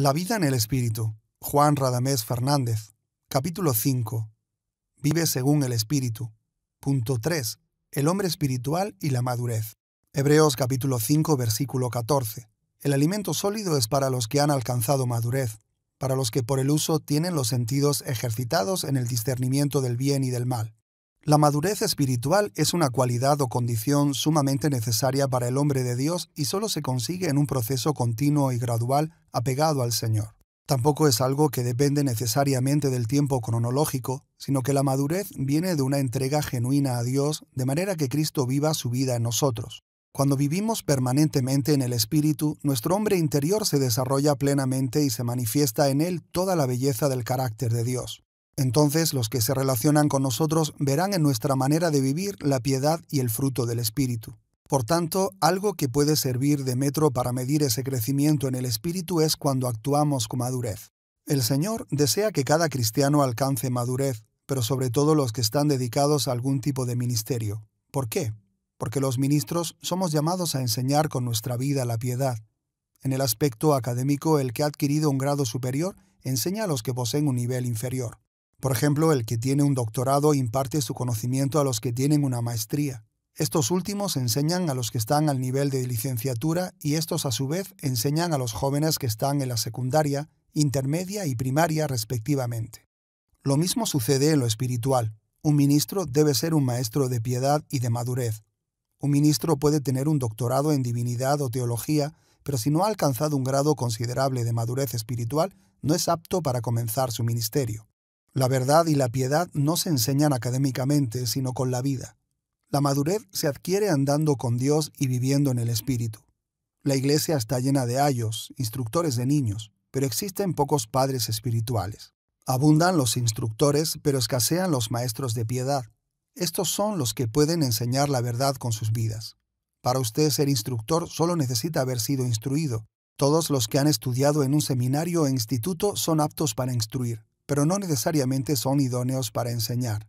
La vida en el Espíritu. Juan Radamés Fernández. Capítulo 5. Vive según el Espíritu. Punto 3. El hombre espiritual y la madurez. Hebreos capítulo 5 versículo 14. El alimento sólido es para los que han alcanzado madurez, para los que por el uso tienen los sentidos ejercitados en el discernimiento del bien y del mal. La madurez espiritual es una cualidad o condición sumamente necesaria para el hombre de Dios y solo se consigue en un proceso continuo y gradual apegado al Señor. Tampoco es algo que depende necesariamente del tiempo cronológico, sino que la madurez viene de una entrega genuina a Dios de manera que Cristo viva su vida en nosotros. Cuando vivimos permanentemente en el Espíritu, nuestro hombre interior se desarrolla plenamente y se manifiesta en él toda la belleza del carácter de Dios. Entonces los que se relacionan con nosotros verán en nuestra manera de vivir la piedad y el fruto del Espíritu. Por tanto, algo que puede servir de metro para medir ese crecimiento en el Espíritu es cuando actuamos con madurez. El Señor desea que cada cristiano alcance madurez, pero sobre todo los que están dedicados a algún tipo de ministerio. ¿Por qué? Porque los ministros somos llamados a enseñar con nuestra vida la piedad. En el aspecto académico, el que ha adquirido un grado superior enseña a los que poseen un nivel inferior. Por ejemplo, el que tiene un doctorado imparte su conocimiento a los que tienen una maestría. Estos últimos enseñan a los que están al nivel de licenciatura y estos a su vez enseñan a los jóvenes que están en la secundaria, intermedia y primaria respectivamente. Lo mismo sucede en lo espiritual. Un ministro debe ser un maestro de piedad y de madurez. Un ministro puede tener un doctorado en divinidad o teología, pero si no ha alcanzado un grado considerable de madurez espiritual, no es apto para comenzar su ministerio. La verdad y la piedad no se enseñan académicamente, sino con la vida. La madurez se adquiere andando con Dios y viviendo en el Espíritu. La iglesia está llena de ayos, instructores de niños, pero existen pocos padres espirituales. Abundan los instructores, pero escasean los maestros de piedad. Estos son los que pueden enseñar la verdad con sus vidas. Para usted ser instructor solo necesita haber sido instruido. Todos los que han estudiado en un seminario o instituto son aptos para instruir pero no necesariamente son idóneos para enseñar.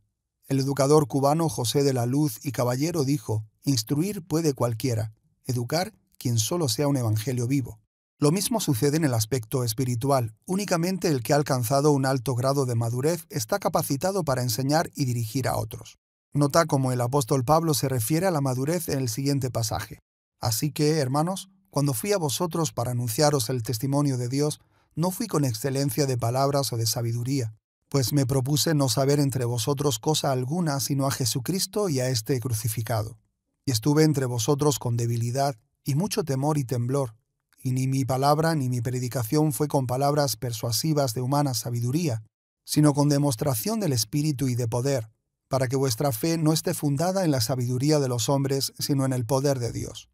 El educador cubano José de la Luz y Caballero dijo, Instruir puede cualquiera, educar quien solo sea un evangelio vivo. Lo mismo sucede en el aspecto espiritual. Únicamente el que ha alcanzado un alto grado de madurez está capacitado para enseñar y dirigir a otros. Nota cómo el apóstol Pablo se refiere a la madurez en el siguiente pasaje. Así que, hermanos, cuando fui a vosotros para anunciaros el testimonio de Dios, no fui con excelencia de palabras o de sabiduría, pues me propuse no saber entre vosotros cosa alguna sino a Jesucristo y a este crucificado. Y estuve entre vosotros con debilidad y mucho temor y temblor, y ni mi palabra ni mi predicación fue con palabras persuasivas de humana sabiduría, sino con demostración del Espíritu y de poder, para que vuestra fe no esté fundada en la sabiduría de los hombres, sino en el poder de Dios.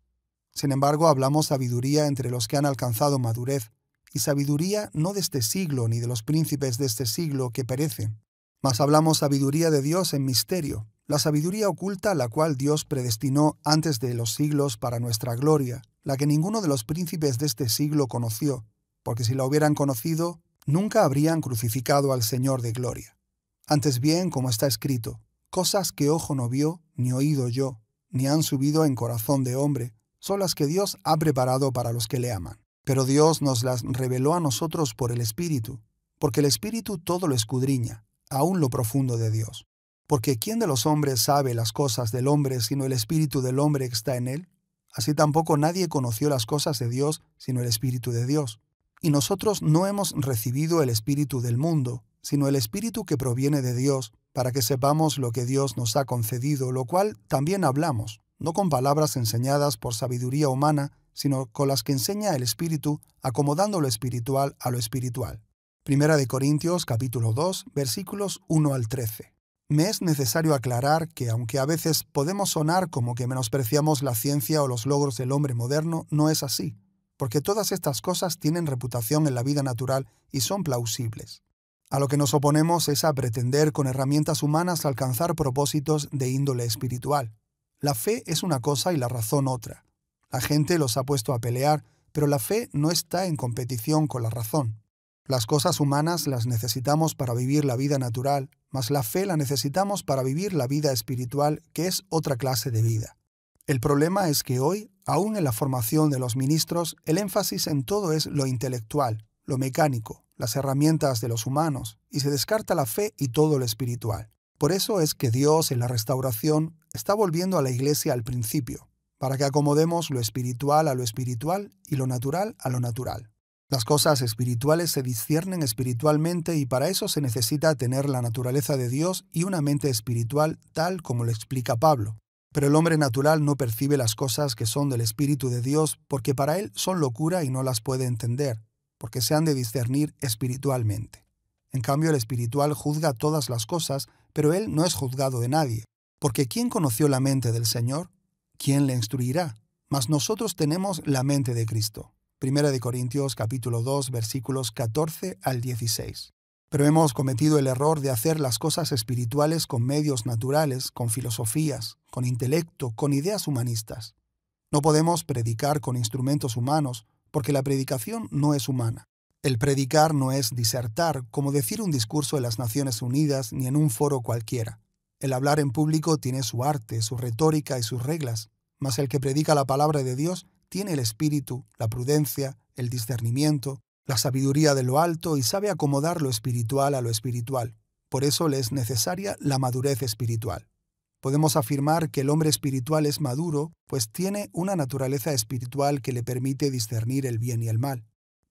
Sin embargo, hablamos sabiduría entre los que han alcanzado madurez, sabiduría no de este siglo ni de los príncipes de este siglo que perecen, mas hablamos sabiduría de Dios en misterio, la sabiduría oculta la cual Dios predestinó antes de los siglos para nuestra gloria, la que ninguno de los príncipes de este siglo conoció, porque si la hubieran conocido, nunca habrían crucificado al Señor de gloria. Antes bien, como está escrito, cosas que ojo no vio, ni oído yo, ni han subido en corazón de hombre, son las que Dios ha preparado para los que le aman pero Dios nos las reveló a nosotros por el Espíritu, porque el Espíritu todo lo escudriña, aún lo profundo de Dios. Porque ¿quién de los hombres sabe las cosas del hombre sino el Espíritu del hombre que está en él? Así tampoco nadie conoció las cosas de Dios sino el Espíritu de Dios. Y nosotros no hemos recibido el Espíritu del mundo, sino el Espíritu que proviene de Dios, para que sepamos lo que Dios nos ha concedido, lo cual también hablamos, no con palabras enseñadas por sabiduría humana, sino con las que enseña el Espíritu, acomodando lo espiritual a lo espiritual. Primera de Corintios capítulo 2, versículos 1 al 13. Me es necesario aclarar que, aunque a veces podemos sonar como que menospreciamos la ciencia o los logros del hombre moderno, no es así, porque todas estas cosas tienen reputación en la vida natural y son plausibles. A lo que nos oponemos es a pretender con herramientas humanas alcanzar propósitos de índole espiritual. La fe es una cosa y la razón otra. La gente los ha puesto a pelear, pero la fe no está en competición con la razón. Las cosas humanas las necesitamos para vivir la vida natural, mas la fe la necesitamos para vivir la vida espiritual, que es otra clase de vida. El problema es que hoy, aún en la formación de los ministros, el énfasis en todo es lo intelectual, lo mecánico, las herramientas de los humanos, y se descarta la fe y todo lo espiritual. Por eso es que Dios en la restauración está volviendo a la iglesia al principio, para que acomodemos lo espiritual a lo espiritual y lo natural a lo natural. Las cosas espirituales se disciernen espiritualmente y para eso se necesita tener la naturaleza de Dios y una mente espiritual tal como lo explica Pablo. Pero el hombre natural no percibe las cosas que son del Espíritu de Dios porque para él son locura y no las puede entender, porque se han de discernir espiritualmente. En cambio, el espiritual juzga todas las cosas, pero él no es juzgado de nadie, porque ¿quién conoció la mente del Señor? ¿quién le instruirá? Mas nosotros tenemos la mente de Cristo. Primera de Corintios capítulo 2 versículos 14 al 16. Pero hemos cometido el error de hacer las cosas espirituales con medios naturales, con filosofías, con intelecto, con ideas humanistas. No podemos predicar con instrumentos humanos porque la predicación no es humana. El predicar no es disertar, como decir un discurso en las Naciones Unidas ni en un foro cualquiera. El hablar en público tiene su arte, su retórica y sus reglas, mas el que predica la palabra de Dios tiene el espíritu, la prudencia, el discernimiento, la sabiduría de lo alto y sabe acomodar lo espiritual a lo espiritual. Por eso le es necesaria la madurez espiritual. Podemos afirmar que el hombre espiritual es maduro, pues tiene una naturaleza espiritual que le permite discernir el bien y el mal.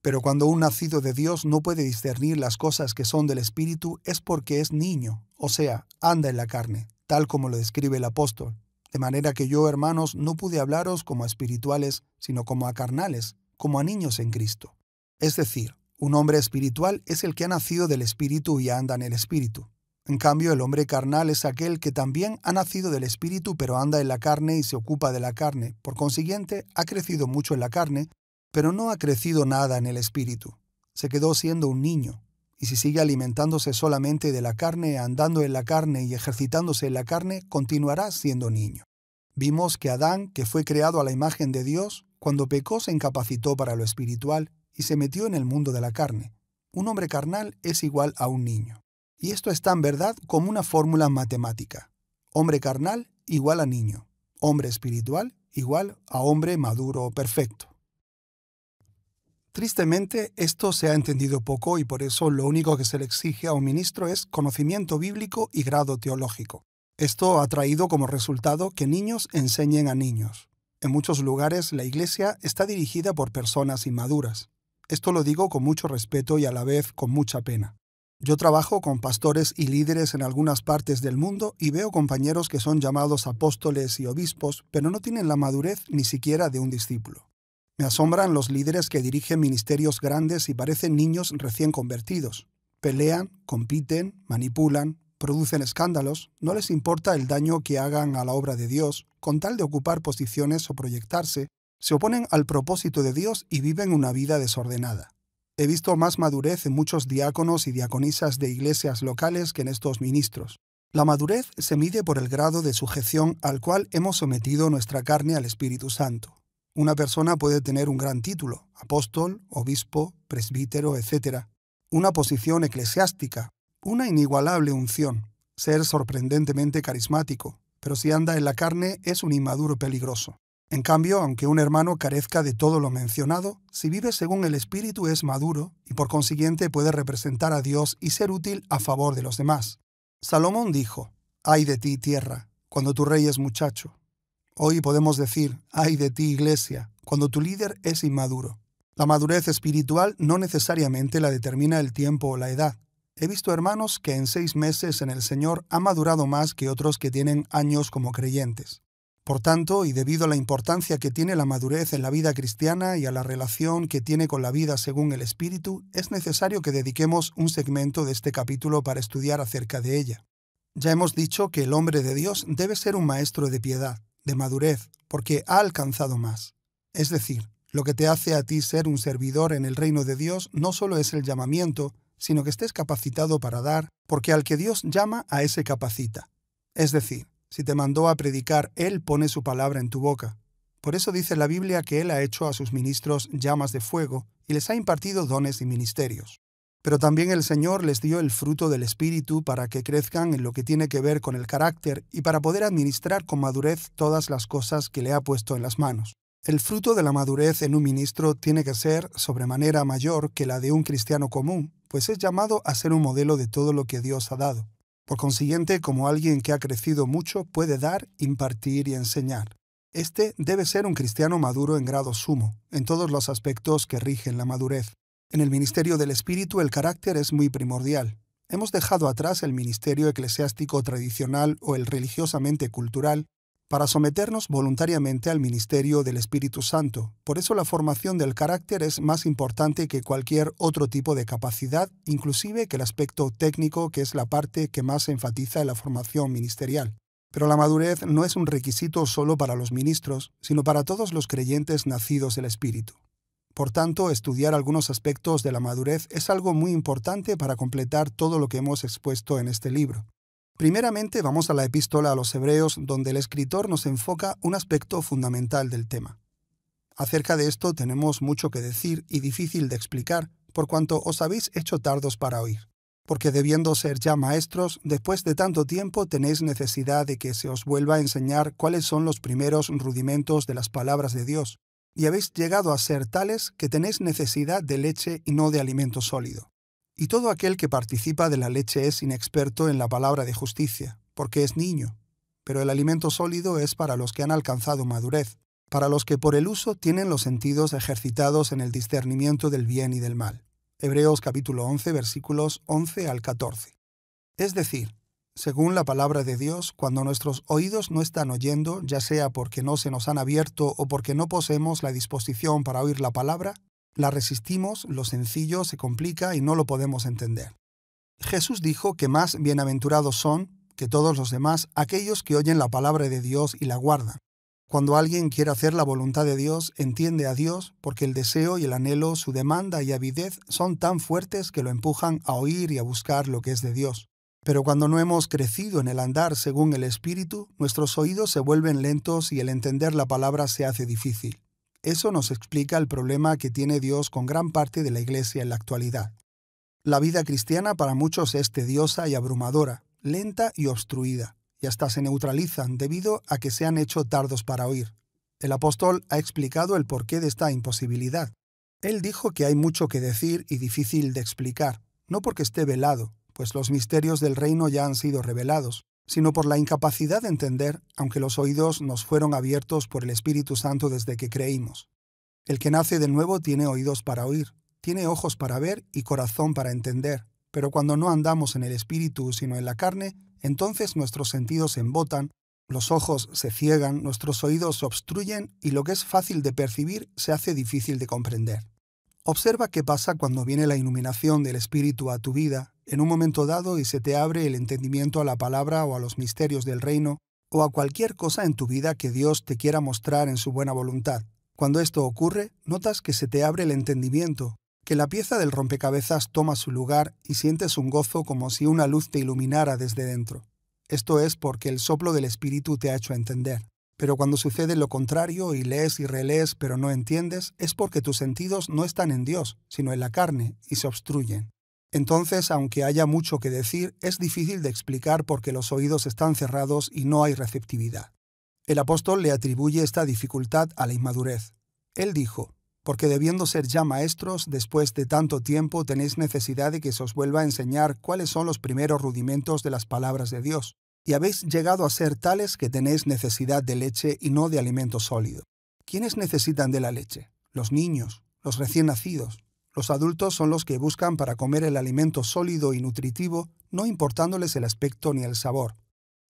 Pero cuando un nacido de Dios no puede discernir las cosas que son del Espíritu es porque es niño, o sea, anda en la carne, tal como lo describe el apóstol. De manera que yo, hermanos, no pude hablaros como espirituales, sino como a carnales, como a niños en Cristo. Es decir, un hombre espiritual es el que ha nacido del Espíritu y anda en el Espíritu. En cambio, el hombre carnal es aquel que también ha nacido del Espíritu pero anda en la carne y se ocupa de la carne. Por consiguiente, ha crecido mucho en la carne pero no ha crecido nada en el espíritu. Se quedó siendo un niño, y si sigue alimentándose solamente de la carne, andando en la carne y ejercitándose en la carne, continuará siendo niño. Vimos que Adán, que fue creado a la imagen de Dios, cuando pecó se incapacitó para lo espiritual y se metió en el mundo de la carne. Un hombre carnal es igual a un niño. Y esto es tan verdad como una fórmula matemática. Hombre carnal igual a niño. Hombre espiritual igual a hombre maduro o perfecto. Tristemente, esto se ha entendido poco y por eso lo único que se le exige a un ministro es conocimiento bíblico y grado teológico. Esto ha traído como resultado que niños enseñen a niños. En muchos lugares la iglesia está dirigida por personas inmaduras. Esto lo digo con mucho respeto y a la vez con mucha pena. Yo trabajo con pastores y líderes en algunas partes del mundo y veo compañeros que son llamados apóstoles y obispos, pero no tienen la madurez ni siquiera de un discípulo. Me asombran los líderes que dirigen ministerios grandes y parecen niños recién convertidos. Pelean, compiten, manipulan, producen escándalos, no les importa el daño que hagan a la obra de Dios, con tal de ocupar posiciones o proyectarse, se oponen al propósito de Dios y viven una vida desordenada. He visto más madurez en muchos diáconos y diaconisas de iglesias locales que en estos ministros. La madurez se mide por el grado de sujeción al cual hemos sometido nuestra carne al Espíritu Santo. Una persona puede tener un gran título, apóstol, obispo, presbítero, etc. Una posición eclesiástica, una inigualable unción, ser sorprendentemente carismático, pero si anda en la carne es un inmaduro peligroso. En cambio, aunque un hermano carezca de todo lo mencionado, si vive según el Espíritu es maduro y por consiguiente puede representar a Dios y ser útil a favor de los demás. Salomón dijo, Ay de ti tierra, cuando tu rey es muchacho, Hoy podemos decir, ay de ti iglesia, cuando tu líder es inmaduro. La madurez espiritual no necesariamente la determina el tiempo o la edad. He visto hermanos que en seis meses en el Señor han madurado más que otros que tienen años como creyentes. Por tanto, y debido a la importancia que tiene la madurez en la vida cristiana y a la relación que tiene con la vida según el Espíritu, es necesario que dediquemos un segmento de este capítulo para estudiar acerca de ella. Ya hemos dicho que el hombre de Dios debe ser un maestro de piedad de madurez, porque ha alcanzado más. Es decir, lo que te hace a ti ser un servidor en el reino de Dios no solo es el llamamiento, sino que estés capacitado para dar, porque al que Dios llama a ese capacita. Es decir, si te mandó a predicar, Él pone su palabra en tu boca. Por eso dice la Biblia que Él ha hecho a sus ministros llamas de fuego y les ha impartido dones y ministerios. Pero también el Señor les dio el fruto del Espíritu para que crezcan en lo que tiene que ver con el carácter y para poder administrar con madurez todas las cosas que le ha puesto en las manos. El fruto de la madurez en un ministro tiene que ser sobremanera mayor que la de un cristiano común, pues es llamado a ser un modelo de todo lo que Dios ha dado. Por consiguiente, como alguien que ha crecido mucho puede dar, impartir y enseñar. Este debe ser un cristiano maduro en grado sumo, en todos los aspectos que rigen la madurez. En el ministerio del Espíritu el carácter es muy primordial. Hemos dejado atrás el ministerio eclesiástico tradicional o el religiosamente cultural para someternos voluntariamente al ministerio del Espíritu Santo. Por eso la formación del carácter es más importante que cualquier otro tipo de capacidad, inclusive que el aspecto técnico, que es la parte que más enfatiza en la formación ministerial. Pero la madurez no es un requisito solo para los ministros, sino para todos los creyentes nacidos del Espíritu. Por tanto, estudiar algunos aspectos de la madurez es algo muy importante para completar todo lo que hemos expuesto en este libro. Primeramente vamos a la epístola a los Hebreos, donde el escritor nos enfoca un aspecto fundamental del tema. Acerca de esto tenemos mucho que decir y difícil de explicar, por cuanto os habéis hecho tardos para oír. Porque debiendo ser ya maestros, después de tanto tiempo tenéis necesidad de que se os vuelva a enseñar cuáles son los primeros rudimentos de las palabras de Dios y habéis llegado a ser tales que tenéis necesidad de leche y no de alimento sólido. Y todo aquel que participa de la leche es inexperto en la palabra de justicia, porque es niño, pero el alimento sólido es para los que han alcanzado madurez, para los que por el uso tienen los sentidos ejercitados en el discernimiento del bien y del mal. Hebreos capítulo 11 versículos 11 al 14. Es decir, según la palabra de Dios, cuando nuestros oídos no están oyendo, ya sea porque no se nos han abierto o porque no poseemos la disposición para oír la palabra, la resistimos, lo sencillo se complica y no lo podemos entender. Jesús dijo que más bienaventurados son, que todos los demás, aquellos que oyen la palabra de Dios y la guardan. Cuando alguien quiere hacer la voluntad de Dios, entiende a Dios porque el deseo y el anhelo, su demanda y avidez son tan fuertes que lo empujan a oír y a buscar lo que es de Dios. Pero cuando no hemos crecido en el andar según el Espíritu, nuestros oídos se vuelven lentos y el entender la palabra se hace difícil. Eso nos explica el problema que tiene Dios con gran parte de la Iglesia en la actualidad. La vida cristiana para muchos es tediosa y abrumadora, lenta y obstruida, y hasta se neutralizan debido a que se han hecho tardos para oír. El apóstol ha explicado el porqué de esta imposibilidad. Él dijo que hay mucho que decir y difícil de explicar, no porque esté velado, pues los misterios del reino ya han sido revelados, sino por la incapacidad de entender, aunque los oídos nos fueron abiertos por el Espíritu Santo desde que creímos. El que nace de nuevo tiene oídos para oír, tiene ojos para ver y corazón para entender, pero cuando no andamos en el Espíritu sino en la carne, entonces nuestros sentidos se embotan, los ojos se ciegan, nuestros oídos se obstruyen y lo que es fácil de percibir se hace difícil de comprender. Observa qué pasa cuando viene la iluminación del Espíritu a tu vida en un momento dado y se te abre el entendimiento a la palabra o a los misterios del reino, o a cualquier cosa en tu vida que Dios te quiera mostrar en su buena voluntad. Cuando esto ocurre, notas que se te abre el entendimiento, que la pieza del rompecabezas toma su lugar y sientes un gozo como si una luz te iluminara desde dentro. Esto es porque el soplo del Espíritu te ha hecho entender. Pero cuando sucede lo contrario y lees y relees pero no entiendes, es porque tus sentidos no están en Dios, sino en la carne, y se obstruyen. Entonces, aunque haya mucho que decir, es difícil de explicar porque los oídos están cerrados y no hay receptividad. El apóstol le atribuye esta dificultad a la inmadurez. Él dijo, porque debiendo ser ya maestros, después de tanto tiempo tenéis necesidad de que se os vuelva a enseñar cuáles son los primeros rudimentos de las palabras de Dios, y habéis llegado a ser tales que tenéis necesidad de leche y no de alimento sólido. ¿Quiénes necesitan de la leche? Los niños, los recién nacidos, los adultos son los que buscan para comer el alimento sólido y nutritivo, no importándoles el aspecto ni el sabor.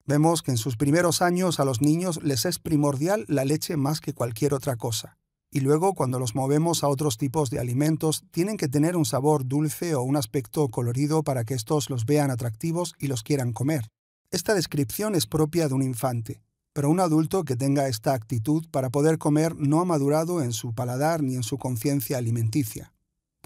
Vemos que en sus primeros años a los niños les es primordial la leche más que cualquier otra cosa. Y luego, cuando los movemos a otros tipos de alimentos, tienen que tener un sabor dulce o un aspecto colorido para que estos los vean atractivos y los quieran comer. Esta descripción es propia de un infante, pero un adulto que tenga esta actitud para poder comer no ha madurado en su paladar ni en su conciencia alimenticia.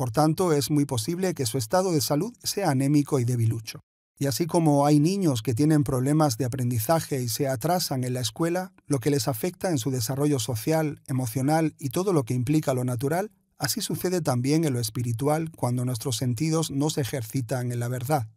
Por tanto, es muy posible que su estado de salud sea anémico y debilucho. Y así como hay niños que tienen problemas de aprendizaje y se atrasan en la escuela, lo que les afecta en su desarrollo social, emocional y todo lo que implica lo natural, así sucede también en lo espiritual cuando nuestros sentidos no se ejercitan en la verdad.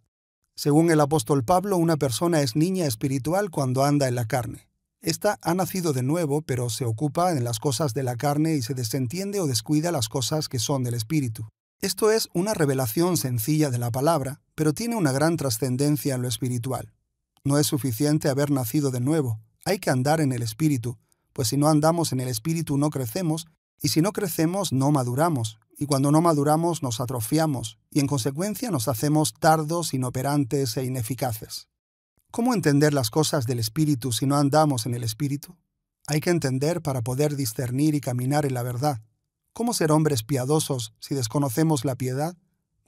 Según el apóstol Pablo, una persona es niña espiritual cuando anda en la carne, esta ha nacido de nuevo, pero se ocupa en las cosas de la carne y se desentiende o descuida las cosas que son del espíritu. Esto es una revelación sencilla de la palabra, pero tiene una gran trascendencia en lo espiritual. No es suficiente haber nacido de nuevo, hay que andar en el espíritu, pues si no andamos en el espíritu no crecemos, y si no crecemos no maduramos, y cuando no maduramos nos atrofiamos, y en consecuencia nos hacemos tardos, inoperantes e ineficaces. ¿Cómo entender las cosas del Espíritu si no andamos en el Espíritu? Hay que entender para poder discernir y caminar en la verdad. ¿Cómo ser hombres piadosos si desconocemos la piedad?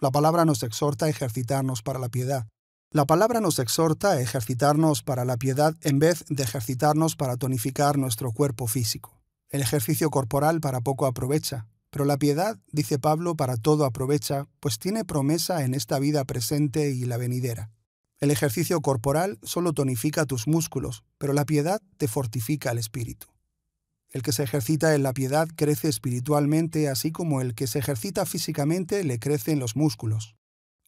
La palabra nos exhorta a ejercitarnos para la piedad. La palabra nos exhorta a ejercitarnos para la piedad en vez de ejercitarnos para tonificar nuestro cuerpo físico. El ejercicio corporal para poco aprovecha, pero la piedad, dice Pablo, para todo aprovecha, pues tiene promesa en esta vida presente y la venidera. El ejercicio corporal solo tonifica tus músculos, pero la piedad te fortifica el espíritu. El que se ejercita en la piedad crece espiritualmente, así como el que se ejercita físicamente le crece en los músculos.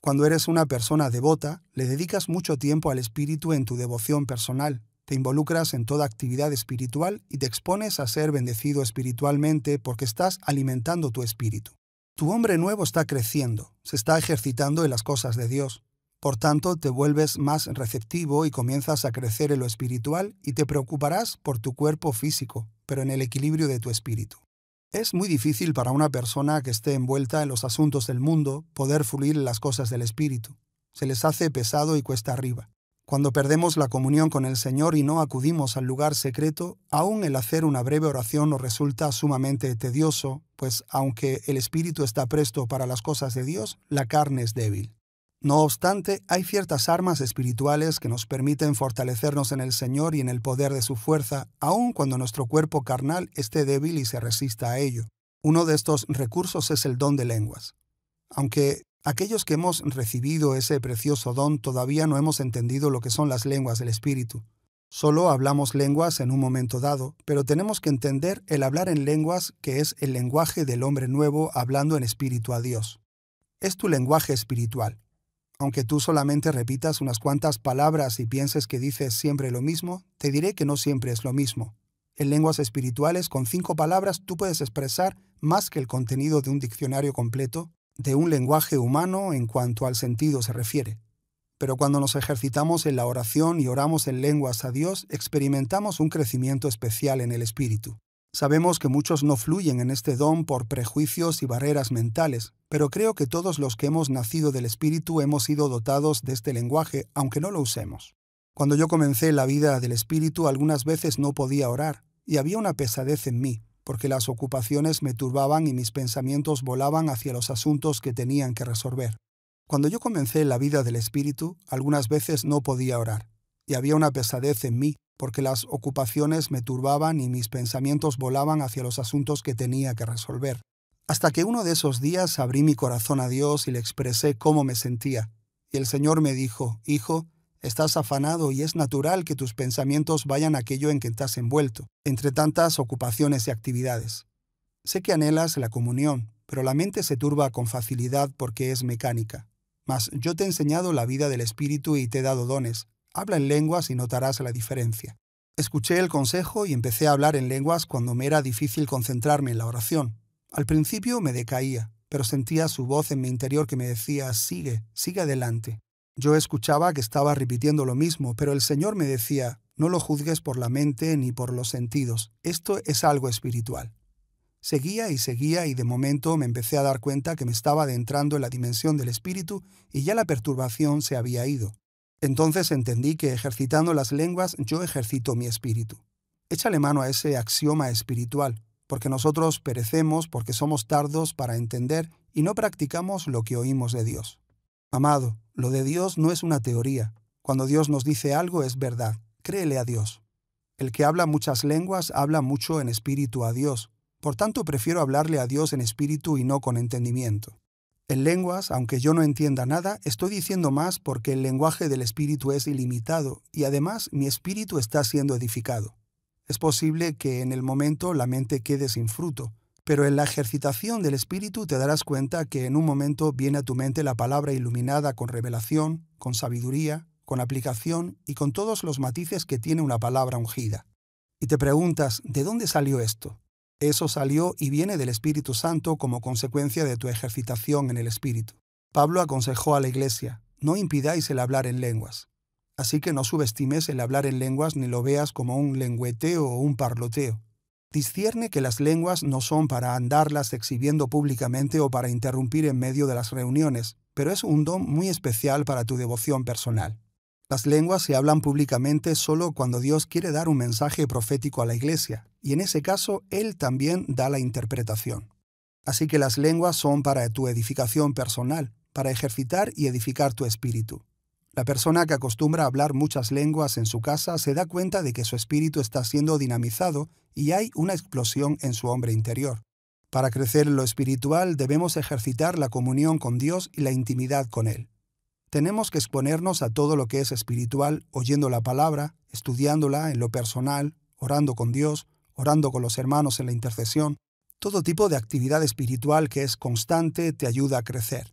Cuando eres una persona devota, le dedicas mucho tiempo al espíritu en tu devoción personal, te involucras en toda actividad espiritual y te expones a ser bendecido espiritualmente porque estás alimentando tu espíritu. Tu hombre nuevo está creciendo, se está ejercitando en las cosas de Dios, por tanto, te vuelves más receptivo y comienzas a crecer en lo espiritual y te preocuparás por tu cuerpo físico, pero en el equilibrio de tu espíritu. Es muy difícil para una persona que esté envuelta en los asuntos del mundo poder fluir las cosas del espíritu. Se les hace pesado y cuesta arriba. Cuando perdemos la comunión con el Señor y no acudimos al lugar secreto, aún el hacer una breve oración nos resulta sumamente tedioso, pues aunque el espíritu está presto para las cosas de Dios, la carne es débil. No obstante, hay ciertas armas espirituales que nos permiten fortalecernos en el Señor y en el poder de su fuerza, aun cuando nuestro cuerpo carnal esté débil y se resista a ello. Uno de estos recursos es el don de lenguas. Aunque aquellos que hemos recibido ese precioso don todavía no hemos entendido lo que son las lenguas del Espíritu. Solo hablamos lenguas en un momento dado, pero tenemos que entender el hablar en lenguas que es el lenguaje del hombre nuevo hablando en espíritu a Dios. Es tu lenguaje espiritual, aunque tú solamente repitas unas cuantas palabras y pienses que dices siempre lo mismo, te diré que no siempre es lo mismo. En lenguas espirituales, con cinco palabras tú puedes expresar más que el contenido de un diccionario completo de un lenguaje humano en cuanto al sentido se refiere. Pero cuando nos ejercitamos en la oración y oramos en lenguas a Dios, experimentamos un crecimiento especial en el espíritu. Sabemos que muchos no fluyen en este don por prejuicios y barreras mentales, pero creo que todos los que hemos nacido del Espíritu hemos sido dotados de este lenguaje, aunque no lo usemos. Cuando yo comencé la vida del Espíritu algunas veces no podía orar, y había una pesadez en mí, porque las ocupaciones me turbaban y mis pensamientos volaban hacia los asuntos que tenían que resolver. Cuando yo comencé la vida del Espíritu, algunas veces no podía orar, y había una pesadez en mí, porque las ocupaciones me turbaban y mis pensamientos volaban hacia los asuntos que tenía que resolver. Hasta que uno de esos días abrí mi corazón a Dios y le expresé cómo me sentía. Y el Señor me dijo, Hijo, estás afanado y es natural que tus pensamientos vayan a aquello en que estás envuelto, entre tantas ocupaciones y actividades. Sé que anhelas la comunión, pero la mente se turba con facilidad porque es mecánica. Mas yo te he enseñado la vida del Espíritu y te he dado dones, Habla en lenguas y notarás la diferencia. Escuché el consejo y empecé a hablar en lenguas cuando me era difícil concentrarme en la oración. Al principio me decaía, pero sentía su voz en mi interior que me decía, sigue, sigue adelante. Yo escuchaba que estaba repitiendo lo mismo, pero el Señor me decía, no lo juzgues por la mente ni por los sentidos, esto es algo espiritual. Seguía y seguía y de momento me empecé a dar cuenta que me estaba adentrando en la dimensión del espíritu y ya la perturbación se había ido. Entonces entendí que ejercitando las lenguas yo ejercito mi espíritu. Échale mano a ese axioma espiritual, porque nosotros perecemos porque somos tardos para entender y no practicamos lo que oímos de Dios. Amado, lo de Dios no es una teoría. Cuando Dios nos dice algo es verdad. Créele a Dios. El que habla muchas lenguas habla mucho en espíritu a Dios. Por tanto, prefiero hablarle a Dios en espíritu y no con entendimiento. En lenguas, aunque yo no entienda nada, estoy diciendo más porque el lenguaje del Espíritu es ilimitado y además mi espíritu está siendo edificado. Es posible que en el momento la mente quede sin fruto, pero en la ejercitación del Espíritu te darás cuenta que en un momento viene a tu mente la palabra iluminada con revelación, con sabiduría, con aplicación y con todos los matices que tiene una palabra ungida. Y te preguntas, ¿de dónde salió esto? Eso salió y viene del Espíritu Santo como consecuencia de tu ejercitación en el Espíritu. Pablo aconsejó a la iglesia, no impidáis el hablar en lenguas. Así que no subestimes el hablar en lenguas ni lo veas como un lengüeteo o un parloteo. Discierne que las lenguas no son para andarlas exhibiendo públicamente o para interrumpir en medio de las reuniones, pero es un don muy especial para tu devoción personal. Las lenguas se hablan públicamente solo cuando Dios quiere dar un mensaje profético a la iglesia, y en ese caso Él también da la interpretación. Así que las lenguas son para tu edificación personal, para ejercitar y edificar tu espíritu. La persona que acostumbra a hablar muchas lenguas en su casa se da cuenta de que su espíritu está siendo dinamizado y hay una explosión en su hombre interior. Para crecer en lo espiritual debemos ejercitar la comunión con Dios y la intimidad con Él tenemos que exponernos a todo lo que es espiritual, oyendo la palabra, estudiándola en lo personal, orando con Dios, orando con los hermanos en la intercesión. Todo tipo de actividad espiritual que es constante te ayuda a crecer.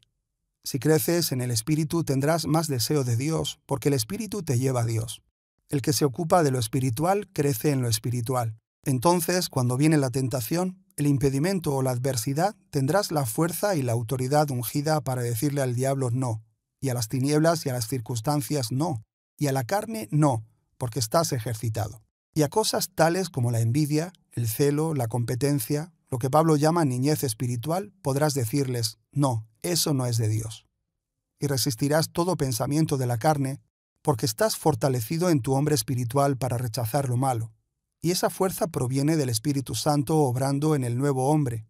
Si creces en el Espíritu tendrás más deseo de Dios, porque el Espíritu te lleva a Dios. El que se ocupa de lo espiritual crece en lo espiritual. Entonces, cuando viene la tentación, el impedimento o la adversidad, tendrás la fuerza y la autoridad ungida para decirle al diablo no, y a las tinieblas y a las circunstancias no, y a la carne no, porque estás ejercitado. Y a cosas tales como la envidia, el celo, la competencia, lo que Pablo llama niñez espiritual, podrás decirles, no, eso no es de Dios. Y resistirás todo pensamiento de la carne, porque estás fortalecido en tu hombre espiritual para rechazar lo malo. Y esa fuerza proviene del Espíritu Santo obrando en el nuevo hombre,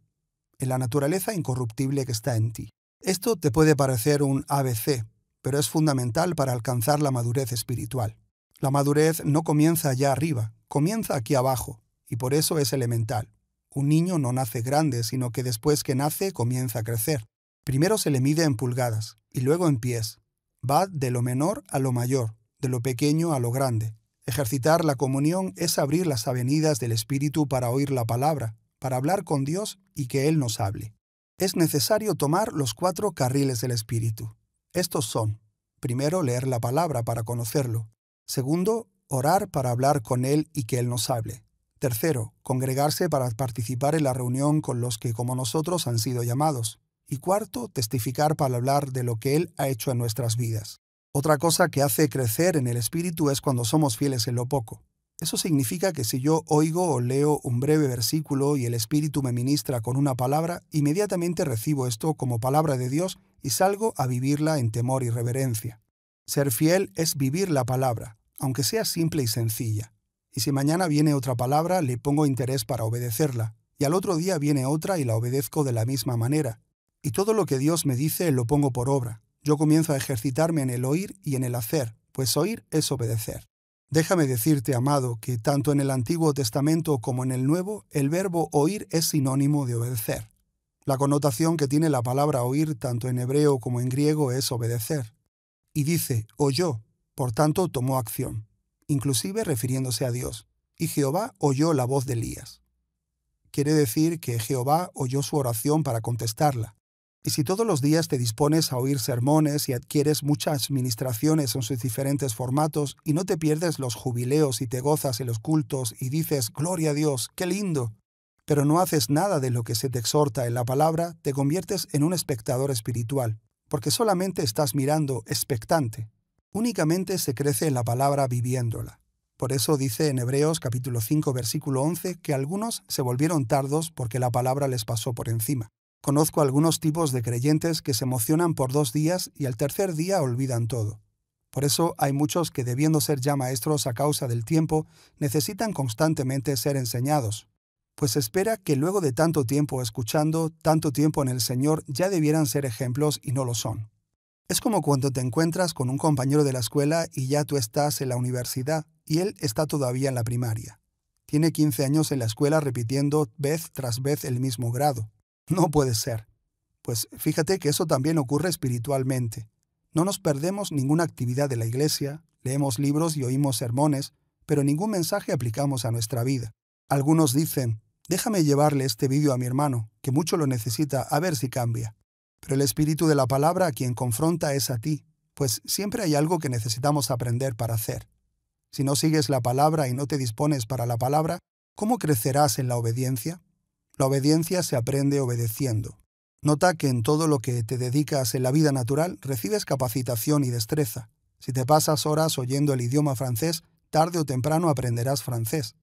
en la naturaleza incorruptible que está en ti. Esto te puede parecer un ABC, pero es fundamental para alcanzar la madurez espiritual. La madurez no comienza allá arriba, comienza aquí abajo, y por eso es elemental. Un niño no nace grande, sino que después que nace comienza a crecer. Primero se le mide en pulgadas, y luego en pies. Va de lo menor a lo mayor, de lo pequeño a lo grande. Ejercitar la comunión es abrir las avenidas del Espíritu para oír la palabra, para hablar con Dios y que Él nos hable es necesario tomar los cuatro carriles del Espíritu. Estos son, primero, leer la palabra para conocerlo. Segundo, orar para hablar con Él y que Él nos hable. Tercero, congregarse para participar en la reunión con los que como nosotros han sido llamados. Y cuarto, testificar para hablar de lo que Él ha hecho en nuestras vidas. Otra cosa que hace crecer en el espíritu es cuando somos fieles en lo poco. Eso significa que si yo oigo o leo un breve versículo y el Espíritu me ministra con una palabra, inmediatamente recibo esto como palabra de Dios y salgo a vivirla en temor y reverencia. Ser fiel es vivir la palabra, aunque sea simple y sencilla. Y si mañana viene otra palabra, le pongo interés para obedecerla, y al otro día viene otra y la obedezco de la misma manera. Y todo lo que Dios me dice lo pongo por obra. Yo comienzo a ejercitarme en el oír y en el hacer, pues oír es obedecer. Déjame decirte, amado, que tanto en el Antiguo Testamento como en el Nuevo, el verbo oír es sinónimo de obedecer. La connotación que tiene la palabra oír tanto en hebreo como en griego es obedecer. Y dice, oyó, por tanto tomó acción, inclusive refiriéndose a Dios. Y Jehová oyó la voz de Elías. Quiere decir que Jehová oyó su oración para contestarla. Y si todos los días te dispones a oír sermones y adquieres muchas ministraciones en sus diferentes formatos y no te pierdes los jubileos y te gozas en los cultos y dices, Gloria a Dios, qué lindo, pero no haces nada de lo que se te exhorta en la palabra, te conviertes en un espectador espiritual, porque solamente estás mirando expectante. Únicamente se crece en la palabra viviéndola. Por eso dice en Hebreos capítulo 5 versículo 11 que algunos se volvieron tardos porque la palabra les pasó por encima. Conozco algunos tipos de creyentes que se emocionan por dos días y al tercer día olvidan todo. Por eso hay muchos que debiendo ser ya maestros a causa del tiempo, necesitan constantemente ser enseñados, pues espera que luego de tanto tiempo escuchando, tanto tiempo en el Señor, ya debieran ser ejemplos y no lo son. Es como cuando te encuentras con un compañero de la escuela y ya tú estás en la universidad y él está todavía en la primaria. Tiene 15 años en la escuela repitiendo vez tras vez el mismo grado. No puede ser. Pues fíjate que eso también ocurre espiritualmente. No nos perdemos ninguna actividad de la iglesia, leemos libros y oímos sermones, pero ningún mensaje aplicamos a nuestra vida. Algunos dicen, déjame llevarle este vídeo a mi hermano, que mucho lo necesita, a ver si cambia. Pero el espíritu de la palabra a quien confronta es a ti, pues siempre hay algo que necesitamos aprender para hacer. Si no sigues la palabra y no te dispones para la palabra, ¿cómo crecerás en la obediencia? La obediencia se aprende obedeciendo. Nota que en todo lo que te dedicas en la vida natural recibes capacitación y destreza. Si te pasas horas oyendo el idioma francés, tarde o temprano aprenderás francés.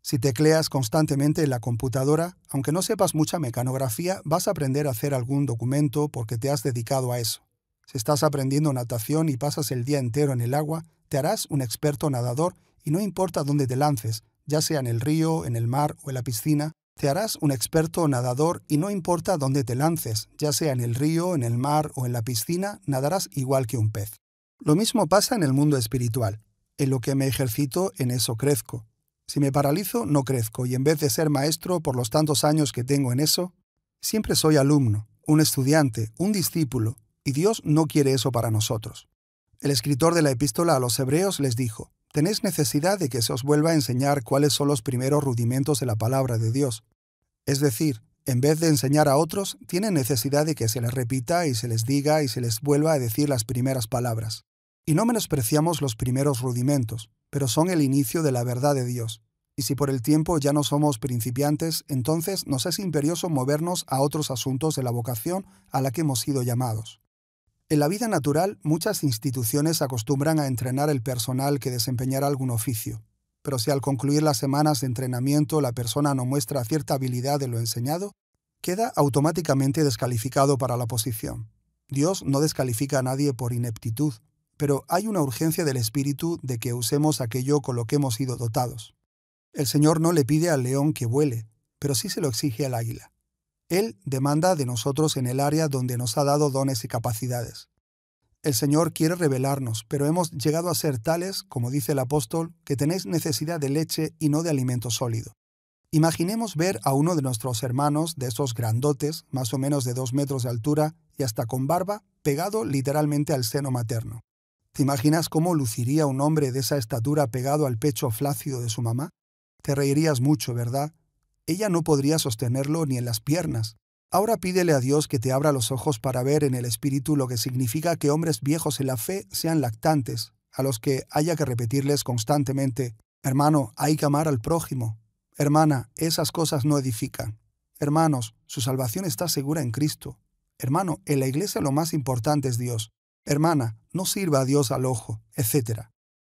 Si tecleas constantemente en la computadora, aunque no sepas mucha mecanografía, vas a aprender a hacer algún documento porque te has dedicado a eso. Si estás aprendiendo natación y pasas el día entero en el agua, te harás un experto nadador y no importa dónde te lances, ya sea en el río, en el mar o en la piscina, te harás un experto nadador y no importa dónde te lances, ya sea en el río, en el mar o en la piscina, nadarás igual que un pez. Lo mismo pasa en el mundo espiritual. En lo que me ejercito, en eso crezco. Si me paralizo, no crezco y en vez de ser maestro por los tantos años que tengo en eso, siempre soy alumno, un estudiante, un discípulo, y Dios no quiere eso para nosotros. El escritor de la epístola a los Hebreos les dijo, tenéis necesidad de que se os vuelva a enseñar cuáles son los primeros rudimentos de la palabra de Dios. Es decir, en vez de enseñar a otros, tienen necesidad de que se les repita y se les diga y se les vuelva a decir las primeras palabras. Y no menospreciamos los primeros rudimentos, pero son el inicio de la verdad de Dios. Y si por el tiempo ya no somos principiantes, entonces nos es imperioso movernos a otros asuntos de la vocación a la que hemos sido llamados. En la vida natural, muchas instituciones acostumbran a entrenar el personal que desempeñará algún oficio, pero si al concluir las semanas de entrenamiento la persona no muestra cierta habilidad de lo enseñado, queda automáticamente descalificado para la posición. Dios no descalifica a nadie por ineptitud, pero hay una urgencia del espíritu de que usemos aquello con lo que hemos sido dotados. El Señor no le pide al león que vuele, pero sí se lo exige al águila. Él demanda de nosotros en el área donde nos ha dado dones y capacidades. El Señor quiere revelarnos, pero hemos llegado a ser tales, como dice el apóstol, que tenéis necesidad de leche y no de alimento sólido. Imaginemos ver a uno de nuestros hermanos, de esos grandotes, más o menos de dos metros de altura y hasta con barba, pegado literalmente al seno materno. ¿Te imaginas cómo luciría un hombre de esa estatura pegado al pecho flácido de su mamá? Te reirías mucho, ¿verdad? Ella no podría sostenerlo ni en las piernas. Ahora pídele a Dios que te abra los ojos para ver en el Espíritu lo que significa que hombres viejos en la fe sean lactantes, a los que haya que repetirles constantemente, hermano, hay que amar al prójimo. Hermana, esas cosas no edifican. Hermanos, su salvación está segura en Cristo. Hermano, en la iglesia lo más importante es Dios. Hermana, no sirva a Dios al ojo, etc.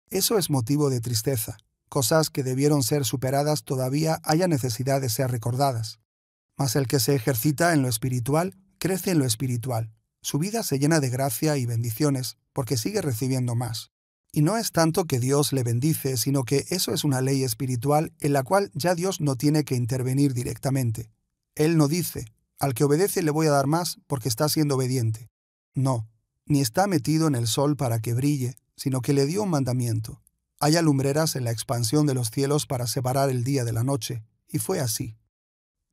Eso es motivo de tristeza cosas que debieron ser superadas todavía haya necesidad de ser recordadas. Mas el que se ejercita en lo espiritual crece en lo espiritual. Su vida se llena de gracia y bendiciones porque sigue recibiendo más. Y no es tanto que Dios le bendice, sino que eso es una ley espiritual en la cual ya Dios no tiene que intervenir directamente. Él no dice, al que obedece le voy a dar más porque está siendo obediente. No, ni está metido en el sol para que brille, sino que le dio un mandamiento. Hay lumbreras en la expansión de los cielos para separar el día de la noche, y fue así.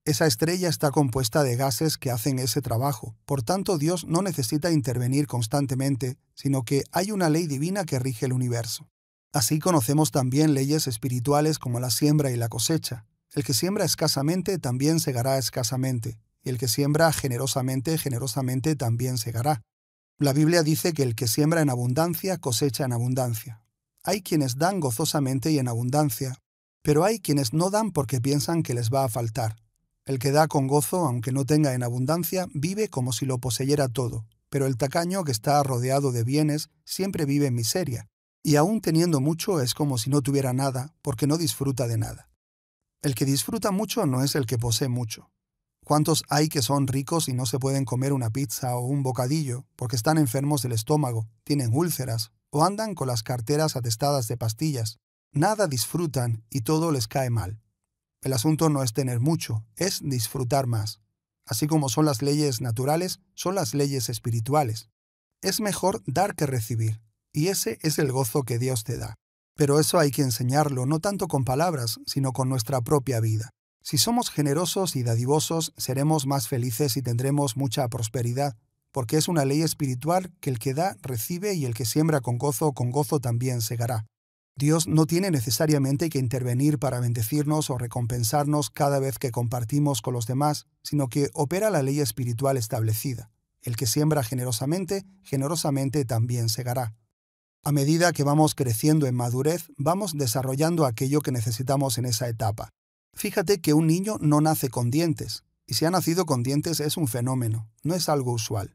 Esa estrella está compuesta de gases que hacen ese trabajo, por tanto Dios no necesita intervenir constantemente, sino que hay una ley divina que rige el universo. Así conocemos también leyes espirituales como la siembra y la cosecha. El que siembra escasamente también segará escasamente, y el que siembra generosamente, generosamente también segará. La Biblia dice que el que siembra en abundancia cosecha en abundancia. Hay quienes dan gozosamente y en abundancia, pero hay quienes no dan porque piensan que les va a faltar. El que da con gozo, aunque no tenga en abundancia, vive como si lo poseyera todo, pero el tacaño que está rodeado de bienes siempre vive en miseria, y aún teniendo mucho es como si no tuviera nada, porque no disfruta de nada. El que disfruta mucho no es el que posee mucho. ¿Cuántos hay que son ricos y no se pueden comer una pizza o un bocadillo porque están enfermos del estómago, tienen úlceras o andan con las carteras atestadas de pastillas, nada disfrutan y todo les cae mal. El asunto no es tener mucho, es disfrutar más. Así como son las leyes naturales, son las leyes espirituales. Es mejor dar que recibir, y ese es el gozo que Dios te da. Pero eso hay que enseñarlo no tanto con palabras, sino con nuestra propia vida. Si somos generosos y dadivosos, seremos más felices y tendremos mucha prosperidad porque es una ley espiritual que el que da recibe y el que siembra con gozo, con gozo también segará. Dios no tiene necesariamente que intervenir para bendecirnos o recompensarnos cada vez que compartimos con los demás, sino que opera la ley espiritual establecida. El que siembra generosamente, generosamente también segará. A medida que vamos creciendo en madurez, vamos desarrollando aquello que necesitamos en esa etapa. Fíjate que un niño no nace con dientes, y si ha nacido con dientes es un fenómeno, no es algo usual.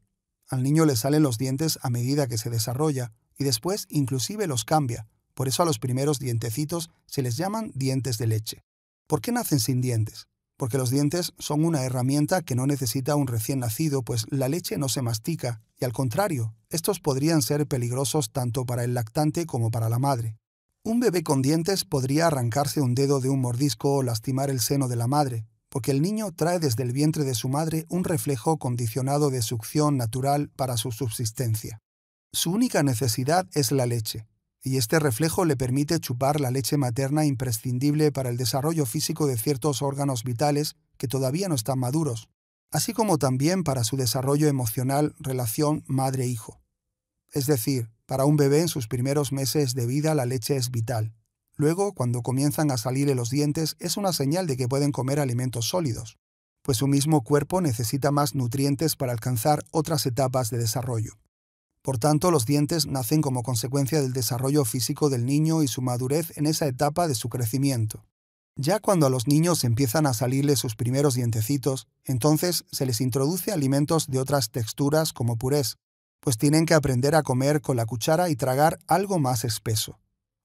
Al niño le salen los dientes a medida que se desarrolla y después inclusive los cambia. Por eso a los primeros dientecitos se les llaman dientes de leche. ¿Por qué nacen sin dientes? Porque los dientes son una herramienta que no necesita un recién nacido, pues la leche no se mastica, y al contrario, estos podrían ser peligrosos tanto para el lactante como para la madre. Un bebé con dientes podría arrancarse un dedo de un mordisco o lastimar el seno de la madre, porque el niño trae desde el vientre de su madre un reflejo condicionado de succión natural para su subsistencia. Su única necesidad es la leche, y este reflejo le permite chupar la leche materna imprescindible para el desarrollo físico de ciertos órganos vitales que todavía no están maduros, así como también para su desarrollo emocional relación madre-hijo. Es decir, para un bebé en sus primeros meses de vida la leche es vital, Luego, cuando comienzan a salirle los dientes, es una señal de que pueden comer alimentos sólidos, pues su mismo cuerpo necesita más nutrientes para alcanzar otras etapas de desarrollo. Por tanto, los dientes nacen como consecuencia del desarrollo físico del niño y su madurez en esa etapa de su crecimiento. Ya cuando a los niños empiezan a salirle sus primeros dientecitos, entonces se les introduce alimentos de otras texturas como purés, pues tienen que aprender a comer con la cuchara y tragar algo más espeso.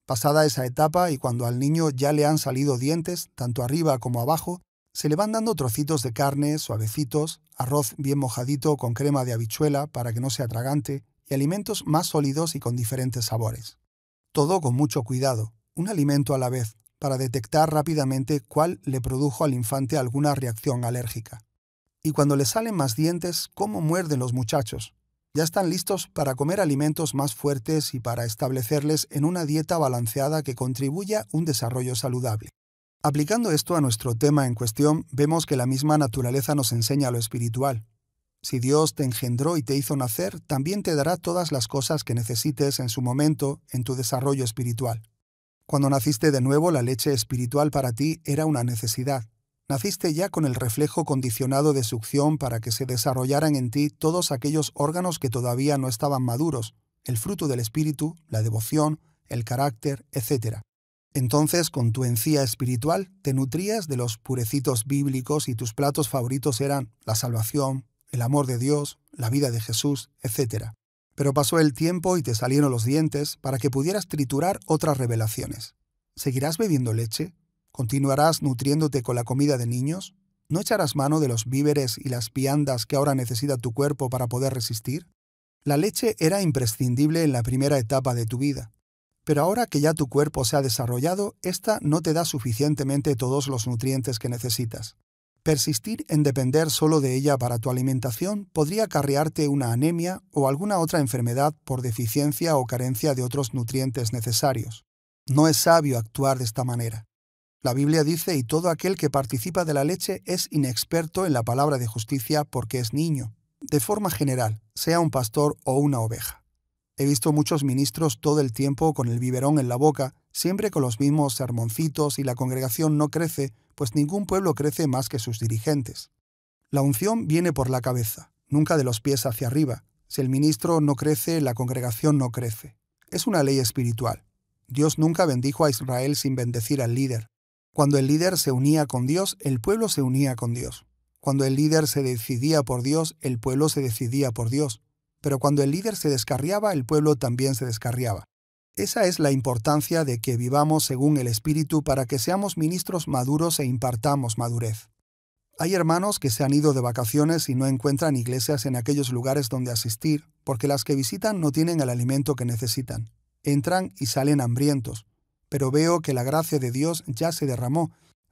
Pasada esa etapa y cuando al niño ya le han salido dientes, tanto arriba como abajo, se le van dando trocitos de carne, suavecitos, arroz bien mojadito con crema de habichuela para que no sea tragante y alimentos más sólidos y con diferentes sabores. Todo con mucho cuidado, un alimento a la vez, para detectar rápidamente cuál le produjo al infante alguna reacción alérgica. Y cuando le salen más dientes, ¿cómo muerden los muchachos? ya están listos para comer alimentos más fuertes y para establecerles en una dieta balanceada que contribuya a un desarrollo saludable. Aplicando esto a nuestro tema en cuestión, vemos que la misma naturaleza nos enseña lo espiritual. Si Dios te engendró y te hizo nacer, también te dará todas las cosas que necesites en su momento en tu desarrollo espiritual. Cuando naciste de nuevo, la leche espiritual para ti era una necesidad naciste ya con el reflejo condicionado de succión para que se desarrollaran en ti todos aquellos órganos que todavía no estaban maduros, el fruto del espíritu, la devoción, el carácter, etc. Entonces, con tu encía espiritual, te nutrías de los purecitos bíblicos y tus platos favoritos eran la salvación, el amor de Dios, la vida de Jesús, etc. Pero pasó el tiempo y te salieron los dientes para que pudieras triturar otras revelaciones. ¿Seguirás bebiendo leche? ¿Continuarás nutriéndote con la comida de niños? ¿No echarás mano de los víveres y las piandas que ahora necesita tu cuerpo para poder resistir? La leche era imprescindible en la primera etapa de tu vida, pero ahora que ya tu cuerpo se ha desarrollado, ésta no te da suficientemente todos los nutrientes que necesitas. Persistir en depender solo de ella para tu alimentación podría acarrearte una anemia o alguna otra enfermedad por deficiencia o carencia de otros nutrientes necesarios. No es sabio actuar de esta manera. La Biblia dice, y todo aquel que participa de la leche es inexperto en la palabra de justicia porque es niño, de forma general, sea un pastor o una oveja. He visto muchos ministros todo el tiempo con el biberón en la boca, siempre con los mismos sermoncitos y la congregación no crece, pues ningún pueblo crece más que sus dirigentes. La unción viene por la cabeza, nunca de los pies hacia arriba. Si el ministro no crece, la congregación no crece. Es una ley espiritual. Dios nunca bendijo a Israel sin bendecir al líder. Cuando el líder se unía con Dios, el pueblo se unía con Dios. Cuando el líder se decidía por Dios, el pueblo se decidía por Dios. Pero cuando el líder se descarriaba, el pueblo también se descarriaba. Esa es la importancia de que vivamos según el Espíritu para que seamos ministros maduros e impartamos madurez. Hay hermanos que se han ido de vacaciones y no encuentran iglesias en aquellos lugares donde asistir, porque las que visitan no tienen el alimento que necesitan. Entran y salen hambrientos pero veo que la gracia de Dios ya se derramó,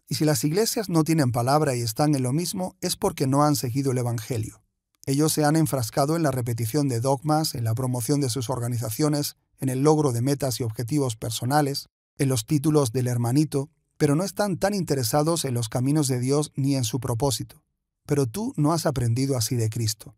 y si las iglesias no tienen palabra y están en lo mismo es porque no han seguido el Evangelio. Ellos se han enfrascado en la repetición de dogmas, en la promoción de sus organizaciones, en el logro de metas y objetivos personales, en los títulos del hermanito, pero no están tan interesados en los caminos de Dios ni en su propósito. Pero tú no has aprendido así de Cristo.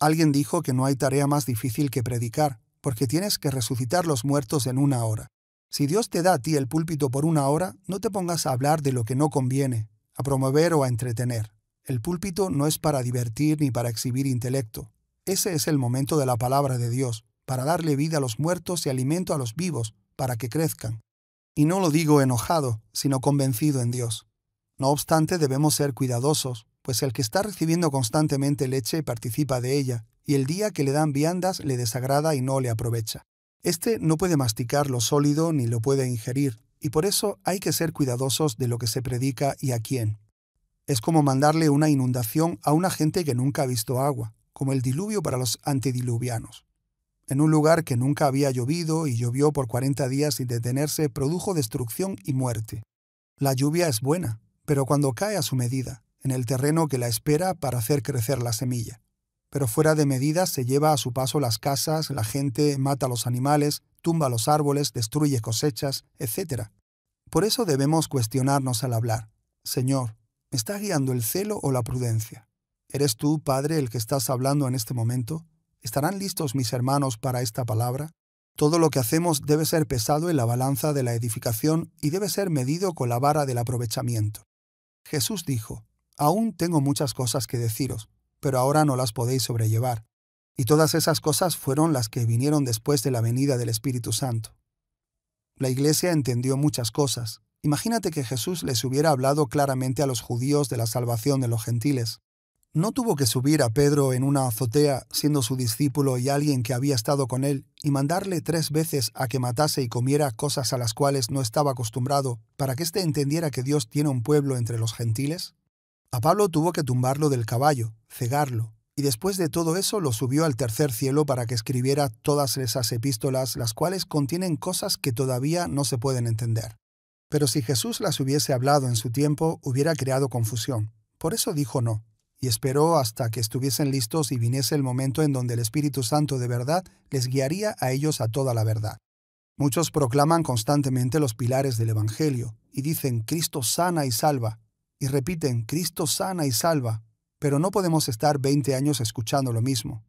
Alguien dijo que no hay tarea más difícil que predicar, porque tienes que resucitar los muertos en una hora. Si Dios te da a ti el púlpito por una hora, no te pongas a hablar de lo que no conviene, a promover o a entretener. El púlpito no es para divertir ni para exhibir intelecto. Ese es el momento de la palabra de Dios, para darle vida a los muertos y alimento a los vivos, para que crezcan. Y no lo digo enojado, sino convencido en Dios. No obstante, debemos ser cuidadosos, pues el que está recibiendo constantemente leche participa de ella, y el día que le dan viandas le desagrada y no le aprovecha. Este no puede masticar lo sólido ni lo puede ingerir, y por eso hay que ser cuidadosos de lo que se predica y a quién. Es como mandarle una inundación a una gente que nunca ha visto agua, como el diluvio para los antediluvianos. En un lugar que nunca había llovido y llovió por 40 días sin detenerse, produjo destrucción y muerte. La lluvia es buena, pero cuando cae a su medida, en el terreno que la espera para hacer crecer la semilla pero fuera de medida se lleva a su paso las casas, la gente, mata a los animales, tumba los árboles, destruye cosechas, etc. Por eso debemos cuestionarnos al hablar. Señor, ¿me está guiando el celo o la prudencia? ¿Eres tú, Padre, el que estás hablando en este momento? ¿Estarán listos mis hermanos para esta palabra? Todo lo que hacemos debe ser pesado en la balanza de la edificación y debe ser medido con la vara del aprovechamiento. Jesús dijo, Aún tengo muchas cosas que deciros, pero ahora no las podéis sobrellevar. Y todas esas cosas fueron las que vinieron después de la venida del Espíritu Santo. La iglesia entendió muchas cosas. Imagínate que Jesús les hubiera hablado claramente a los judíos de la salvación de los gentiles. No tuvo que subir a Pedro en una azotea, siendo su discípulo y alguien que había estado con él, y mandarle tres veces a que matase y comiera cosas a las cuales no estaba acostumbrado, para que éste entendiera que Dios tiene un pueblo entre los gentiles? A Pablo tuvo que tumbarlo del caballo, cegarlo, y después de todo eso lo subió al tercer cielo para que escribiera todas esas epístolas, las cuales contienen cosas que todavía no se pueden entender. Pero si Jesús las hubiese hablado en su tiempo, hubiera creado confusión. Por eso dijo no, y esperó hasta que estuviesen listos y viniese el momento en donde el Espíritu Santo de verdad les guiaría a ellos a toda la verdad. Muchos proclaman constantemente los pilares del Evangelio, y dicen Cristo sana y salva, y repiten, Cristo sana y salva, pero no podemos estar 20 años escuchando lo mismo.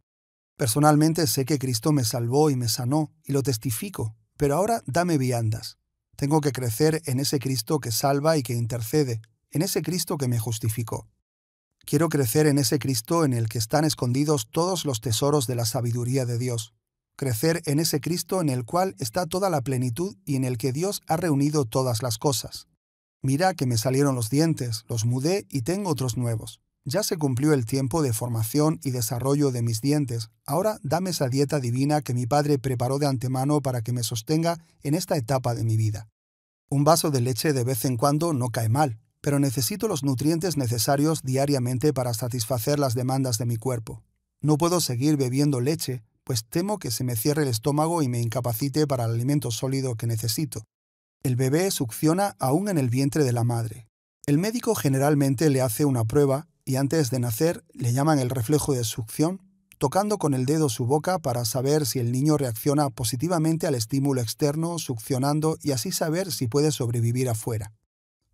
Personalmente sé que Cristo me salvó y me sanó, y lo testifico, pero ahora dame viandas. Tengo que crecer en ese Cristo que salva y que intercede, en ese Cristo que me justificó. Quiero crecer en ese Cristo en el que están escondidos todos los tesoros de la sabiduría de Dios. Crecer en ese Cristo en el cual está toda la plenitud y en el que Dios ha reunido todas las cosas. Mira que me salieron los dientes, los mudé y tengo otros nuevos. Ya se cumplió el tiempo de formación y desarrollo de mis dientes. Ahora dame esa dieta divina que mi padre preparó de antemano para que me sostenga en esta etapa de mi vida. Un vaso de leche de vez en cuando no cae mal, pero necesito los nutrientes necesarios diariamente para satisfacer las demandas de mi cuerpo. No puedo seguir bebiendo leche, pues temo que se me cierre el estómago y me incapacite para el alimento sólido que necesito. El bebé succiona aún en el vientre de la madre. El médico generalmente le hace una prueba y antes de nacer le llaman el reflejo de succión, tocando con el dedo su boca para saber si el niño reacciona positivamente al estímulo externo succionando y así saber si puede sobrevivir afuera.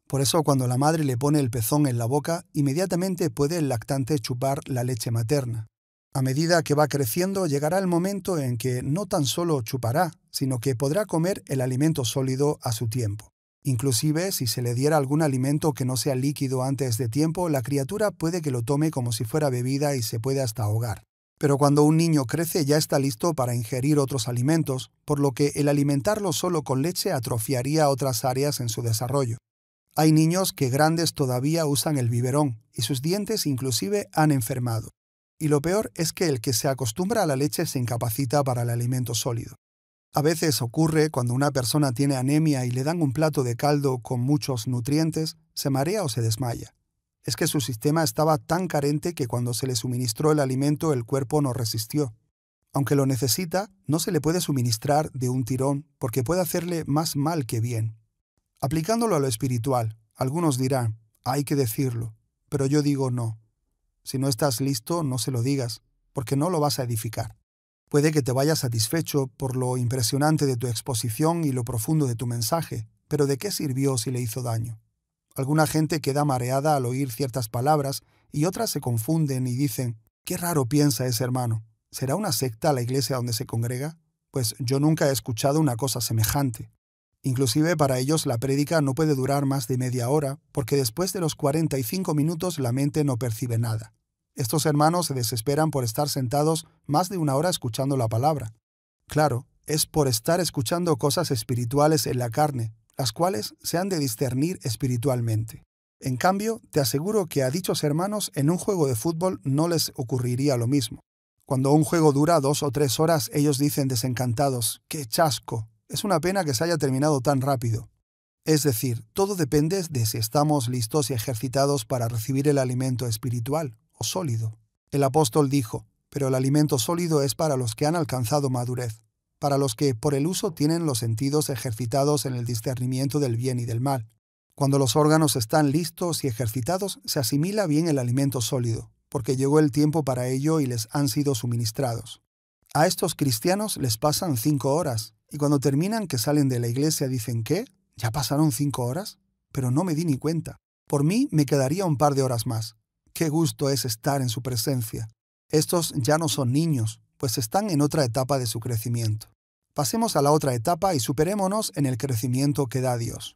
Por eso cuando la madre le pone el pezón en la boca, inmediatamente puede el lactante chupar la leche materna. A medida que va creciendo llegará el momento en que no tan solo chupará, sino que podrá comer el alimento sólido a su tiempo. Inclusive, si se le diera algún alimento que no sea líquido antes de tiempo, la criatura puede que lo tome como si fuera bebida y se puede hasta ahogar. Pero cuando un niño crece ya está listo para ingerir otros alimentos, por lo que el alimentarlo solo con leche atrofiaría otras áreas en su desarrollo. Hay niños que grandes todavía usan el biberón, y sus dientes inclusive han enfermado. Y lo peor es que el que se acostumbra a la leche se incapacita para el alimento sólido. A veces ocurre cuando una persona tiene anemia y le dan un plato de caldo con muchos nutrientes, se marea o se desmaya. Es que su sistema estaba tan carente que cuando se le suministró el alimento el cuerpo no resistió. Aunque lo necesita, no se le puede suministrar de un tirón porque puede hacerle más mal que bien. Aplicándolo a lo espiritual, algunos dirán, hay que decirlo, pero yo digo no. Si no estás listo, no se lo digas, porque no lo vas a edificar. Puede que te vayas satisfecho por lo impresionante de tu exposición y lo profundo de tu mensaje, pero ¿de qué sirvió si le hizo daño? Alguna gente queda mareada al oír ciertas palabras y otras se confunden y dicen, qué raro piensa ese hermano. ¿Será una secta la iglesia donde se congrega? Pues yo nunca he escuchado una cosa semejante. Inclusive para ellos la prédica no puede durar más de media hora, porque después de los 45 minutos la mente no percibe nada. Estos hermanos se desesperan por estar sentados más de una hora escuchando la palabra. Claro, es por estar escuchando cosas espirituales en la carne, las cuales se han de discernir espiritualmente. En cambio, te aseguro que a dichos hermanos en un juego de fútbol no les ocurriría lo mismo. Cuando un juego dura dos o tres horas, ellos dicen desencantados, ¡qué chasco! Es una pena que se haya terminado tan rápido. Es decir, todo depende de si estamos listos y ejercitados para recibir el alimento espiritual sólido. El apóstol dijo, pero el alimento sólido es para los que han alcanzado madurez, para los que por el uso tienen los sentidos ejercitados en el discernimiento del bien y del mal. Cuando los órganos están listos y ejercitados, se asimila bien el alimento sólido, porque llegó el tiempo para ello y les han sido suministrados. A estos cristianos les pasan cinco horas, y cuando terminan que salen de la iglesia dicen ¿qué? ¿ya pasaron cinco horas? Pero no me di ni cuenta. Por mí me quedaría un par de horas más, Qué gusto es estar en su presencia. Estos ya no son niños, pues están en otra etapa de su crecimiento. Pasemos a la otra etapa y superémonos en el crecimiento que da Dios.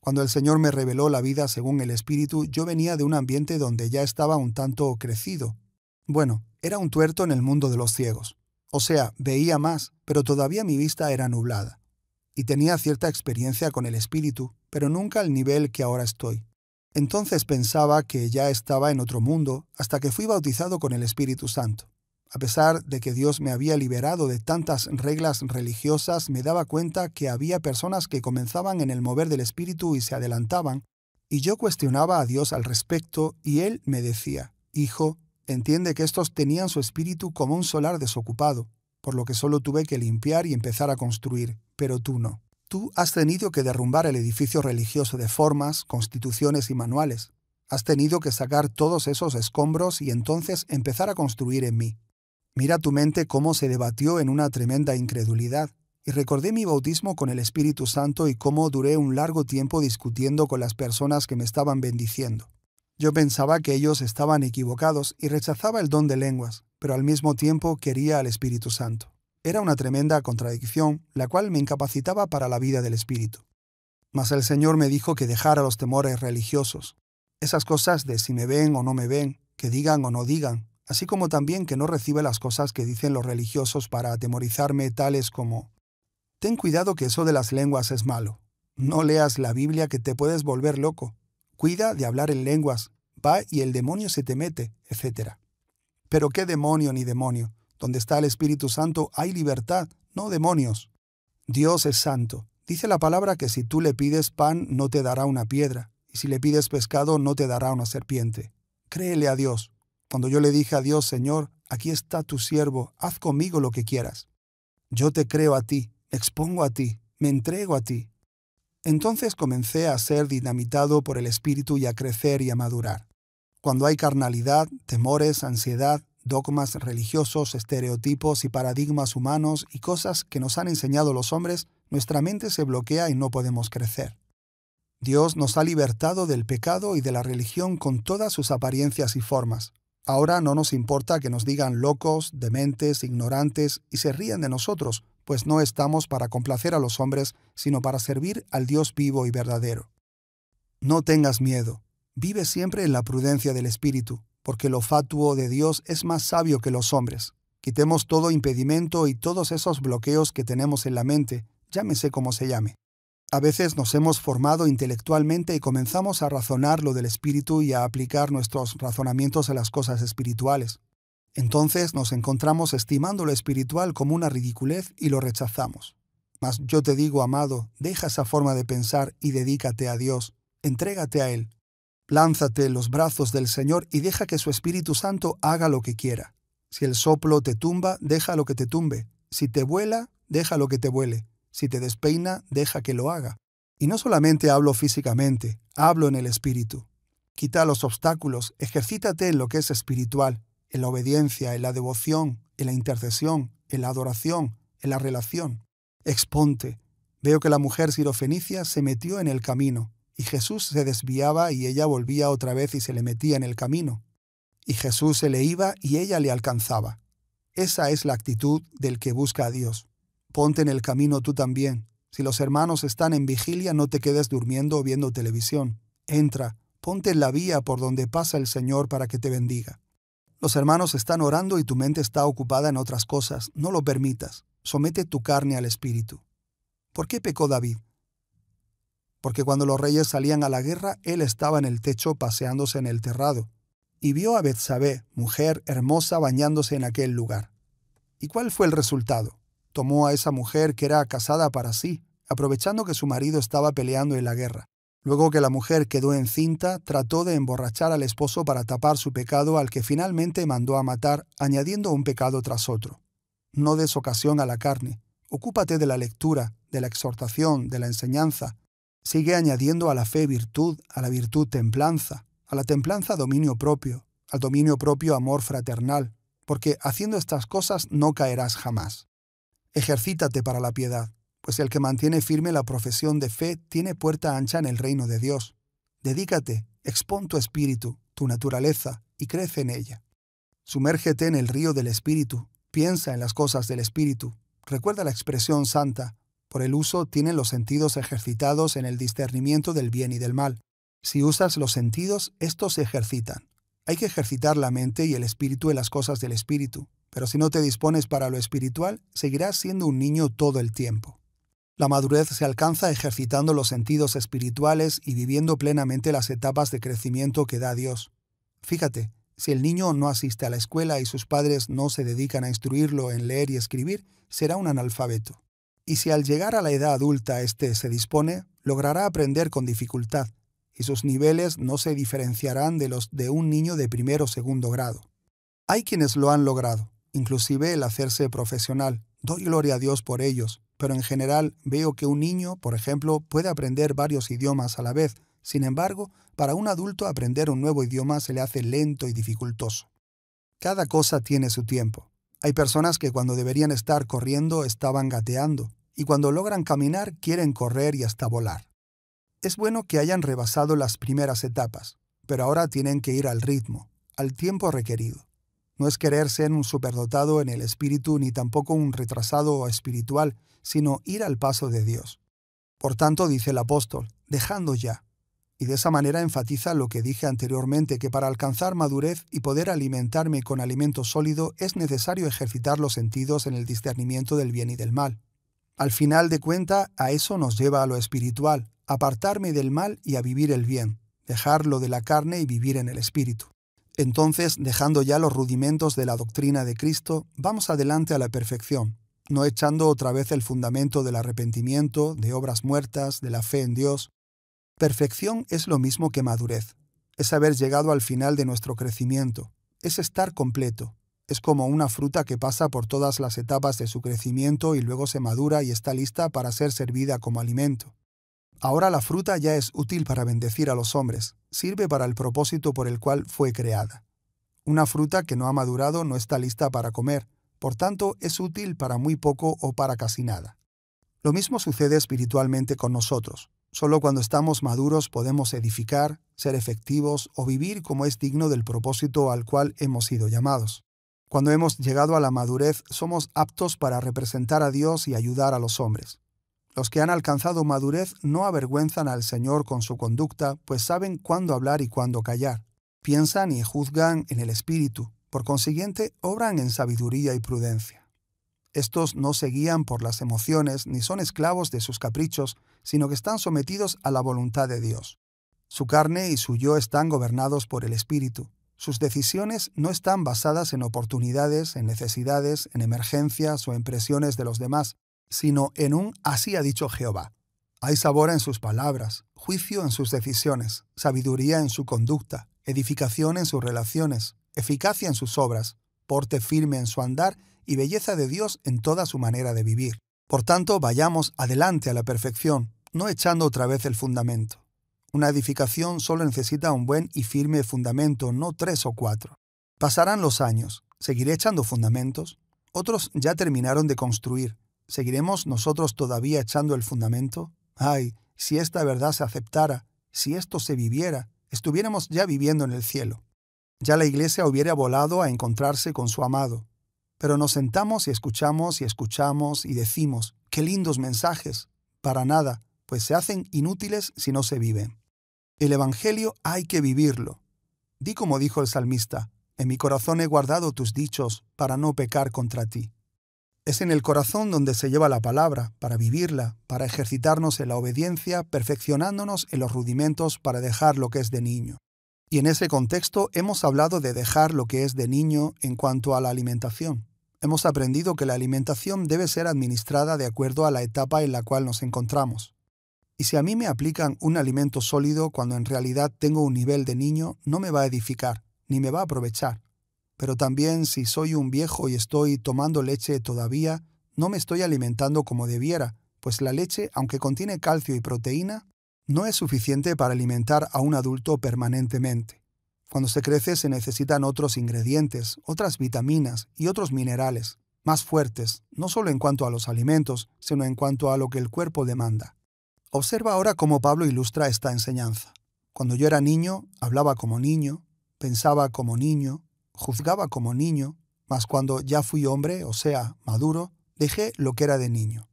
Cuando el Señor me reveló la vida según el Espíritu, yo venía de un ambiente donde ya estaba un tanto crecido. Bueno, era un tuerto en el mundo de los ciegos. O sea, veía más, pero todavía mi vista era nublada. Y tenía cierta experiencia con el Espíritu, pero nunca al nivel que ahora estoy. Entonces pensaba que ya estaba en otro mundo hasta que fui bautizado con el Espíritu Santo. A pesar de que Dios me había liberado de tantas reglas religiosas, me daba cuenta que había personas que comenzaban en el mover del Espíritu y se adelantaban, y yo cuestionaba a Dios al respecto y Él me decía, Hijo, entiende que estos tenían su espíritu como un solar desocupado, por lo que solo tuve que limpiar y empezar a construir, pero tú no. Tú has tenido que derrumbar el edificio religioso de formas, constituciones y manuales. Has tenido que sacar todos esos escombros y entonces empezar a construir en mí. Mira tu mente cómo se debatió en una tremenda incredulidad, y recordé mi bautismo con el Espíritu Santo y cómo duré un largo tiempo discutiendo con las personas que me estaban bendiciendo. Yo pensaba que ellos estaban equivocados y rechazaba el don de lenguas, pero al mismo tiempo quería al Espíritu Santo. Era una tremenda contradicción, la cual me incapacitaba para la vida del espíritu. Mas el Señor me dijo que dejara los temores religiosos, esas cosas de si me ven o no me ven, que digan o no digan, así como también que no reciba las cosas que dicen los religiosos para atemorizarme, tales como, Ten cuidado que eso de las lenguas es malo. No leas la Biblia que te puedes volver loco. Cuida de hablar en lenguas. Va y el demonio se te mete, etc. Pero qué demonio ni demonio. Donde está el Espíritu Santo hay libertad, no demonios. Dios es santo. Dice la palabra que si tú le pides pan no te dará una piedra, y si le pides pescado no te dará una serpiente. Créele a Dios. Cuando yo le dije a Dios, Señor, aquí está tu siervo, haz conmigo lo que quieras. Yo te creo a ti, expongo a ti, me entrego a ti. Entonces comencé a ser dinamitado por el Espíritu y a crecer y a madurar. Cuando hay carnalidad, temores, ansiedad, dogmas religiosos, estereotipos y paradigmas humanos y cosas que nos han enseñado los hombres, nuestra mente se bloquea y no podemos crecer. Dios nos ha libertado del pecado y de la religión con todas sus apariencias y formas. Ahora no nos importa que nos digan locos, dementes, ignorantes y se rían de nosotros, pues no estamos para complacer a los hombres, sino para servir al Dios vivo y verdadero. No tengas miedo, vive siempre en la prudencia del Espíritu, porque lo fatuo de Dios es más sabio que los hombres. Quitemos todo impedimento y todos esos bloqueos que tenemos en la mente, llámese como se llame. A veces nos hemos formado intelectualmente y comenzamos a razonar lo del espíritu y a aplicar nuestros razonamientos a las cosas espirituales. Entonces nos encontramos estimando lo espiritual como una ridiculez y lo rechazamos. Mas yo te digo, amado, deja esa forma de pensar y dedícate a Dios, entrégate a Él, Lánzate en los brazos del Señor y deja que su Espíritu Santo haga lo que quiera. Si el soplo te tumba, deja lo que te tumbe. Si te vuela, deja lo que te vuele. Si te despeina, deja que lo haga. Y no solamente hablo físicamente, hablo en el espíritu. Quita los obstáculos, ejercítate en lo que es espiritual, en la obediencia, en la devoción, en la intercesión, en la adoración, en la relación. Exponte. Veo que la mujer sirofenicia se metió en el camino y Jesús se desviaba y ella volvía otra vez y se le metía en el camino. Y Jesús se le iba y ella le alcanzaba. Esa es la actitud del que busca a Dios. Ponte en el camino tú también. Si los hermanos están en vigilia, no te quedes durmiendo o viendo televisión. Entra, ponte en la vía por donde pasa el Señor para que te bendiga. Los hermanos están orando y tu mente está ocupada en otras cosas. No lo permitas. Somete tu carne al Espíritu. ¿Por qué pecó David? porque cuando los reyes salían a la guerra, él estaba en el techo paseándose en el terrado, y vio a Betsabé, mujer hermosa, bañándose en aquel lugar. ¿Y cuál fue el resultado? Tomó a esa mujer que era casada para sí, aprovechando que su marido estaba peleando en la guerra. Luego que la mujer quedó encinta, trató de emborrachar al esposo para tapar su pecado al que finalmente mandó a matar, añadiendo un pecado tras otro. No des ocasión a la carne. Ocúpate de la lectura, de la exhortación, de la enseñanza, Sigue añadiendo a la fe virtud, a la virtud templanza, a la templanza dominio propio, al dominio propio amor fraternal, porque haciendo estas cosas no caerás jamás. Ejercítate para la piedad, pues el que mantiene firme la profesión de fe tiene puerta ancha en el reino de Dios. Dedícate, expón tu espíritu, tu naturaleza, y crece en ella. Sumérgete en el río del espíritu, piensa en las cosas del espíritu, recuerda la expresión santa, por el uso tienen los sentidos ejercitados en el discernimiento del bien y del mal. Si usas los sentidos, estos se ejercitan. Hay que ejercitar la mente y el espíritu en las cosas del espíritu, pero si no te dispones para lo espiritual, seguirás siendo un niño todo el tiempo. La madurez se alcanza ejercitando los sentidos espirituales y viviendo plenamente las etapas de crecimiento que da Dios. Fíjate, si el niño no asiste a la escuela y sus padres no se dedican a instruirlo en leer y escribir, será un analfabeto y si al llegar a la edad adulta éste se dispone, logrará aprender con dificultad, y sus niveles no se diferenciarán de los de un niño de primero o segundo grado. Hay quienes lo han logrado, inclusive el hacerse profesional. Doy gloria a Dios por ellos, pero en general veo que un niño, por ejemplo, puede aprender varios idiomas a la vez. Sin embargo, para un adulto aprender un nuevo idioma se le hace lento y dificultoso. Cada cosa tiene su tiempo. Hay personas que cuando deberían estar corriendo estaban gateando, y cuando logran caminar quieren correr y hasta volar. Es bueno que hayan rebasado las primeras etapas, pero ahora tienen que ir al ritmo, al tiempo requerido. No es querer ser un superdotado en el espíritu ni tampoco un retrasado espiritual, sino ir al paso de Dios. Por tanto, dice el apóstol, dejando ya, y de esa manera enfatiza lo que dije anteriormente, que para alcanzar madurez y poder alimentarme con alimento sólido es necesario ejercitar los sentidos en el discernimiento del bien y del mal. Al final de cuenta, a eso nos lleva a lo espiritual, apartarme del mal y a vivir el bien, dejar lo de la carne y vivir en el espíritu. Entonces, dejando ya los rudimentos de la doctrina de Cristo, vamos adelante a la perfección, no echando otra vez el fundamento del arrepentimiento, de obras muertas, de la fe en Dios, Perfección es lo mismo que madurez. Es haber llegado al final de nuestro crecimiento. Es estar completo. Es como una fruta que pasa por todas las etapas de su crecimiento y luego se madura y está lista para ser servida como alimento. Ahora la fruta ya es útil para bendecir a los hombres, sirve para el propósito por el cual fue creada. Una fruta que no ha madurado no está lista para comer, por tanto es útil para muy poco o para casi nada. Lo mismo sucede espiritualmente con nosotros. Solo cuando estamos maduros podemos edificar, ser efectivos o vivir como es digno del propósito al cual hemos sido llamados. Cuando hemos llegado a la madurez somos aptos para representar a Dios y ayudar a los hombres. Los que han alcanzado madurez no avergüenzan al Señor con su conducta, pues saben cuándo hablar y cuándo callar. Piensan y juzgan en el Espíritu, por consiguiente obran en sabiduría y prudencia. Estos no se guían por las emociones ni son esclavos de sus caprichos, sino que están sometidos a la voluntad de Dios. Su carne y su yo están gobernados por el Espíritu. Sus decisiones no están basadas en oportunidades, en necesidades, en emergencias o en presiones de los demás, sino en un así ha dicho Jehová. Hay sabor en sus palabras, juicio en sus decisiones, sabiduría en su conducta, edificación en sus relaciones, eficacia en sus obras, porte firme en su andar y belleza de Dios en toda su manera de vivir. Por tanto, vayamos adelante a la perfección, no echando otra vez el fundamento. Una edificación solo necesita un buen y firme fundamento, no tres o cuatro. Pasarán los años, seguiré echando fundamentos. Otros ya terminaron de construir. ¿Seguiremos nosotros todavía echando el fundamento? Ay, si esta verdad se aceptara, si esto se viviera, estuviéramos ya viviendo en el cielo. Ya la iglesia hubiera volado a encontrarse con su amado. Pero nos sentamos y escuchamos y escuchamos y decimos, qué lindos mensajes, para nada, pues se hacen inútiles si no se viven. El Evangelio hay que vivirlo. Di como dijo el salmista, en mi corazón he guardado tus dichos para no pecar contra ti. Es en el corazón donde se lleva la palabra, para vivirla, para ejercitarnos en la obediencia, perfeccionándonos en los rudimentos para dejar lo que es de niño. Y en ese contexto hemos hablado de dejar lo que es de niño en cuanto a la alimentación hemos aprendido que la alimentación debe ser administrada de acuerdo a la etapa en la cual nos encontramos. Y si a mí me aplican un alimento sólido cuando en realidad tengo un nivel de niño, no me va a edificar, ni me va a aprovechar. Pero también si soy un viejo y estoy tomando leche todavía, no me estoy alimentando como debiera, pues la leche, aunque contiene calcio y proteína, no es suficiente para alimentar a un adulto permanentemente. Cuando se crece se necesitan otros ingredientes, otras vitaminas y otros minerales, más fuertes, no solo en cuanto a los alimentos, sino en cuanto a lo que el cuerpo demanda. Observa ahora cómo Pablo ilustra esta enseñanza. Cuando yo era niño, hablaba como niño, pensaba como niño, juzgaba como niño, mas cuando ya fui hombre, o sea, maduro, dejé lo que era de niño.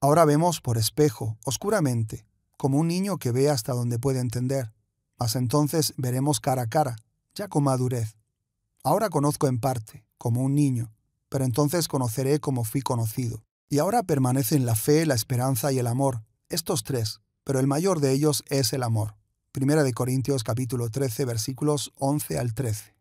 Ahora vemos por espejo, oscuramente, como un niño que ve hasta donde puede entender, hasta entonces veremos cara a cara, ya con madurez. Ahora conozco en parte, como un niño, pero entonces conoceré como fui conocido. Y ahora permanecen la fe, la esperanza y el amor, estos tres, pero el mayor de ellos es el amor. Primera de Corintios capítulo 13 versículos 11 al 13.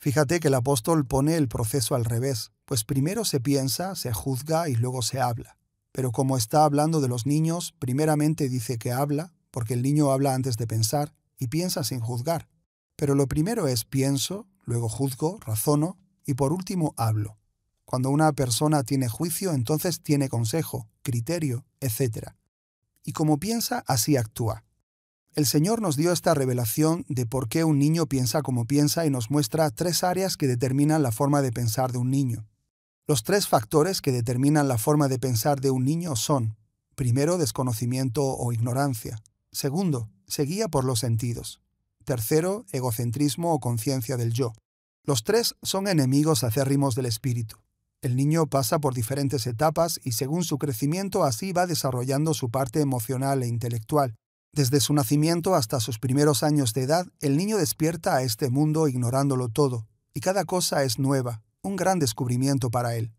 Fíjate que el apóstol pone el proceso al revés, pues primero se piensa, se juzga y luego se habla. Pero como está hablando de los niños, primeramente dice que habla, porque el niño habla antes de pensar, y piensa sin juzgar. Pero lo primero es pienso, luego juzgo, razono y por último hablo. Cuando una persona tiene juicio, entonces tiene consejo, criterio, etc. Y como piensa, así actúa. El Señor nos dio esta revelación de por qué un niño piensa como piensa y nos muestra tres áreas que determinan la forma de pensar de un niño. Los tres factores que determinan la forma de pensar de un niño son, primero, desconocimiento o ignorancia, segundo, se guía por los sentidos. Tercero, egocentrismo o conciencia del yo. Los tres son enemigos acérrimos del espíritu. El niño pasa por diferentes etapas y según su crecimiento así va desarrollando su parte emocional e intelectual. Desde su nacimiento hasta sus primeros años de edad, el niño despierta a este mundo ignorándolo todo, y cada cosa es nueva, un gran descubrimiento para él.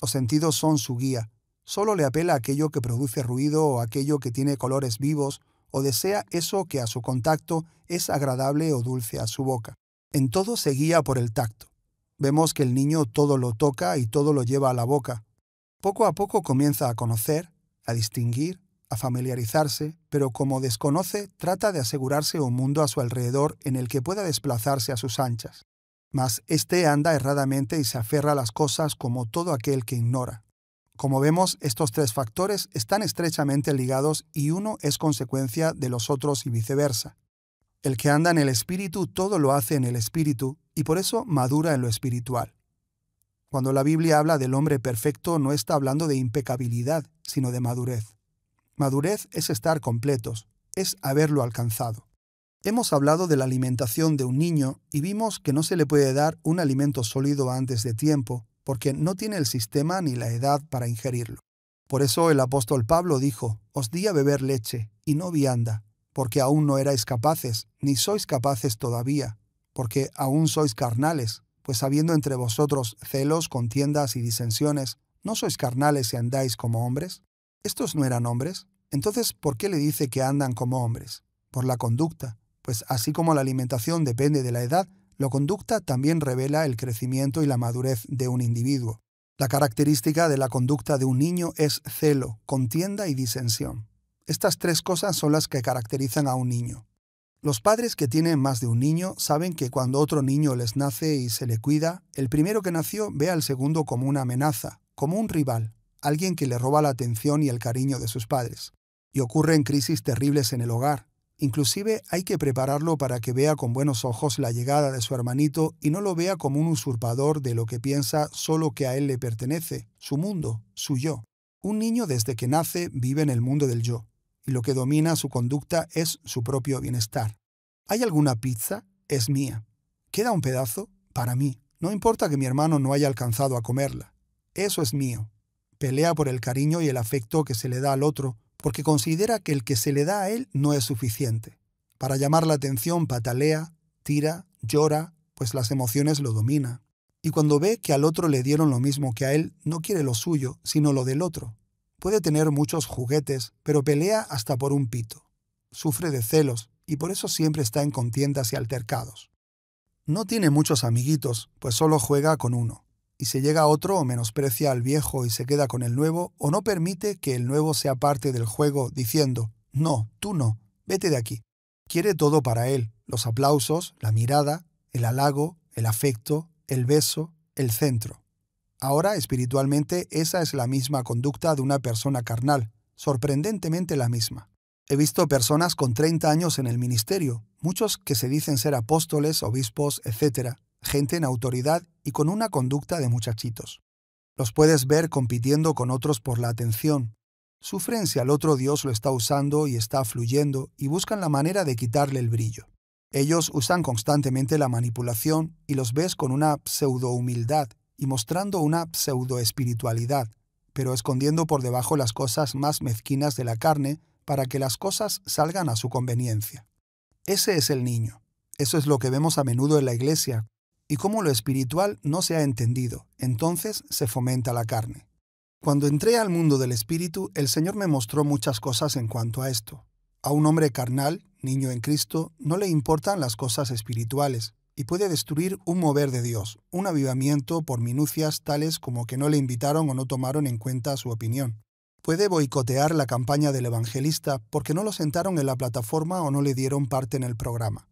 Los sentidos son su guía. Solo le apela a aquello que produce ruido o aquello que tiene colores vivos o desea eso que a su contacto es agradable o dulce a su boca. En todo se guía por el tacto. Vemos que el niño todo lo toca y todo lo lleva a la boca. Poco a poco comienza a conocer, a distinguir, a familiarizarse, pero como desconoce, trata de asegurarse un mundo a su alrededor en el que pueda desplazarse a sus anchas. Mas éste anda erradamente y se aferra a las cosas como todo aquel que ignora. Como vemos, estos tres factores están estrechamente ligados y uno es consecuencia de los otros y viceversa. El que anda en el espíritu todo lo hace en el espíritu y por eso madura en lo espiritual. Cuando la Biblia habla del hombre perfecto no está hablando de impecabilidad, sino de madurez. Madurez es estar completos, es haberlo alcanzado. Hemos hablado de la alimentación de un niño y vimos que no se le puede dar un alimento sólido antes de tiempo, porque no tiene el sistema ni la edad para ingerirlo. Por eso el apóstol Pablo dijo, Os di a beber leche y no vianda, porque aún no erais capaces, ni sois capaces todavía, porque aún sois carnales, pues habiendo entre vosotros celos, contiendas y disensiones, ¿no sois carnales y andáis como hombres? ¿Estos no eran hombres? Entonces, ¿por qué le dice que andan como hombres? Por la conducta, pues así como la alimentación depende de la edad, la conducta también revela el crecimiento y la madurez de un individuo. La característica de la conducta de un niño es celo, contienda y disensión. Estas tres cosas son las que caracterizan a un niño. Los padres que tienen más de un niño saben que cuando otro niño les nace y se le cuida, el primero que nació ve al segundo como una amenaza, como un rival, alguien que le roba la atención y el cariño de sus padres. Y ocurren crisis terribles en el hogar, Inclusive hay que prepararlo para que vea con buenos ojos la llegada de su hermanito y no lo vea como un usurpador de lo que piensa solo que a él le pertenece, su mundo, su yo. Un niño desde que nace vive en el mundo del yo, y lo que domina su conducta es su propio bienestar. ¿Hay alguna pizza? Es mía. ¿Queda un pedazo? Para mí. No importa que mi hermano no haya alcanzado a comerla. Eso es mío. Pelea por el cariño y el afecto que se le da al otro, porque considera que el que se le da a él no es suficiente. Para llamar la atención patalea, tira, llora, pues las emociones lo dominan. Y cuando ve que al otro le dieron lo mismo que a él, no quiere lo suyo, sino lo del otro. Puede tener muchos juguetes, pero pelea hasta por un pito. Sufre de celos, y por eso siempre está en contiendas y altercados. No tiene muchos amiguitos, pues solo juega con uno y se llega a otro o menosprecia al viejo y se queda con el nuevo, o no permite que el nuevo sea parte del juego diciendo, no, tú no, vete de aquí. Quiere todo para él, los aplausos, la mirada, el halago, el afecto, el beso, el centro. Ahora, espiritualmente, esa es la misma conducta de una persona carnal, sorprendentemente la misma. He visto personas con 30 años en el ministerio, muchos que se dicen ser apóstoles, obispos, etc., gente en autoridad y con una conducta de muchachitos. Los puedes ver compitiendo con otros por la atención. Sufren si al otro Dios lo está usando y está fluyendo y buscan la manera de quitarle el brillo. Ellos usan constantemente la manipulación y los ves con una pseudo humildad y mostrando una pseudo espiritualidad, pero escondiendo por debajo las cosas más mezquinas de la carne para que las cosas salgan a su conveniencia. Ese es el niño. Eso es lo que vemos a menudo en la iglesia y cómo lo espiritual no se ha entendido, entonces se fomenta la carne. Cuando entré al mundo del espíritu, el Señor me mostró muchas cosas en cuanto a esto. A un hombre carnal, niño en Cristo, no le importan las cosas espirituales, y puede destruir un mover de Dios, un avivamiento por minucias tales como que no le invitaron o no tomaron en cuenta su opinión. Puede boicotear la campaña del evangelista porque no lo sentaron en la plataforma o no le dieron parte en el programa.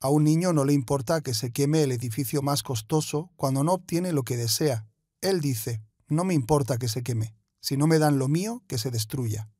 A un niño no le importa que se queme el edificio más costoso cuando no obtiene lo que desea. Él dice, no me importa que se queme, si no me dan lo mío, que se destruya.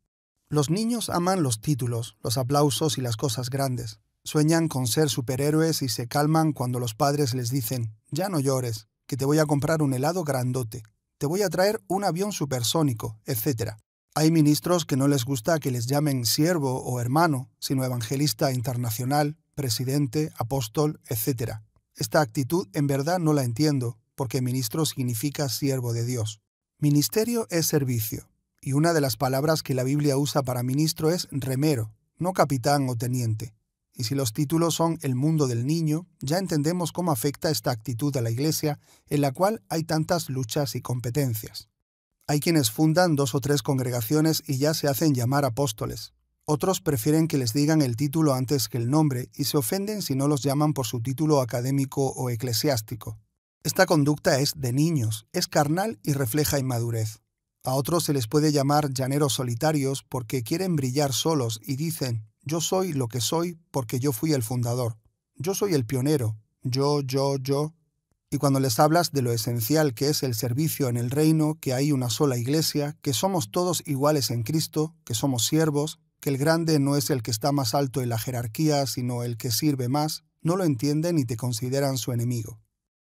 Los niños aman los títulos, los aplausos y las cosas grandes. Sueñan con ser superhéroes y se calman cuando los padres les dicen, ya no llores, que te voy a comprar un helado grandote, te voy a traer un avión supersónico, etc. Hay ministros que no les gusta que les llamen siervo o hermano, sino evangelista internacional, presidente, apóstol, etc. Esta actitud en verdad no la entiendo, porque ministro significa siervo de Dios. Ministerio es servicio, y una de las palabras que la Biblia usa para ministro es remero, no capitán o teniente. Y si los títulos son El mundo del niño, ya entendemos cómo afecta esta actitud a la Iglesia, en la cual hay tantas luchas y competencias. Hay quienes fundan dos o tres congregaciones y ya se hacen llamar apóstoles, otros prefieren que les digan el título antes que el nombre y se ofenden si no los llaman por su título académico o eclesiástico. Esta conducta es de niños, es carnal y refleja inmadurez. A otros se les puede llamar llaneros solitarios porque quieren brillar solos y dicen, yo soy lo que soy porque yo fui el fundador, yo soy el pionero, yo, yo, yo. Y cuando les hablas de lo esencial que es el servicio en el reino, que hay una sola iglesia, que somos todos iguales en Cristo, que somos siervos, que el grande no es el que está más alto en la jerarquía, sino el que sirve más, no lo entienden y te consideran su enemigo.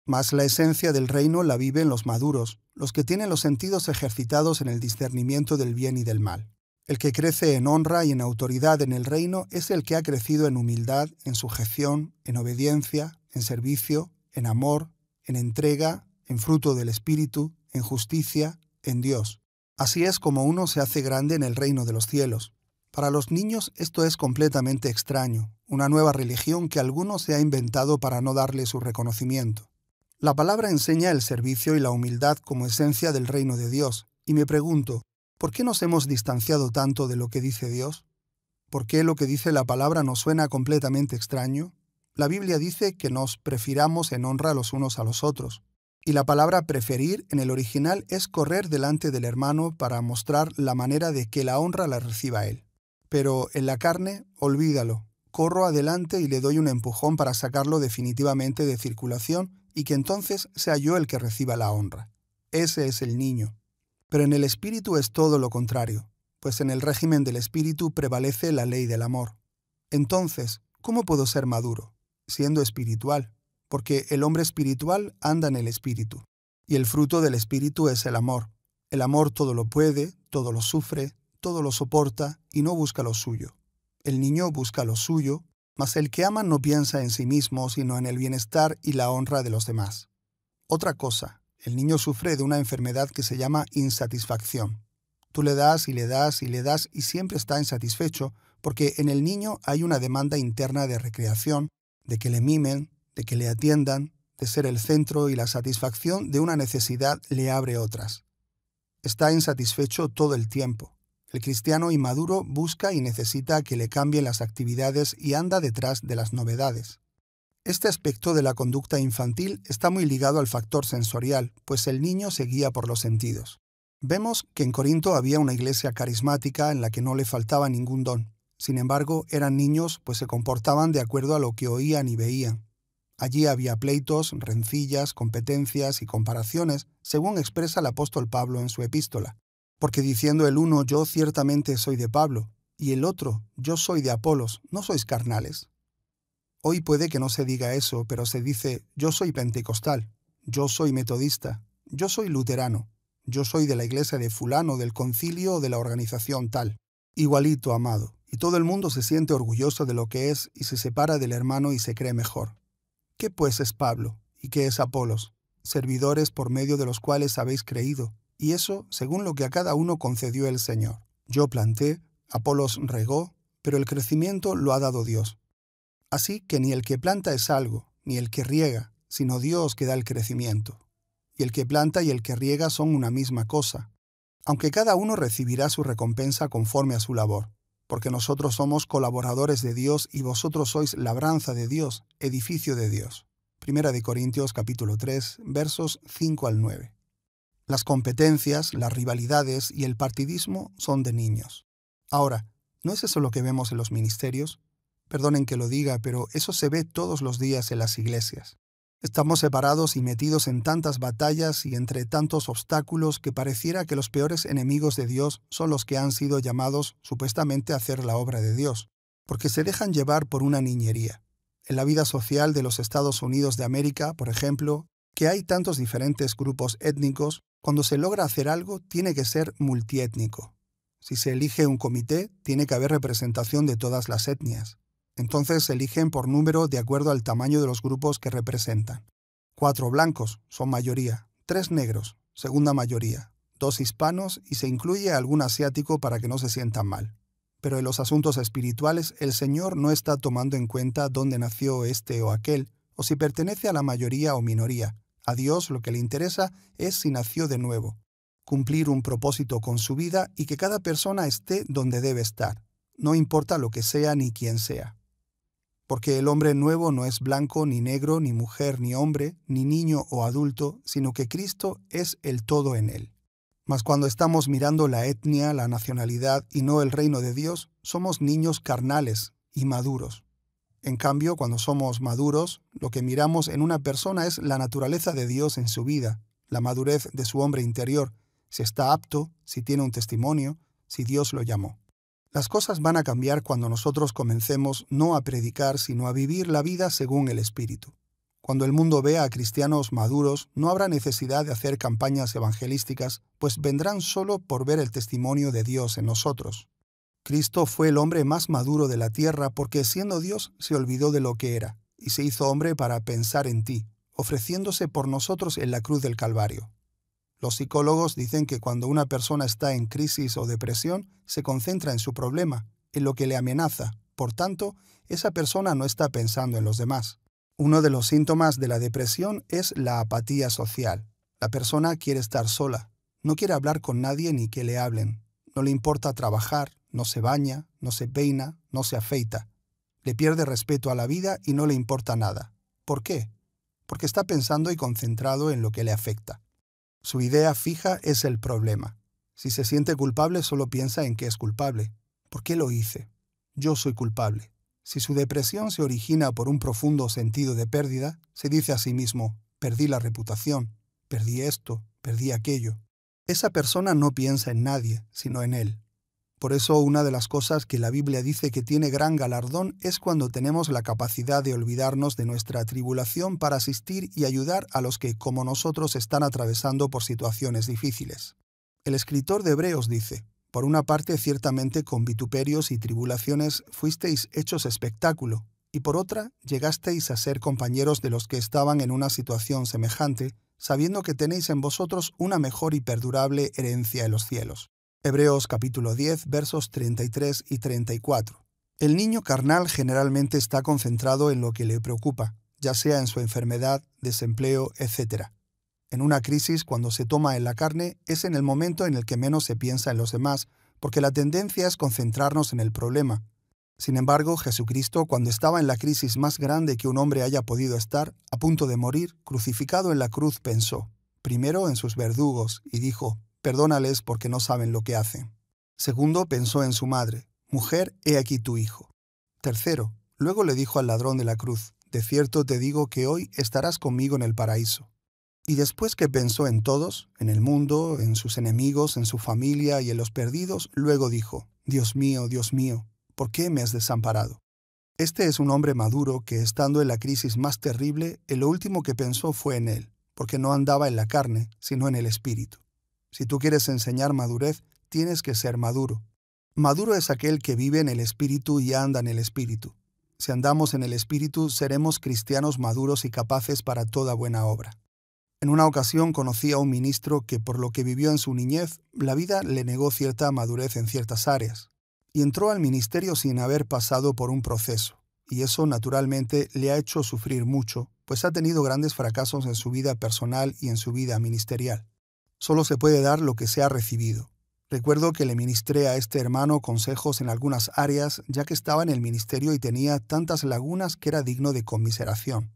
Mas la esencia del reino la viven los maduros, los que tienen los sentidos ejercitados en el discernimiento del bien y del mal. El que crece en honra y en autoridad en el reino es el que ha crecido en humildad, en sujeción, en obediencia, en servicio, en amor, en entrega, en fruto del Espíritu, en justicia, en Dios. Así es como uno se hace grande en el reino de los cielos. Para los niños esto es completamente extraño, una nueva religión que alguno se ha inventado para no darle su reconocimiento. La palabra enseña el servicio y la humildad como esencia del reino de Dios, y me pregunto, ¿por qué nos hemos distanciado tanto de lo que dice Dios? ¿Por qué lo que dice la palabra nos suena completamente extraño? La Biblia dice que nos prefiramos en honra los unos a los otros, y la palabra preferir en el original es correr delante del hermano para mostrar la manera de que la honra la reciba él. Pero en la carne, olvídalo. Corro adelante y le doy un empujón para sacarlo definitivamente de circulación y que entonces sea yo el que reciba la honra. Ese es el niño. Pero en el espíritu es todo lo contrario, pues en el régimen del espíritu prevalece la ley del amor. Entonces, ¿cómo puedo ser maduro? Siendo espiritual, porque el hombre espiritual anda en el espíritu, y el fruto del espíritu es el amor. El amor todo lo puede, todo lo sufre, todo lo soporta y no busca lo suyo. El niño busca lo suyo, mas el que ama no piensa en sí mismo, sino en el bienestar y la honra de los demás. Otra cosa, el niño sufre de una enfermedad que se llama insatisfacción. Tú le das y le das y le das y siempre está insatisfecho porque en el niño hay una demanda interna de recreación, de que le mimen, de que le atiendan, de ser el centro y la satisfacción de una necesidad le abre otras. Está insatisfecho todo el tiempo. El cristiano inmaduro busca y necesita que le cambien las actividades y anda detrás de las novedades. Este aspecto de la conducta infantil está muy ligado al factor sensorial, pues el niño se guía por los sentidos. Vemos que en Corinto había una iglesia carismática en la que no le faltaba ningún don. Sin embargo, eran niños, pues se comportaban de acuerdo a lo que oían y veían. Allí había pleitos, rencillas, competencias y comparaciones, según expresa el apóstol Pablo en su epístola. Porque diciendo el uno, yo ciertamente soy de Pablo, y el otro, yo soy de Apolos, no sois carnales. Hoy puede que no se diga eso, pero se dice, yo soy pentecostal, yo soy metodista, yo soy luterano, yo soy de la iglesia de fulano, del concilio o de la organización tal. Igualito, amado. Y todo el mundo se siente orgulloso de lo que es y se separa del hermano y se cree mejor. ¿Qué pues es Pablo? ¿Y qué es Apolos? Servidores por medio de los cuales habéis creído, y eso según lo que a cada uno concedió el Señor. Yo planté, Apolos regó, pero el crecimiento lo ha dado Dios. Así que ni el que planta es algo, ni el que riega, sino Dios que da el crecimiento. Y el que planta y el que riega son una misma cosa, aunque cada uno recibirá su recompensa conforme a su labor, porque nosotros somos colaboradores de Dios y vosotros sois labranza de Dios, edificio de Dios. Primera de Corintios capítulo 3, versos 5 al 9. Las competencias, las rivalidades y el partidismo son de niños. Ahora, ¿no es eso lo que vemos en los ministerios? Perdonen que lo diga, pero eso se ve todos los días en las iglesias. Estamos separados y metidos en tantas batallas y entre tantos obstáculos que pareciera que los peores enemigos de Dios son los que han sido llamados supuestamente a hacer la obra de Dios, porque se dejan llevar por una niñería. En la vida social de los Estados Unidos de América, por ejemplo, que hay tantos diferentes grupos étnicos, cuando se logra hacer algo tiene que ser multiétnico. Si se elige un comité, tiene que haber representación de todas las etnias. Entonces se eligen por número de acuerdo al tamaño de los grupos que representan. Cuatro blancos son mayoría, tres negros, segunda mayoría, dos hispanos y se incluye algún asiático para que no se sientan mal. Pero en los asuntos espirituales el Señor no está tomando en cuenta dónde nació este o aquel, o si pertenece a la mayoría o minoría, a Dios lo que le interesa es si nació de nuevo, cumplir un propósito con su vida y que cada persona esté donde debe estar, no importa lo que sea ni quién sea. Porque el hombre nuevo no es blanco ni negro, ni mujer ni hombre, ni niño o adulto, sino que Cristo es el todo en él. Mas cuando estamos mirando la etnia, la nacionalidad y no el reino de Dios, somos niños carnales, y maduros. En cambio, cuando somos maduros, lo que miramos en una persona es la naturaleza de Dios en su vida, la madurez de su hombre interior, si está apto, si tiene un testimonio, si Dios lo llamó. Las cosas van a cambiar cuando nosotros comencemos no a predicar, sino a vivir la vida según el Espíritu. Cuando el mundo vea a cristianos maduros, no habrá necesidad de hacer campañas evangelísticas, pues vendrán solo por ver el testimonio de Dios en nosotros. Cristo fue el hombre más maduro de la tierra porque siendo Dios se olvidó de lo que era y se hizo hombre para pensar en ti, ofreciéndose por nosotros en la cruz del Calvario. Los psicólogos dicen que cuando una persona está en crisis o depresión, se concentra en su problema, en lo que le amenaza. Por tanto, esa persona no está pensando en los demás. Uno de los síntomas de la depresión es la apatía social. La persona quiere estar sola, no quiere hablar con nadie ni que le hablen, no le importa trabajar, no se baña, no se peina, no se afeita. Le pierde respeto a la vida y no le importa nada. ¿Por qué? Porque está pensando y concentrado en lo que le afecta. Su idea fija es el problema. Si se siente culpable, solo piensa en que es culpable. ¿Por qué lo hice? Yo soy culpable. Si su depresión se origina por un profundo sentido de pérdida, se dice a sí mismo, perdí la reputación, perdí esto, perdí aquello. Esa persona no piensa en nadie, sino en él. Por eso una de las cosas que la Biblia dice que tiene gran galardón es cuando tenemos la capacidad de olvidarnos de nuestra tribulación para asistir y ayudar a los que, como nosotros, están atravesando por situaciones difíciles. El escritor de Hebreos dice, Por una parte ciertamente con vituperios y tribulaciones fuisteis hechos espectáculo, y por otra llegasteis a ser compañeros de los que estaban en una situación semejante, sabiendo que tenéis en vosotros una mejor y perdurable herencia en los cielos. Hebreos capítulo 10 versos 33 y 34. El niño carnal generalmente está concentrado en lo que le preocupa, ya sea en su enfermedad, desempleo, etc. En una crisis, cuando se toma en la carne, es en el momento en el que menos se piensa en los demás, porque la tendencia es concentrarnos en el problema. Sin embargo, Jesucristo, cuando estaba en la crisis más grande que un hombre haya podido estar, a punto de morir, crucificado en la cruz, pensó, primero en sus verdugos, y dijo, perdónales porque no saben lo que hacen. Segundo, pensó en su madre, Mujer, he aquí tu hijo. Tercero, luego le dijo al ladrón de la cruz, De cierto te digo que hoy estarás conmigo en el paraíso. Y después que pensó en todos, en el mundo, en sus enemigos, en su familia y en los perdidos, luego dijo, Dios mío, Dios mío, ¿por qué me has desamparado? Este es un hombre maduro que, estando en la crisis más terrible, el lo último que pensó fue en él, porque no andaba en la carne, sino en el espíritu. Si tú quieres enseñar madurez, tienes que ser maduro. Maduro es aquel que vive en el Espíritu y anda en el Espíritu. Si andamos en el Espíritu, seremos cristianos maduros y capaces para toda buena obra. En una ocasión conocí a un ministro que por lo que vivió en su niñez, la vida le negó cierta madurez en ciertas áreas, y entró al ministerio sin haber pasado por un proceso, y eso naturalmente le ha hecho sufrir mucho, pues ha tenido grandes fracasos en su vida personal y en su vida ministerial. Solo se puede dar lo que se ha recibido. Recuerdo que le ministré a este hermano consejos en algunas áreas, ya que estaba en el ministerio y tenía tantas lagunas que era digno de conmiseración.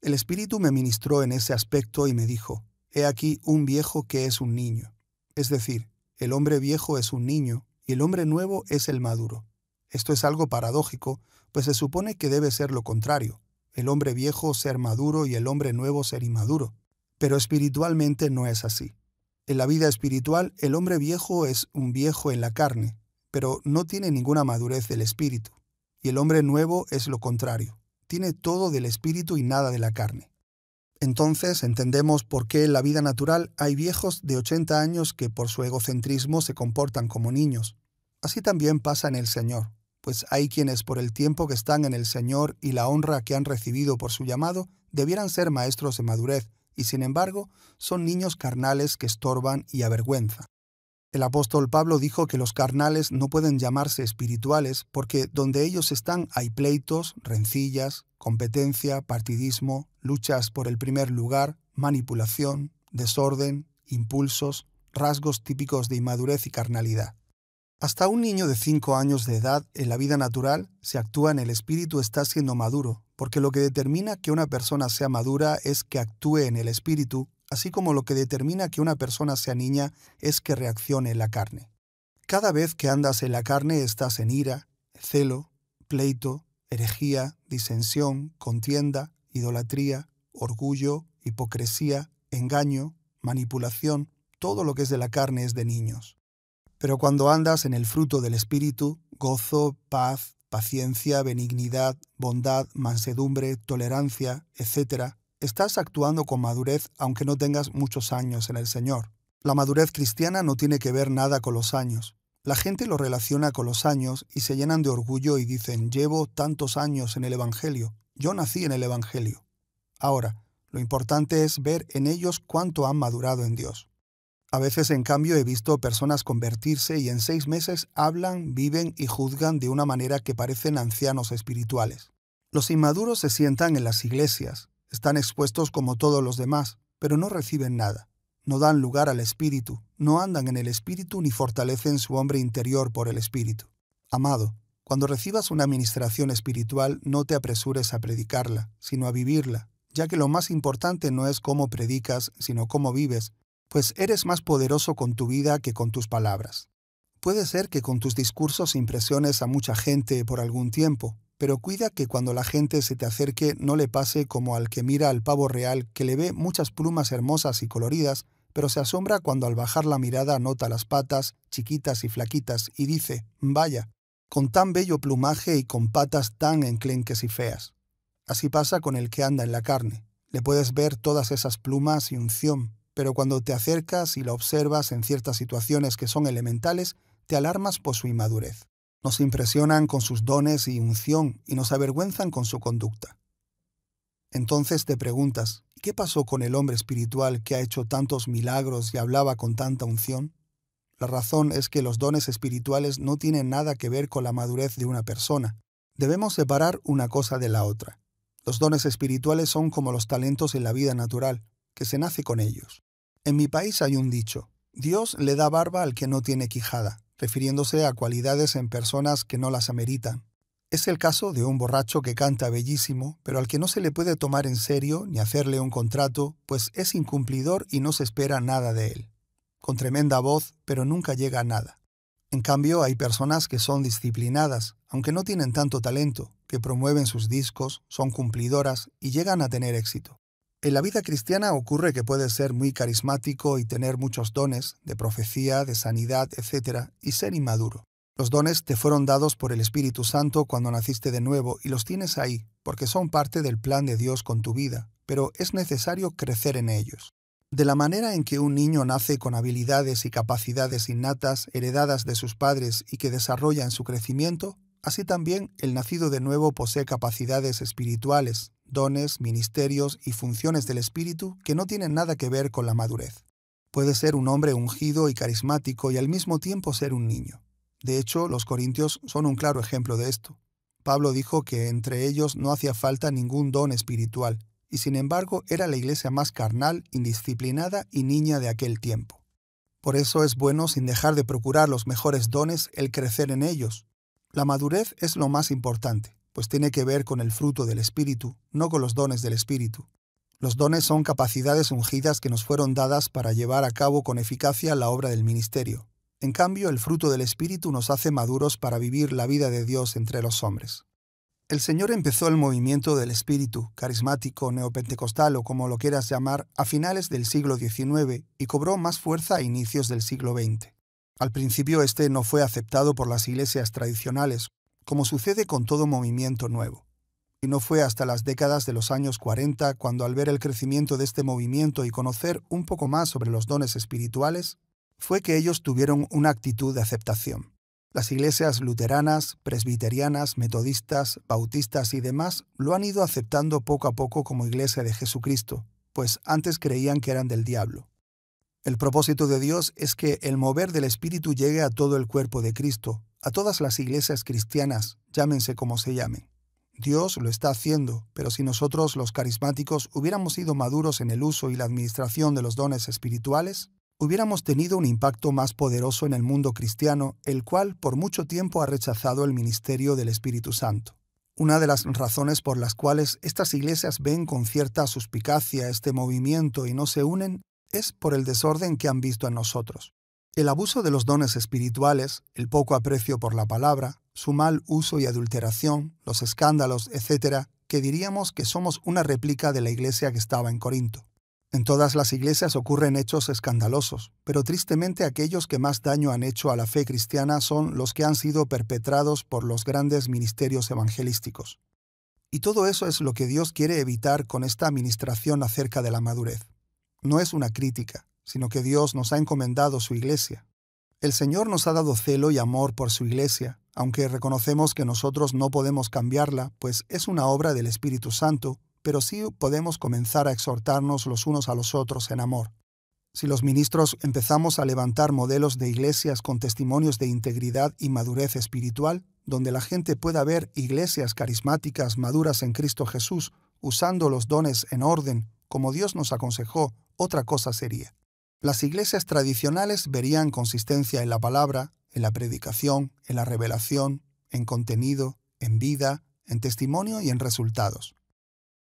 El Espíritu me ministró en ese aspecto y me dijo, He aquí un viejo que es un niño. Es decir, el hombre viejo es un niño y el hombre nuevo es el maduro. Esto es algo paradójico, pues se supone que debe ser lo contrario, el hombre viejo ser maduro y el hombre nuevo ser inmaduro. Pero espiritualmente no es así. En la vida espiritual, el hombre viejo es un viejo en la carne, pero no tiene ninguna madurez del espíritu. Y el hombre nuevo es lo contrario, tiene todo del espíritu y nada de la carne. Entonces entendemos por qué en la vida natural hay viejos de 80 años que por su egocentrismo se comportan como niños. Así también pasa en el Señor, pues hay quienes por el tiempo que están en el Señor y la honra que han recibido por su llamado debieran ser maestros de madurez, y sin embargo son niños carnales que estorban y avergüenzan. El apóstol Pablo dijo que los carnales no pueden llamarse espirituales porque donde ellos están hay pleitos, rencillas, competencia, partidismo, luchas por el primer lugar, manipulación, desorden, impulsos, rasgos típicos de inmadurez y carnalidad. Hasta un niño de 5 años de edad en la vida natural se actúa en el espíritu está siendo maduro, porque lo que determina que una persona sea madura es que actúe en el espíritu, así como lo que determina que una persona sea niña es que reaccione en la carne. Cada vez que andas en la carne estás en ira, celo, pleito, herejía, disensión, contienda, idolatría, orgullo, hipocresía, engaño, manipulación, todo lo que es de la carne es de niños. Pero cuando andas en el fruto del Espíritu, gozo, paz, paciencia, benignidad, bondad, mansedumbre, tolerancia, etc., estás actuando con madurez aunque no tengas muchos años en el Señor. La madurez cristiana no tiene que ver nada con los años. La gente lo relaciona con los años y se llenan de orgullo y dicen, llevo tantos años en el Evangelio, yo nací en el Evangelio. Ahora, lo importante es ver en ellos cuánto han madurado en Dios. A veces, en cambio, he visto personas convertirse y en seis meses hablan, viven y juzgan de una manera que parecen ancianos espirituales. Los inmaduros se sientan en las iglesias, están expuestos como todos los demás, pero no reciben nada. No dan lugar al espíritu, no andan en el espíritu ni fortalecen su hombre interior por el espíritu. Amado, cuando recibas una administración espiritual, no te apresures a predicarla, sino a vivirla, ya que lo más importante no es cómo predicas, sino cómo vives, pues eres más poderoso con tu vida que con tus palabras. Puede ser que con tus discursos impresiones a mucha gente por algún tiempo, pero cuida que cuando la gente se te acerque no le pase como al que mira al pavo real que le ve muchas plumas hermosas y coloridas, pero se asombra cuando al bajar la mirada nota las patas, chiquitas y flaquitas, y dice, vaya, con tan bello plumaje y con patas tan enclenques y feas. Así pasa con el que anda en la carne. Le puedes ver todas esas plumas y unción, pero cuando te acercas y la observas en ciertas situaciones que son elementales, te alarmas por su inmadurez. Nos impresionan con sus dones y unción y nos avergüenzan con su conducta. Entonces te preguntas, ¿qué pasó con el hombre espiritual que ha hecho tantos milagros y hablaba con tanta unción? La razón es que los dones espirituales no tienen nada que ver con la madurez de una persona. Debemos separar una cosa de la otra. Los dones espirituales son como los talentos en la vida natural, que se nace con ellos. En mi país hay un dicho, Dios le da barba al que no tiene quijada, refiriéndose a cualidades en personas que no las ameritan. Es el caso de un borracho que canta bellísimo, pero al que no se le puede tomar en serio ni hacerle un contrato, pues es incumplidor y no se espera nada de él. Con tremenda voz, pero nunca llega a nada. En cambio, hay personas que son disciplinadas, aunque no tienen tanto talento, que promueven sus discos, son cumplidoras y llegan a tener éxito. En la vida cristiana ocurre que puedes ser muy carismático y tener muchos dones de profecía, de sanidad, etc., y ser inmaduro. Los dones te fueron dados por el Espíritu Santo cuando naciste de nuevo y los tienes ahí, porque son parte del plan de Dios con tu vida, pero es necesario crecer en ellos. De la manera en que un niño nace con habilidades y capacidades innatas heredadas de sus padres y que desarrolla en su crecimiento, así también el nacido de nuevo posee capacidades espirituales, dones, ministerios y funciones del Espíritu que no tienen nada que ver con la madurez. Puede ser un hombre ungido y carismático y al mismo tiempo ser un niño. De hecho, los corintios son un claro ejemplo de esto. Pablo dijo que entre ellos no hacía falta ningún don espiritual, y sin embargo era la iglesia más carnal, indisciplinada y niña de aquel tiempo. Por eso es bueno, sin dejar de procurar los mejores dones, el crecer en ellos. La madurez es lo más importante pues tiene que ver con el fruto del Espíritu, no con los dones del Espíritu. Los dones son capacidades ungidas que nos fueron dadas para llevar a cabo con eficacia la obra del ministerio. En cambio, el fruto del Espíritu nos hace maduros para vivir la vida de Dios entre los hombres. El Señor empezó el movimiento del Espíritu, carismático, neopentecostal o como lo quieras llamar, a finales del siglo XIX y cobró más fuerza a inicios del siglo XX. Al principio este no fue aceptado por las iglesias tradicionales, como sucede con todo movimiento nuevo. Y no fue hasta las décadas de los años 40 cuando al ver el crecimiento de este movimiento y conocer un poco más sobre los dones espirituales, fue que ellos tuvieron una actitud de aceptación. Las iglesias luteranas, presbiterianas, metodistas, bautistas y demás lo han ido aceptando poco a poco como iglesia de Jesucristo, pues antes creían que eran del diablo. El propósito de Dios es que el mover del Espíritu llegue a todo el cuerpo de Cristo, a todas las iglesias cristianas, llámense como se llamen. Dios lo está haciendo, pero si nosotros los carismáticos hubiéramos sido maduros en el uso y la administración de los dones espirituales, hubiéramos tenido un impacto más poderoso en el mundo cristiano, el cual por mucho tiempo ha rechazado el ministerio del Espíritu Santo. Una de las razones por las cuales estas iglesias ven con cierta suspicacia este movimiento y no se unen es por el desorden que han visto en nosotros. El abuso de los dones espirituales, el poco aprecio por la palabra, su mal uso y adulteración, los escándalos, etc., que diríamos que somos una réplica de la iglesia que estaba en Corinto. En todas las iglesias ocurren hechos escandalosos, pero tristemente aquellos que más daño han hecho a la fe cristiana son los que han sido perpetrados por los grandes ministerios evangelísticos. Y todo eso es lo que Dios quiere evitar con esta administración acerca de la madurez. No es una crítica, sino que Dios nos ha encomendado su iglesia. El Señor nos ha dado celo y amor por su iglesia, aunque reconocemos que nosotros no podemos cambiarla, pues es una obra del Espíritu Santo, pero sí podemos comenzar a exhortarnos los unos a los otros en amor. Si los ministros empezamos a levantar modelos de iglesias con testimonios de integridad y madurez espiritual, donde la gente pueda ver iglesias carismáticas maduras en Cristo Jesús, usando los dones en orden, como Dios nos aconsejó, otra cosa sería. Las iglesias tradicionales verían consistencia en la palabra, en la predicación, en la revelación, en contenido, en vida, en testimonio y en resultados.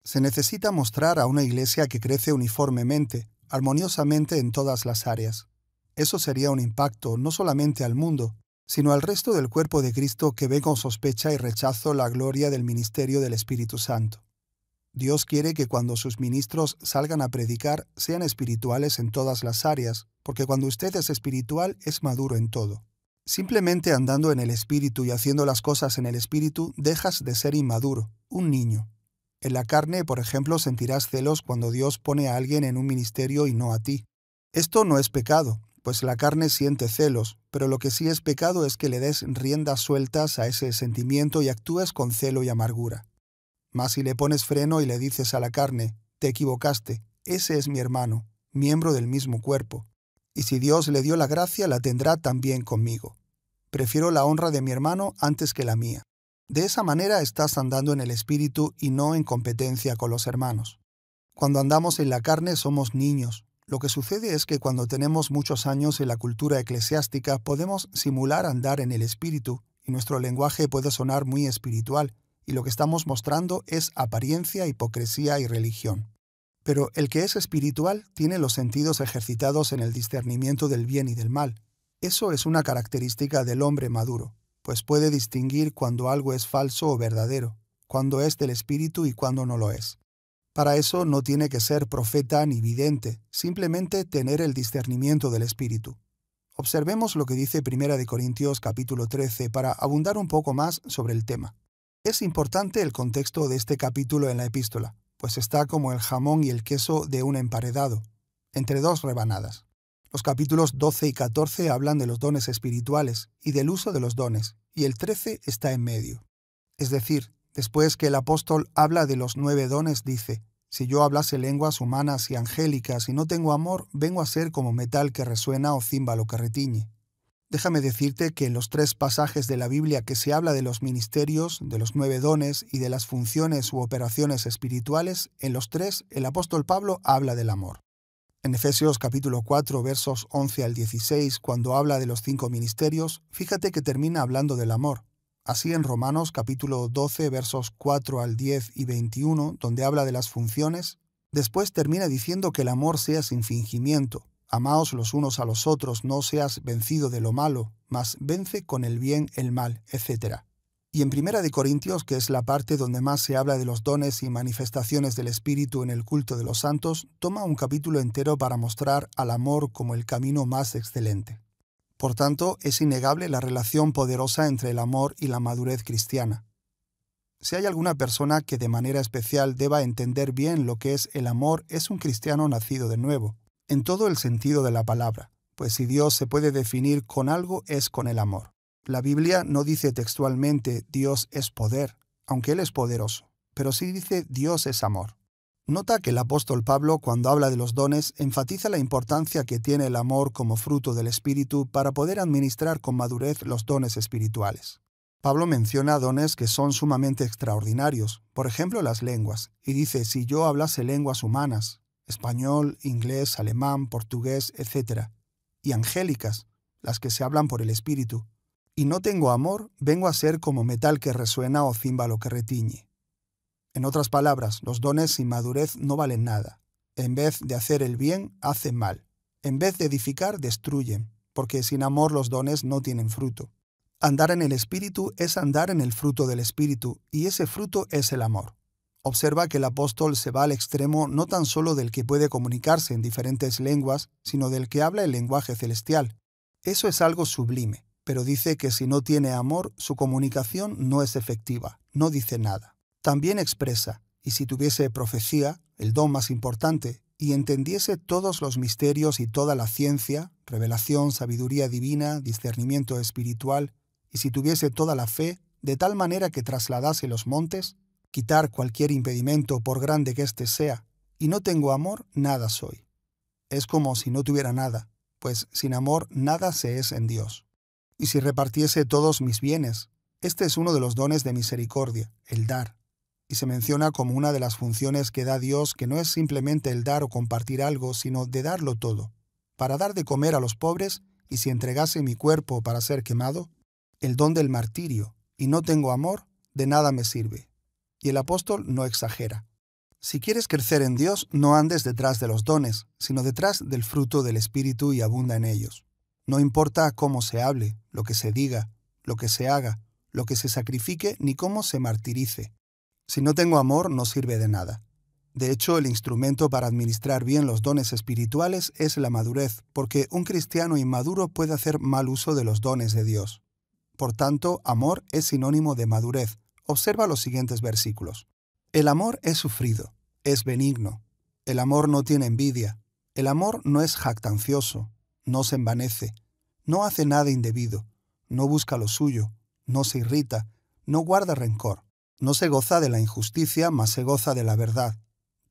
Se necesita mostrar a una iglesia que crece uniformemente, armoniosamente en todas las áreas. Eso sería un impacto no solamente al mundo, sino al resto del cuerpo de Cristo que ve con sospecha y rechazo la gloria del ministerio del Espíritu Santo. Dios quiere que cuando sus ministros salgan a predicar sean espirituales en todas las áreas, porque cuando usted es espiritual es maduro en todo. Simplemente andando en el espíritu y haciendo las cosas en el espíritu dejas de ser inmaduro, un niño. En la carne, por ejemplo, sentirás celos cuando Dios pone a alguien en un ministerio y no a ti. Esto no es pecado, pues la carne siente celos, pero lo que sí es pecado es que le des riendas sueltas a ese sentimiento y actúes con celo y amargura más si le pones freno y le dices a la carne, te equivocaste, ese es mi hermano, miembro del mismo cuerpo. Y si Dios le dio la gracia, la tendrá también conmigo. Prefiero la honra de mi hermano antes que la mía. De esa manera estás andando en el Espíritu y no en competencia con los hermanos. Cuando andamos en la carne somos niños. Lo que sucede es que cuando tenemos muchos años en la cultura eclesiástica podemos simular andar en el Espíritu y nuestro lenguaje puede sonar muy espiritual, y lo que estamos mostrando es apariencia, hipocresía y religión. Pero el que es espiritual tiene los sentidos ejercitados en el discernimiento del bien y del mal. Eso es una característica del hombre maduro, pues puede distinguir cuando algo es falso o verdadero, cuando es del espíritu y cuando no lo es. Para eso no tiene que ser profeta ni vidente, simplemente tener el discernimiento del espíritu. Observemos lo que dice 1 Corintios capítulo 13 para abundar un poco más sobre el tema. Es importante el contexto de este capítulo en la epístola, pues está como el jamón y el queso de un emparedado, entre dos rebanadas. Los capítulos 12 y 14 hablan de los dones espirituales y del uso de los dones, y el 13 está en medio. Es decir, después que el apóstol habla de los nueve dones, dice, Si yo hablase lenguas humanas y angélicas y no tengo amor, vengo a ser como metal que resuena o címbalo que retiñe. Déjame decirte que en los tres pasajes de la Biblia que se habla de los ministerios, de los nueve dones y de las funciones u operaciones espirituales, en los tres el apóstol Pablo habla del amor. En Efesios capítulo 4 versos 11 al 16, cuando habla de los cinco ministerios, fíjate que termina hablando del amor. Así en Romanos capítulo 12 versos 4 al 10 y 21, donde habla de las funciones, después termina diciendo que el amor sea sin fingimiento, Amaos los unos a los otros, no seas vencido de lo malo, mas vence con el bien el mal, etc. Y en Primera de Corintios, que es la parte donde más se habla de los dones y manifestaciones del Espíritu en el culto de los santos, toma un capítulo entero para mostrar al amor como el camino más excelente. Por tanto, es innegable la relación poderosa entre el amor y la madurez cristiana. Si hay alguna persona que de manera especial deba entender bien lo que es el amor, es un cristiano nacido de nuevo, en todo el sentido de la palabra, pues si Dios se puede definir con algo es con el amor. La Biblia no dice textualmente Dios es poder, aunque Él es poderoso, pero sí dice Dios es amor. Nota que el apóstol Pablo, cuando habla de los dones, enfatiza la importancia que tiene el amor como fruto del Espíritu para poder administrar con madurez los dones espirituales. Pablo menciona dones que son sumamente extraordinarios, por ejemplo las lenguas, y dice, si yo hablase lenguas humanas, español, inglés, alemán, portugués, etc., y angélicas, las que se hablan por el espíritu. Y no tengo amor, vengo a ser como metal que resuena o címbalo que retiñe. En otras palabras, los dones sin madurez no valen nada. En vez de hacer el bien, hacen mal. En vez de edificar, destruyen, porque sin amor los dones no tienen fruto. Andar en el espíritu es andar en el fruto del espíritu, y ese fruto es el amor observa que el apóstol se va al extremo no tan solo del que puede comunicarse en diferentes lenguas, sino del que habla el lenguaje celestial. Eso es algo sublime, pero dice que si no tiene amor, su comunicación no es efectiva, no dice nada. También expresa, y si tuviese profecía, el don más importante, y entendiese todos los misterios y toda la ciencia, revelación, sabiduría divina, discernimiento espiritual, y si tuviese toda la fe, de tal manera que trasladase los montes, quitar cualquier impedimento por grande que éste sea, y no tengo amor, nada soy. Es como si no tuviera nada, pues sin amor nada se es en Dios. Y si repartiese todos mis bienes, este es uno de los dones de misericordia, el dar, y se menciona como una de las funciones que da Dios que no es simplemente el dar o compartir algo, sino de darlo todo. Para dar de comer a los pobres, y si entregase mi cuerpo para ser quemado, el don del martirio, y no tengo amor, de nada me sirve. Y el apóstol no exagera. Si quieres crecer en Dios, no andes detrás de los dones, sino detrás del fruto del Espíritu y abunda en ellos. No importa cómo se hable, lo que se diga, lo que se haga, lo que se sacrifique, ni cómo se martirice. Si no tengo amor, no sirve de nada. De hecho, el instrumento para administrar bien los dones espirituales es la madurez, porque un cristiano inmaduro puede hacer mal uso de los dones de Dios. Por tanto, amor es sinónimo de madurez, Observa los siguientes versículos. El amor es sufrido, es benigno. El amor no tiene envidia. El amor no es jactancioso, no se envanece, no hace nada indebido, no busca lo suyo, no se irrita, no guarda rencor, no se goza de la injusticia, mas se goza de la verdad.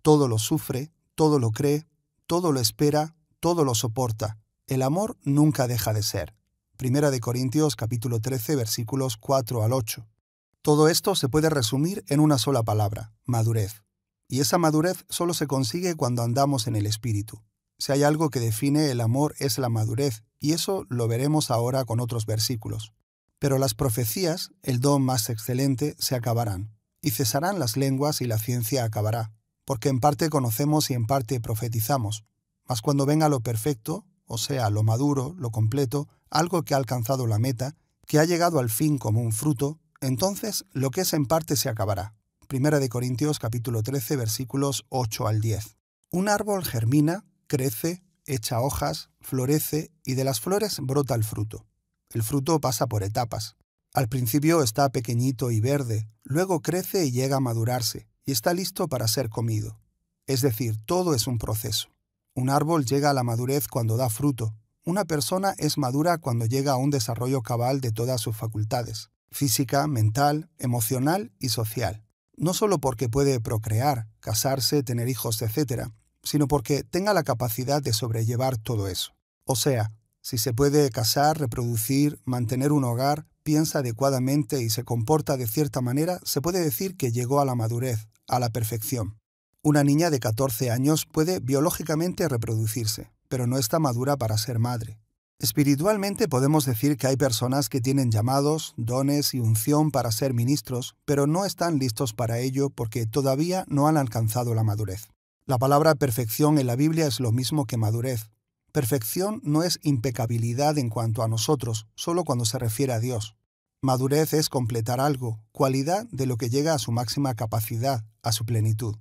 Todo lo sufre, todo lo cree, todo lo espera, todo lo soporta. El amor nunca deja de ser. Primera de Corintios capítulo 13 versículos 4 al 8. Todo esto se puede resumir en una sola palabra, madurez. Y esa madurez solo se consigue cuando andamos en el espíritu. Si hay algo que define el amor es la madurez, y eso lo veremos ahora con otros versículos. Pero las profecías, el don más excelente, se acabarán, y cesarán las lenguas y la ciencia acabará, porque en parte conocemos y en parte profetizamos. Mas cuando venga lo perfecto, o sea, lo maduro, lo completo, algo que ha alcanzado la meta, que ha llegado al fin como un fruto, entonces lo que es en parte se acabará. Primera de Corintios capítulo 13 versículos 8 al 10. Un árbol germina, crece, echa hojas, florece y de las flores brota el fruto. El fruto pasa por etapas. Al principio está pequeñito y verde, luego crece y llega a madurarse, y está listo para ser comido. Es decir, todo es un proceso. Un árbol llega a la madurez cuando da fruto. Una persona es madura cuando llega a un desarrollo cabal de todas sus facultades física, mental, emocional y social. No solo porque puede procrear, casarse, tener hijos, etc., sino porque tenga la capacidad de sobrellevar todo eso. O sea, si se puede casar, reproducir, mantener un hogar, piensa adecuadamente y se comporta de cierta manera, se puede decir que llegó a la madurez, a la perfección. Una niña de 14 años puede biológicamente reproducirse, pero no está madura para ser madre. Espiritualmente podemos decir que hay personas que tienen llamados, dones y unción para ser ministros, pero no están listos para ello porque todavía no han alcanzado la madurez. La palabra perfección en la Biblia es lo mismo que madurez. Perfección no es impecabilidad en cuanto a nosotros, solo cuando se refiere a Dios. Madurez es completar algo, cualidad de lo que llega a su máxima capacidad, a su plenitud.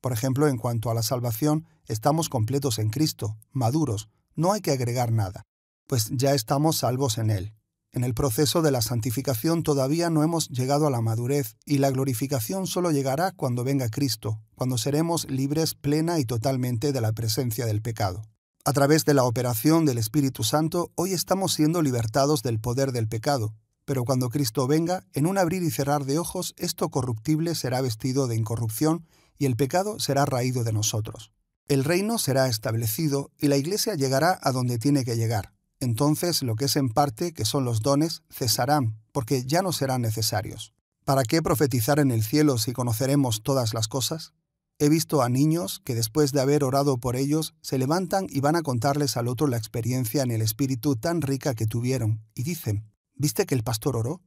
Por ejemplo, en cuanto a la salvación, estamos completos en Cristo, maduros, no hay que agregar nada pues ya estamos salvos en Él. En el proceso de la santificación todavía no hemos llegado a la madurez y la glorificación solo llegará cuando venga Cristo, cuando seremos libres plena y totalmente de la presencia del pecado. A través de la operación del Espíritu Santo, hoy estamos siendo libertados del poder del pecado, pero cuando Cristo venga, en un abrir y cerrar de ojos, esto corruptible será vestido de incorrupción y el pecado será raído de nosotros. El reino será establecido y la Iglesia llegará a donde tiene que llegar, entonces lo que es en parte, que son los dones, cesarán, porque ya no serán necesarios. ¿Para qué profetizar en el cielo si conoceremos todas las cosas? He visto a niños que después de haber orado por ellos, se levantan y van a contarles al otro la experiencia en el espíritu tan rica que tuvieron, y dicen, ¿viste que el pastor oró?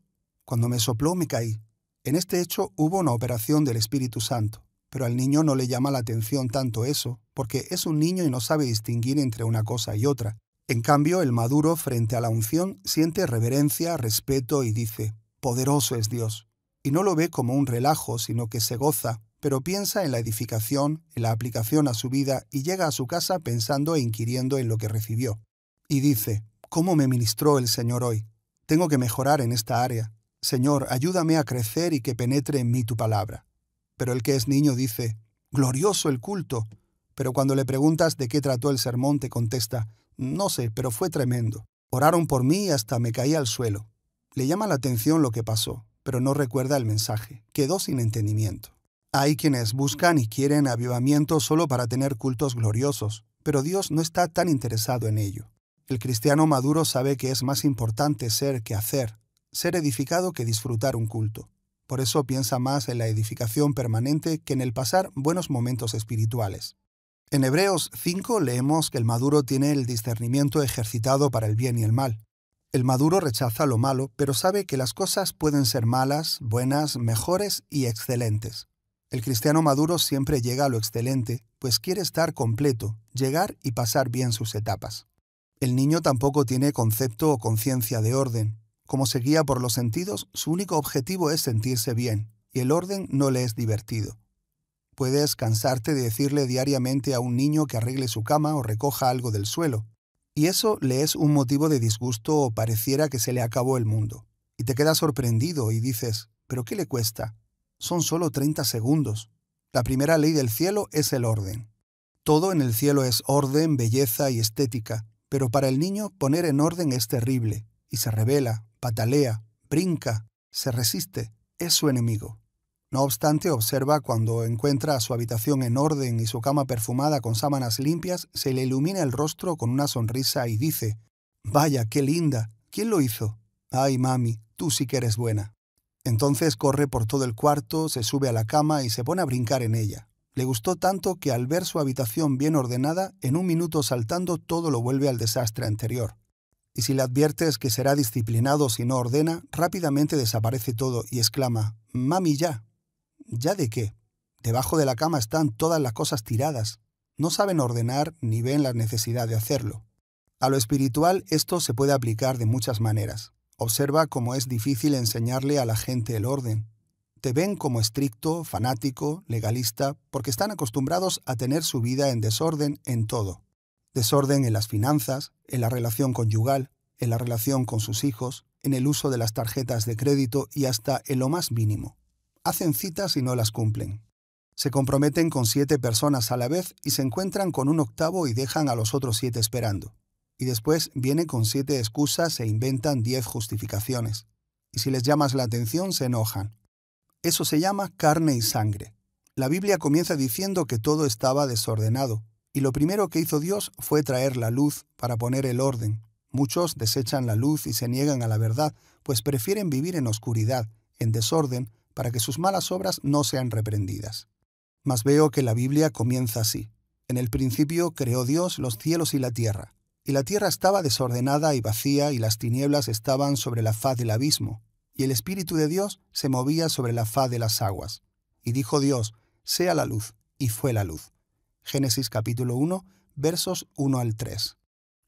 Cuando me sopló me caí. En este hecho hubo una operación del Espíritu Santo, pero al niño no le llama la atención tanto eso, porque es un niño y no sabe distinguir entre una cosa y otra, en cambio, el maduro frente a la unción siente reverencia, respeto y dice, poderoso es Dios. Y no lo ve como un relajo, sino que se goza, pero piensa en la edificación, en la aplicación a su vida y llega a su casa pensando e inquiriendo en lo que recibió. Y dice, ¿cómo me ministró el Señor hoy? Tengo que mejorar en esta área. Señor, ayúdame a crecer y que penetre en mí tu palabra. Pero el que es niño dice, glorioso el culto. Pero cuando le preguntas de qué trató el sermón, te contesta, no sé, pero fue tremendo. Oraron por mí y hasta me caí al suelo. Le llama la atención lo que pasó, pero no recuerda el mensaje. Quedó sin entendimiento. Hay quienes buscan y quieren avivamiento solo para tener cultos gloriosos, pero Dios no está tan interesado en ello. El cristiano maduro sabe que es más importante ser que hacer, ser edificado que disfrutar un culto. Por eso piensa más en la edificación permanente que en el pasar buenos momentos espirituales. En Hebreos 5 leemos que el maduro tiene el discernimiento ejercitado para el bien y el mal. El maduro rechaza lo malo, pero sabe que las cosas pueden ser malas, buenas, mejores y excelentes. El cristiano maduro siempre llega a lo excelente, pues quiere estar completo, llegar y pasar bien sus etapas. El niño tampoco tiene concepto o conciencia de orden. Como se guía por los sentidos, su único objetivo es sentirse bien, y el orden no le es divertido. Puedes cansarte de decirle diariamente a un niño que arregle su cama o recoja algo del suelo, y eso le es un motivo de disgusto o pareciera que se le acabó el mundo. Y te quedas sorprendido y dices, ¿pero qué le cuesta? Son solo 30 segundos. La primera ley del cielo es el orden. Todo en el cielo es orden, belleza y estética, pero para el niño poner en orden es terrible, y se revela, patalea, brinca, se resiste, es su enemigo. No obstante, observa cuando encuentra su habitación en orden y su cama perfumada con sábanas limpias, se le ilumina el rostro con una sonrisa y dice, Vaya, qué linda. ¿Quién lo hizo? Ay, mami, tú sí que eres buena. Entonces corre por todo el cuarto, se sube a la cama y se pone a brincar en ella. Le gustó tanto que al ver su habitación bien ordenada, en un minuto saltando todo lo vuelve al desastre anterior. Y si le adviertes que será disciplinado si no ordena, rápidamente desaparece todo y exclama, Mami ya, ¿Ya de qué? Debajo de la cama están todas las cosas tiradas. No saben ordenar ni ven la necesidad de hacerlo. A lo espiritual esto se puede aplicar de muchas maneras. Observa cómo es difícil enseñarle a la gente el orden. Te ven como estricto, fanático, legalista, porque están acostumbrados a tener su vida en desorden en todo. Desorden en las finanzas, en la relación conyugal, en la relación con sus hijos, en el uso de las tarjetas de crédito y hasta en lo más mínimo hacen citas y no las cumplen. Se comprometen con siete personas a la vez y se encuentran con un octavo y dejan a los otros siete esperando. Y después vienen con siete excusas e inventan diez justificaciones. Y si les llamas la atención, se enojan. Eso se llama carne y sangre. La Biblia comienza diciendo que todo estaba desordenado, y lo primero que hizo Dios fue traer la luz para poner el orden. Muchos desechan la luz y se niegan a la verdad, pues prefieren vivir en oscuridad, en desorden, para que sus malas obras no sean reprendidas. Mas veo que la Biblia comienza así. En el principio creó Dios los cielos y la tierra, y la tierra estaba desordenada y vacía, y las tinieblas estaban sobre la faz del abismo, y el Espíritu de Dios se movía sobre la faz de las aguas. Y dijo Dios, sea la luz, y fue la luz. Génesis capítulo 1, versos 1 al 3.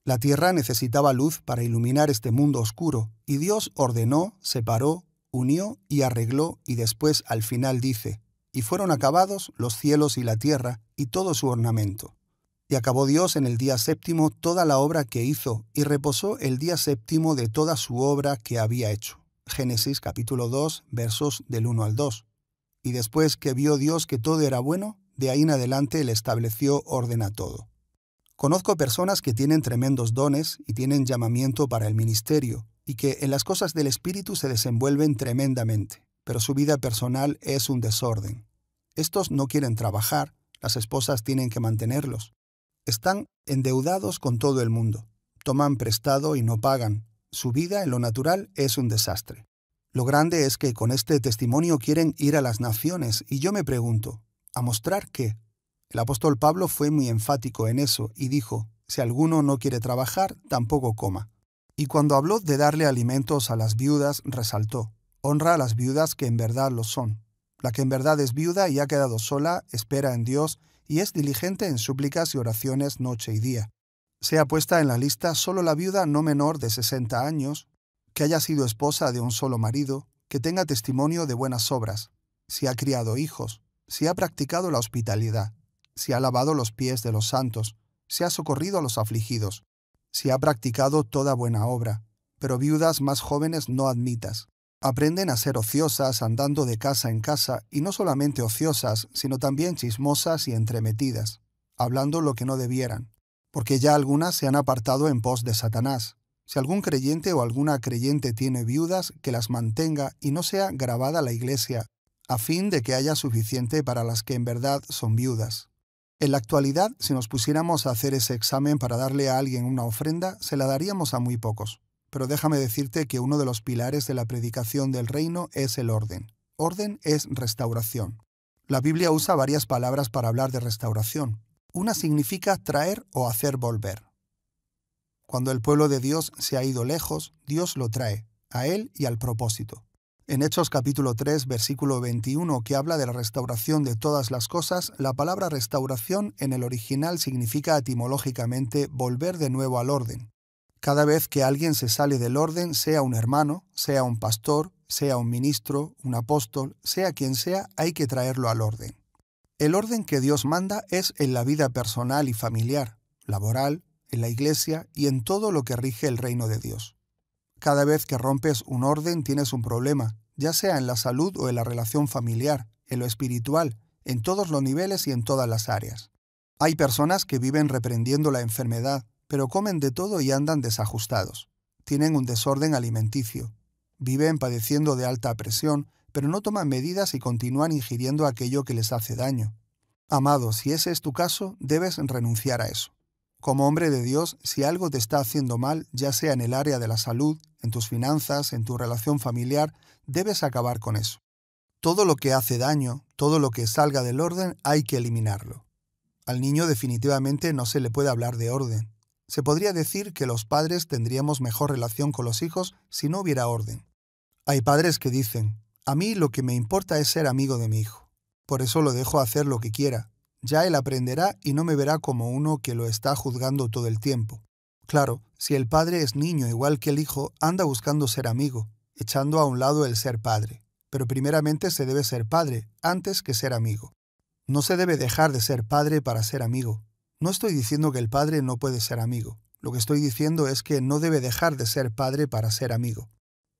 La tierra necesitaba luz para iluminar este mundo oscuro, y Dios ordenó, separó, unió y arregló y después al final dice, y fueron acabados los cielos y la tierra y todo su ornamento. Y acabó Dios en el día séptimo toda la obra que hizo, y reposó el día séptimo de toda su obra que había hecho. Génesis capítulo 2 versos del 1 al 2. Y después que vio Dios que todo era bueno, de ahí en adelante le estableció orden a todo. Conozco personas que tienen tremendos dones y tienen llamamiento para el ministerio, y que en las cosas del espíritu se desenvuelven tremendamente, pero su vida personal es un desorden. Estos no quieren trabajar, las esposas tienen que mantenerlos. Están endeudados con todo el mundo, toman prestado y no pagan. Su vida en lo natural es un desastre. Lo grande es que con este testimonio quieren ir a las naciones y yo me pregunto, ¿a mostrar qué? El apóstol Pablo fue muy enfático en eso y dijo, si alguno no quiere trabajar, tampoco coma. Y cuando habló de darle alimentos a las viudas, resaltó, honra a las viudas que en verdad lo son. La que en verdad es viuda y ha quedado sola, espera en Dios y es diligente en súplicas y oraciones noche y día. Sea puesta en la lista solo la viuda no menor de 60 años, que haya sido esposa de un solo marido, que tenga testimonio de buenas obras, si ha criado hijos, si ha practicado la hospitalidad, si ha lavado los pies de los santos, si ha socorrido a los afligidos, si ha practicado toda buena obra. Pero viudas más jóvenes no admitas. Aprenden a ser ociosas andando de casa en casa, y no solamente ociosas, sino también chismosas y entremetidas, hablando lo que no debieran, porque ya algunas se han apartado en pos de Satanás. Si algún creyente o alguna creyente tiene viudas, que las mantenga y no sea grabada la iglesia, a fin de que haya suficiente para las que en verdad son viudas. En la actualidad, si nos pusiéramos a hacer ese examen para darle a alguien una ofrenda, se la daríamos a muy pocos. Pero déjame decirte que uno de los pilares de la predicación del reino es el orden. Orden es restauración. La Biblia usa varias palabras para hablar de restauración. Una significa traer o hacer volver. Cuando el pueblo de Dios se ha ido lejos, Dios lo trae, a Él y al propósito. En Hechos capítulo 3, versículo 21, que habla de la restauración de todas las cosas, la palabra restauración en el original significa etimológicamente volver de nuevo al orden. Cada vez que alguien se sale del orden, sea un hermano, sea un pastor, sea un ministro, un apóstol, sea quien sea, hay que traerlo al orden. El orden que Dios manda es en la vida personal y familiar, laboral, en la iglesia y en todo lo que rige el reino de Dios. Cada vez que rompes un orden tienes un problema, ya sea en la salud o en la relación familiar, en lo espiritual, en todos los niveles y en todas las áreas. Hay personas que viven reprendiendo la enfermedad, pero comen de todo y andan desajustados. Tienen un desorden alimenticio. Viven padeciendo de alta presión, pero no toman medidas y continúan ingiriendo aquello que les hace daño. Amado, si ese es tu caso, debes renunciar a eso. Como hombre de Dios, si algo te está haciendo mal, ya sea en el área de la salud, en tus finanzas, en tu relación familiar, debes acabar con eso. Todo lo que hace daño, todo lo que salga del orden, hay que eliminarlo. Al niño definitivamente no se le puede hablar de orden. Se podría decir que los padres tendríamos mejor relación con los hijos si no hubiera orden. Hay padres que dicen, a mí lo que me importa es ser amigo de mi hijo. Por eso lo dejo hacer lo que quiera. Ya él aprenderá y no me verá como uno que lo está juzgando todo el tiempo. Claro, si el padre es niño igual que el hijo, anda buscando ser amigo, echando a un lado el ser padre. Pero primeramente se debe ser padre antes que ser amigo. No se debe dejar de ser padre para ser amigo. No estoy diciendo que el padre no puede ser amigo. Lo que estoy diciendo es que no debe dejar de ser padre para ser amigo.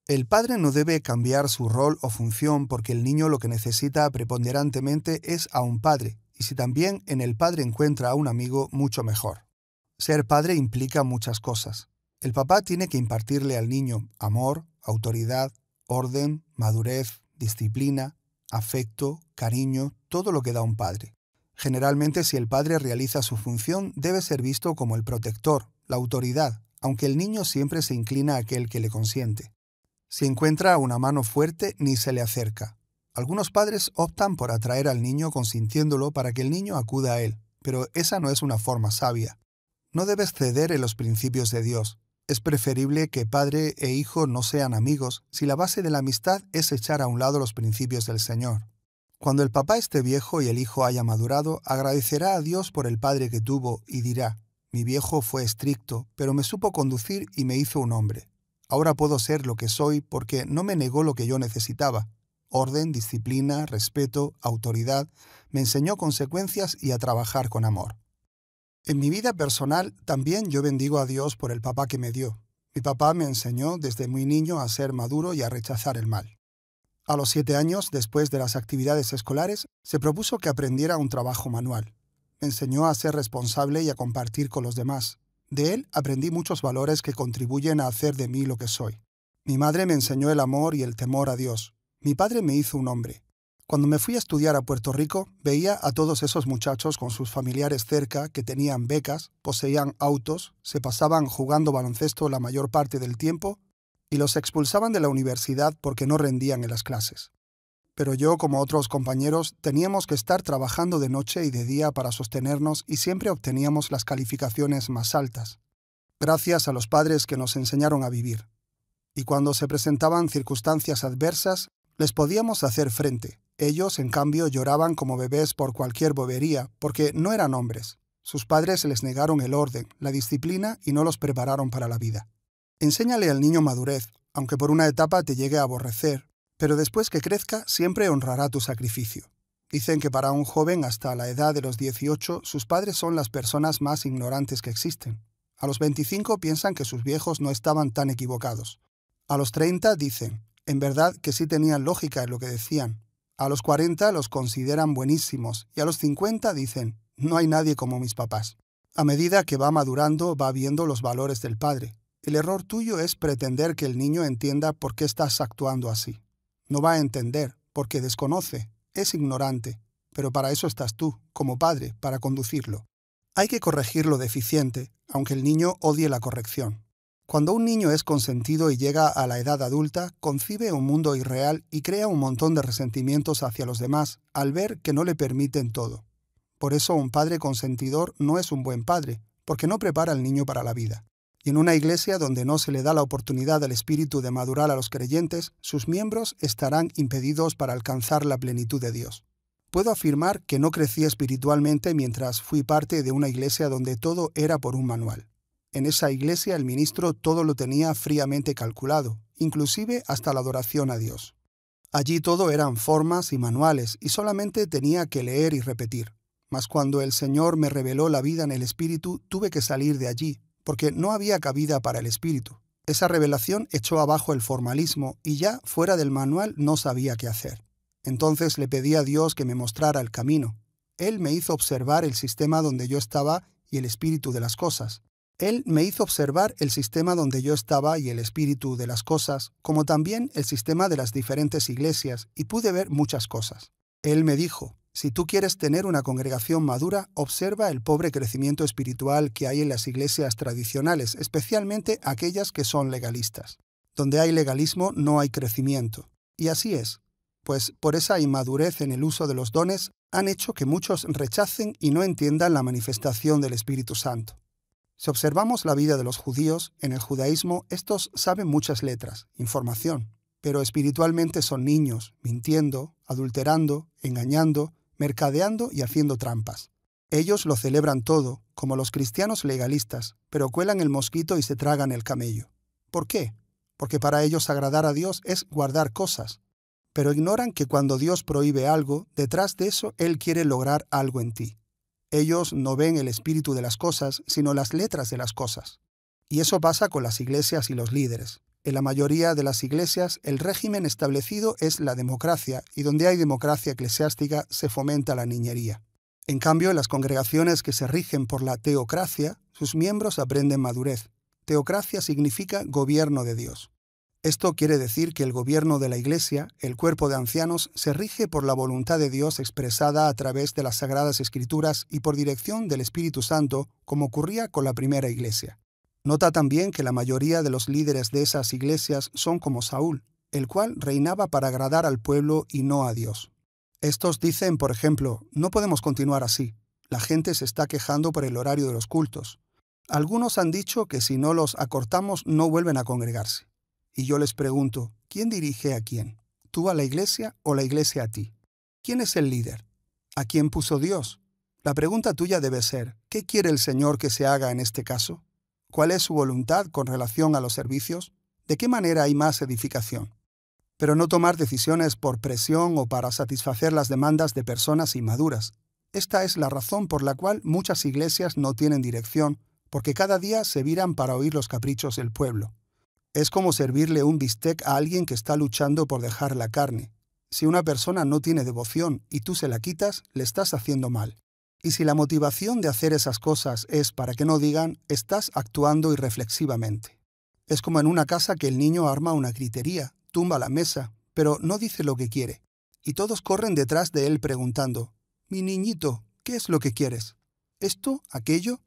El padre no debe cambiar su rol o función porque el niño lo que necesita preponderantemente es a un padre, y si también en el padre encuentra a un amigo, mucho mejor. Ser padre implica muchas cosas. El papá tiene que impartirle al niño amor, autoridad, orden, madurez, disciplina, afecto, cariño, todo lo que da un padre. Generalmente si el padre realiza su función debe ser visto como el protector, la autoridad, aunque el niño siempre se inclina a aquel que le consiente. Si encuentra una mano fuerte ni se le acerca. Algunos padres optan por atraer al niño consintiéndolo para que el niño acuda a él, pero esa no es una forma sabia. No debes ceder en los principios de Dios, es preferible que padre e hijo no sean amigos si la base de la amistad es echar a un lado los principios del Señor. Cuando el papá esté viejo y el hijo haya madurado, agradecerá a Dios por el padre que tuvo y dirá, mi viejo fue estricto, pero me supo conducir y me hizo un hombre. Ahora puedo ser lo que soy porque no me negó lo que yo necesitaba. Orden, disciplina, respeto, autoridad, me enseñó consecuencias y a trabajar con amor. En mi vida personal también yo bendigo a Dios por el papá que me dio. Mi papá me enseñó desde muy niño a ser maduro y a rechazar el mal. A los siete años, después de las actividades escolares, se propuso que aprendiera un trabajo manual. Me enseñó a ser responsable y a compartir con los demás. De él aprendí muchos valores que contribuyen a hacer de mí lo que soy. Mi madre me enseñó el amor y el temor a Dios. Mi padre me hizo un hombre. Cuando me fui a estudiar a Puerto Rico, veía a todos esos muchachos con sus familiares cerca que tenían becas, poseían autos, se pasaban jugando baloncesto la mayor parte del tiempo y los expulsaban de la universidad porque no rendían en las clases. Pero yo, como otros compañeros, teníamos que estar trabajando de noche y de día para sostenernos y siempre obteníamos las calificaciones más altas, gracias a los padres que nos enseñaron a vivir. Y cuando se presentaban circunstancias adversas, les podíamos hacer frente. Ellos, en cambio, lloraban como bebés por cualquier bobería, porque no eran hombres. Sus padres les negaron el orden, la disciplina y no los prepararon para la vida. Enséñale al niño madurez, aunque por una etapa te llegue a aborrecer, pero después que crezca siempre honrará tu sacrificio. Dicen que para un joven hasta la edad de los 18 sus padres son las personas más ignorantes que existen. A los 25 piensan que sus viejos no estaban tan equivocados. A los 30 dicen, en verdad que sí tenían lógica en lo que decían. A los 40 los consideran buenísimos y a los 50 dicen, no hay nadie como mis papás. A medida que va madurando va viendo los valores del padre. El error tuyo es pretender que el niño entienda por qué estás actuando así. No va a entender, porque desconoce, es ignorante, pero para eso estás tú, como padre, para conducirlo. Hay que corregir lo deficiente, aunque el niño odie la corrección. Cuando un niño es consentido y llega a la edad adulta, concibe un mundo irreal y crea un montón de resentimientos hacia los demás al ver que no le permiten todo. Por eso un padre consentidor no es un buen padre, porque no prepara al niño para la vida. Y en una iglesia donde no se le da la oportunidad al espíritu de madurar a los creyentes, sus miembros estarán impedidos para alcanzar la plenitud de Dios. Puedo afirmar que no crecí espiritualmente mientras fui parte de una iglesia donde todo era por un manual. En esa iglesia el ministro todo lo tenía fríamente calculado, inclusive hasta la adoración a Dios. Allí todo eran formas y manuales y solamente tenía que leer y repetir. Mas cuando el Señor me reveló la vida en el Espíritu, tuve que salir de allí, porque no había cabida para el Espíritu. Esa revelación echó abajo el formalismo y ya fuera del manual no sabía qué hacer. Entonces le pedí a Dios que me mostrara el camino. Él me hizo observar el sistema donde yo estaba y el espíritu de las cosas. Él me hizo observar el sistema donde yo estaba y el espíritu de las cosas, como también el sistema de las diferentes iglesias, y pude ver muchas cosas. Él me dijo, si tú quieres tener una congregación madura, observa el pobre crecimiento espiritual que hay en las iglesias tradicionales, especialmente aquellas que son legalistas. Donde hay legalismo no hay crecimiento. Y así es, pues por esa inmadurez en el uso de los dones han hecho que muchos rechacen y no entiendan la manifestación del Espíritu Santo. Si observamos la vida de los judíos, en el judaísmo estos saben muchas letras, información, pero espiritualmente son niños, mintiendo, adulterando, engañando, mercadeando y haciendo trampas. Ellos lo celebran todo, como los cristianos legalistas, pero cuelan el mosquito y se tragan el camello. ¿Por qué? Porque para ellos agradar a Dios es guardar cosas. Pero ignoran que cuando Dios prohíbe algo, detrás de eso Él quiere lograr algo en ti. Ellos no ven el espíritu de las cosas, sino las letras de las cosas. Y eso pasa con las iglesias y los líderes. En la mayoría de las iglesias, el régimen establecido es la democracia, y donde hay democracia eclesiástica se fomenta la niñería. En cambio, en las congregaciones que se rigen por la teocracia, sus miembros aprenden madurez. Teocracia significa gobierno de Dios. Esto quiere decir que el gobierno de la Iglesia, el cuerpo de ancianos, se rige por la voluntad de Dios expresada a través de las Sagradas Escrituras y por dirección del Espíritu Santo, como ocurría con la primera Iglesia. Nota también que la mayoría de los líderes de esas iglesias son como Saúl, el cual reinaba para agradar al pueblo y no a Dios. Estos dicen, por ejemplo, no podemos continuar así. La gente se está quejando por el horario de los cultos. Algunos han dicho que si no los acortamos no vuelven a congregarse. Y yo les pregunto, ¿quién dirige a quién? ¿Tú a la iglesia o la iglesia a ti? ¿Quién es el líder? ¿A quién puso Dios? La pregunta tuya debe ser, ¿qué quiere el Señor que se haga en este caso? ¿Cuál es su voluntad con relación a los servicios? ¿De qué manera hay más edificación? Pero no tomar decisiones por presión o para satisfacer las demandas de personas inmaduras. Esta es la razón por la cual muchas iglesias no tienen dirección, porque cada día se viran para oír los caprichos del pueblo. Es como servirle un bistec a alguien que está luchando por dejar la carne. Si una persona no tiene devoción y tú se la quitas, le estás haciendo mal. Y si la motivación de hacer esas cosas es para que no digan, estás actuando irreflexivamente. Es como en una casa que el niño arma una critería, tumba la mesa, pero no dice lo que quiere. Y todos corren detrás de él preguntando, Mi niñito, ¿qué es lo que quieres? ¿Esto? ¿Aquello?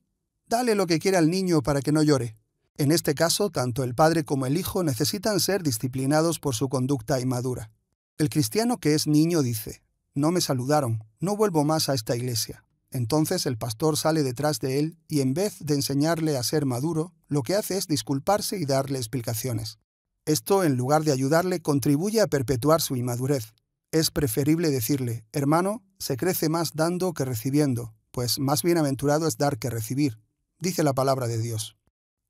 Dale lo que quiera al niño para que no llore. En este caso, tanto el padre como el hijo necesitan ser disciplinados por su conducta inmadura. El cristiano que es niño dice, no me saludaron, no vuelvo más a esta iglesia. Entonces el pastor sale detrás de él y en vez de enseñarle a ser maduro, lo que hace es disculparse y darle explicaciones. Esto, en lugar de ayudarle, contribuye a perpetuar su inmadurez. Es preferible decirle, hermano, se crece más dando que recibiendo, pues más bienaventurado es dar que recibir, dice la palabra de Dios.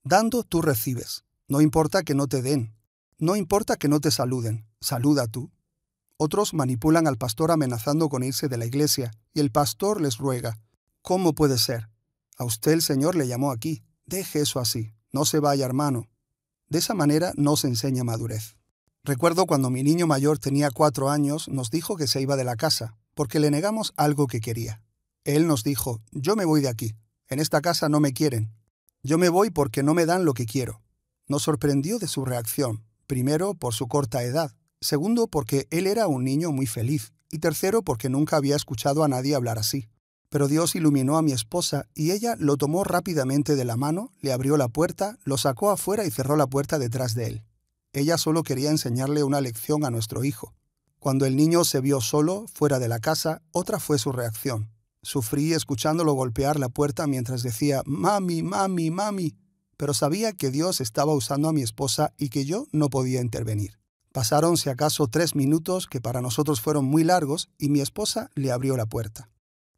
Dando tú recibes. No importa que no te den. No importa que no te saluden. Saluda tú. Otros manipulan al pastor amenazando con irse de la iglesia, y el pastor les ruega. ¿Cómo puede ser? A usted el Señor le llamó aquí. Deje eso así. No se vaya, hermano. De esa manera no se enseña madurez. Recuerdo cuando mi niño mayor tenía cuatro años, nos dijo que se iba de la casa, porque le negamos algo que quería. Él nos dijo, yo me voy de aquí. En esta casa no me quieren. Yo me voy porque no me dan lo que quiero. Nos sorprendió de su reacción, primero por su corta edad, segundo porque él era un niño muy feliz, y tercero porque nunca había escuchado a nadie hablar así. Pero Dios iluminó a mi esposa y ella lo tomó rápidamente de la mano, le abrió la puerta, lo sacó afuera y cerró la puerta detrás de él. Ella solo quería enseñarle una lección a nuestro hijo. Cuando el niño se vio solo, fuera de la casa, otra fue su reacción. Sufrí escuchándolo golpear la puerta mientras decía, Mami, mami, mami, pero sabía que Dios estaba usando a mi esposa y que yo no podía intervenir. Pasaron si acaso tres minutos que para nosotros fueron muy largos y mi esposa le abrió la puerta.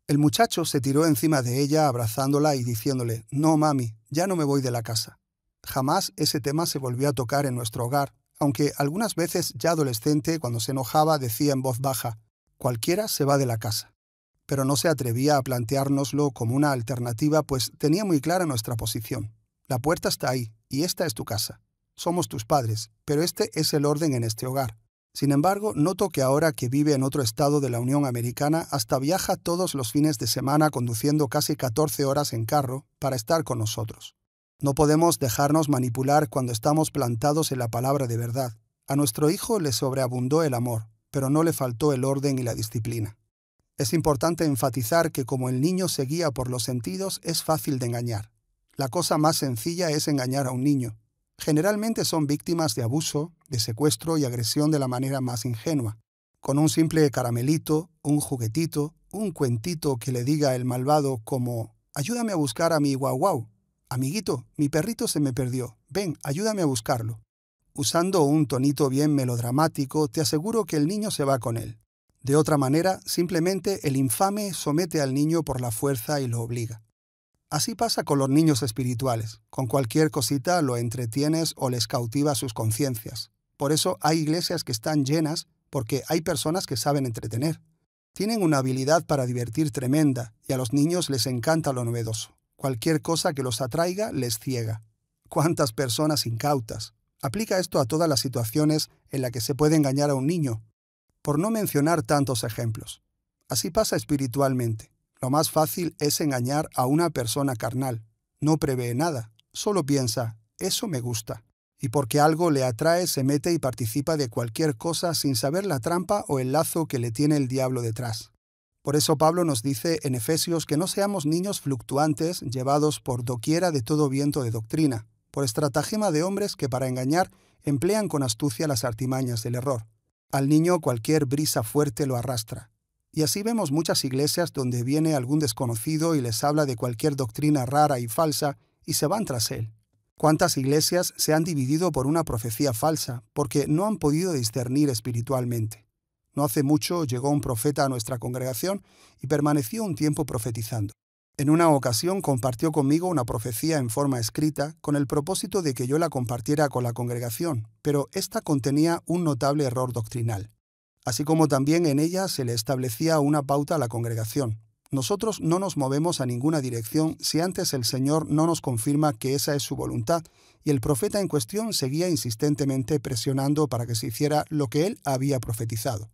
El muchacho se tiró encima de ella abrazándola y diciéndole, No, mami, ya no me voy de la casa. Jamás ese tema se volvió a tocar en nuestro hogar, aunque algunas veces ya adolescente cuando se enojaba decía en voz baja, Cualquiera se va de la casa pero no se atrevía a planteárnoslo como una alternativa, pues tenía muy clara nuestra posición. La puerta está ahí, y esta es tu casa. Somos tus padres, pero este es el orden en este hogar. Sin embargo, noto que ahora que vive en otro estado de la Unión Americana, hasta viaja todos los fines de semana conduciendo casi 14 horas en carro para estar con nosotros. No podemos dejarnos manipular cuando estamos plantados en la palabra de verdad. A nuestro hijo le sobreabundó el amor, pero no le faltó el orden y la disciplina. Es importante enfatizar que como el niño se guía por los sentidos, es fácil de engañar. La cosa más sencilla es engañar a un niño. Generalmente son víctimas de abuso, de secuestro y agresión de la manera más ingenua. Con un simple caramelito, un juguetito, un cuentito que le diga el malvado como Ayúdame a buscar a mi guau guau. Amiguito, mi perrito se me perdió. Ven, ayúdame a buscarlo. Usando un tonito bien melodramático, te aseguro que el niño se va con él. De otra manera, simplemente el infame somete al niño por la fuerza y lo obliga. Así pasa con los niños espirituales. Con cualquier cosita lo entretienes o les cautiva sus conciencias. Por eso hay iglesias que están llenas porque hay personas que saben entretener. Tienen una habilidad para divertir tremenda y a los niños les encanta lo novedoso. Cualquier cosa que los atraiga les ciega. ¿Cuántas personas incautas? Aplica esto a todas las situaciones en las que se puede engañar a un niño, por no mencionar tantos ejemplos. Así pasa espiritualmente. Lo más fácil es engañar a una persona carnal. No prevé nada, solo piensa, eso me gusta. Y porque algo le atrae, se mete y participa de cualquier cosa sin saber la trampa o el lazo que le tiene el diablo detrás. Por eso Pablo nos dice en Efesios que no seamos niños fluctuantes llevados por doquiera de todo viento de doctrina, por estratagema de hombres que para engañar emplean con astucia las artimañas del error. Al niño cualquier brisa fuerte lo arrastra. Y así vemos muchas iglesias donde viene algún desconocido y les habla de cualquier doctrina rara y falsa y se van tras él. ¿Cuántas iglesias se han dividido por una profecía falsa porque no han podido discernir espiritualmente? No hace mucho llegó un profeta a nuestra congregación y permaneció un tiempo profetizando. En una ocasión compartió conmigo una profecía en forma escrita con el propósito de que yo la compartiera con la congregación, pero esta contenía un notable error doctrinal, así como también en ella se le establecía una pauta a la congregación. Nosotros no nos movemos a ninguna dirección si antes el Señor no nos confirma que esa es su voluntad, y el profeta en cuestión seguía insistentemente presionando para que se hiciera lo que él había profetizado.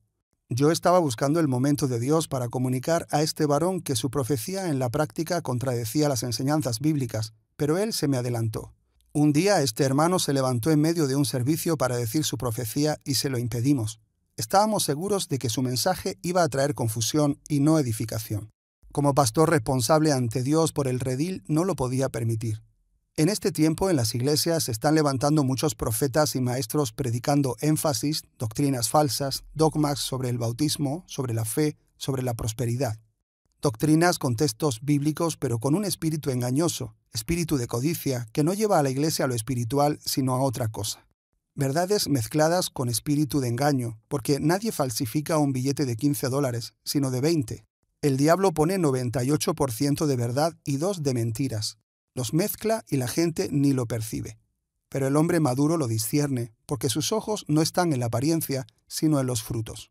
Yo estaba buscando el momento de Dios para comunicar a este varón que su profecía en la práctica contradecía las enseñanzas bíblicas, pero él se me adelantó. Un día este hermano se levantó en medio de un servicio para decir su profecía y se lo impedimos. Estábamos seguros de que su mensaje iba a traer confusión y no edificación. Como pastor responsable ante Dios por el redil no lo podía permitir. En este tiempo en las iglesias se están levantando muchos profetas y maestros predicando énfasis, doctrinas falsas, dogmas sobre el bautismo, sobre la fe, sobre la prosperidad. Doctrinas con textos bíblicos pero con un espíritu engañoso, espíritu de codicia, que no lleva a la iglesia a lo espiritual sino a otra cosa. Verdades mezcladas con espíritu de engaño, porque nadie falsifica un billete de 15 dólares, sino de 20. El diablo pone 98% de verdad y 2 de mentiras los mezcla y la gente ni lo percibe. Pero el hombre maduro lo discierne, porque sus ojos no están en la apariencia, sino en los frutos.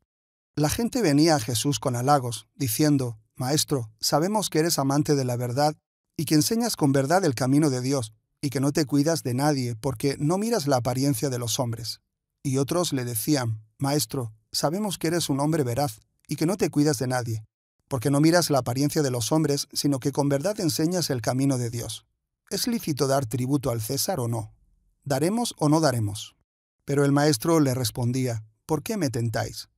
La gente venía a Jesús con halagos, diciendo, Maestro, sabemos que eres amante de la verdad y que enseñas con verdad el camino de Dios, y que no te cuidas de nadie, porque no miras la apariencia de los hombres. Y otros le decían, Maestro, sabemos que eres un hombre veraz, y que no te cuidas de nadie, porque no miras la apariencia de los hombres, sino que con verdad enseñas el camino de Dios. ¿es lícito dar tributo al César o no? ¿Daremos o no daremos? Pero el maestro le respondía, ¿por qué me tentáis?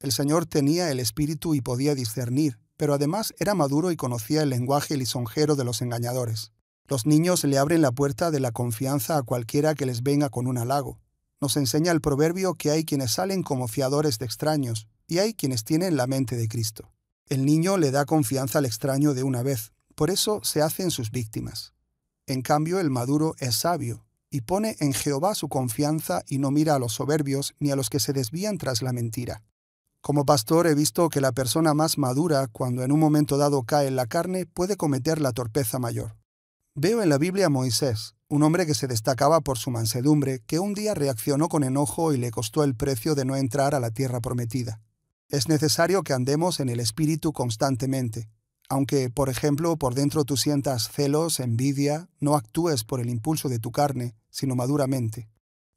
El Señor tenía el espíritu y podía discernir, pero además era maduro y conocía el lenguaje lisonjero de los engañadores. Los niños le abren la puerta de la confianza a cualquiera que les venga con un halago. Nos enseña el proverbio que hay quienes salen como fiadores de extraños, y hay quienes tienen la mente de Cristo. El niño le da confianza al extraño de una vez, por eso se hacen sus víctimas. En cambio, el maduro es sabio, y pone en Jehová su confianza y no mira a los soberbios ni a los que se desvían tras la mentira. Como pastor he visto que la persona más madura, cuando en un momento dado cae en la carne, puede cometer la torpeza mayor. Veo en la Biblia a Moisés, un hombre que se destacaba por su mansedumbre, que un día reaccionó con enojo y le costó el precio de no entrar a la tierra prometida. Es necesario que andemos en el Espíritu constantemente, aunque, por ejemplo, por dentro tú sientas celos, envidia, no actúes por el impulso de tu carne, sino maduramente.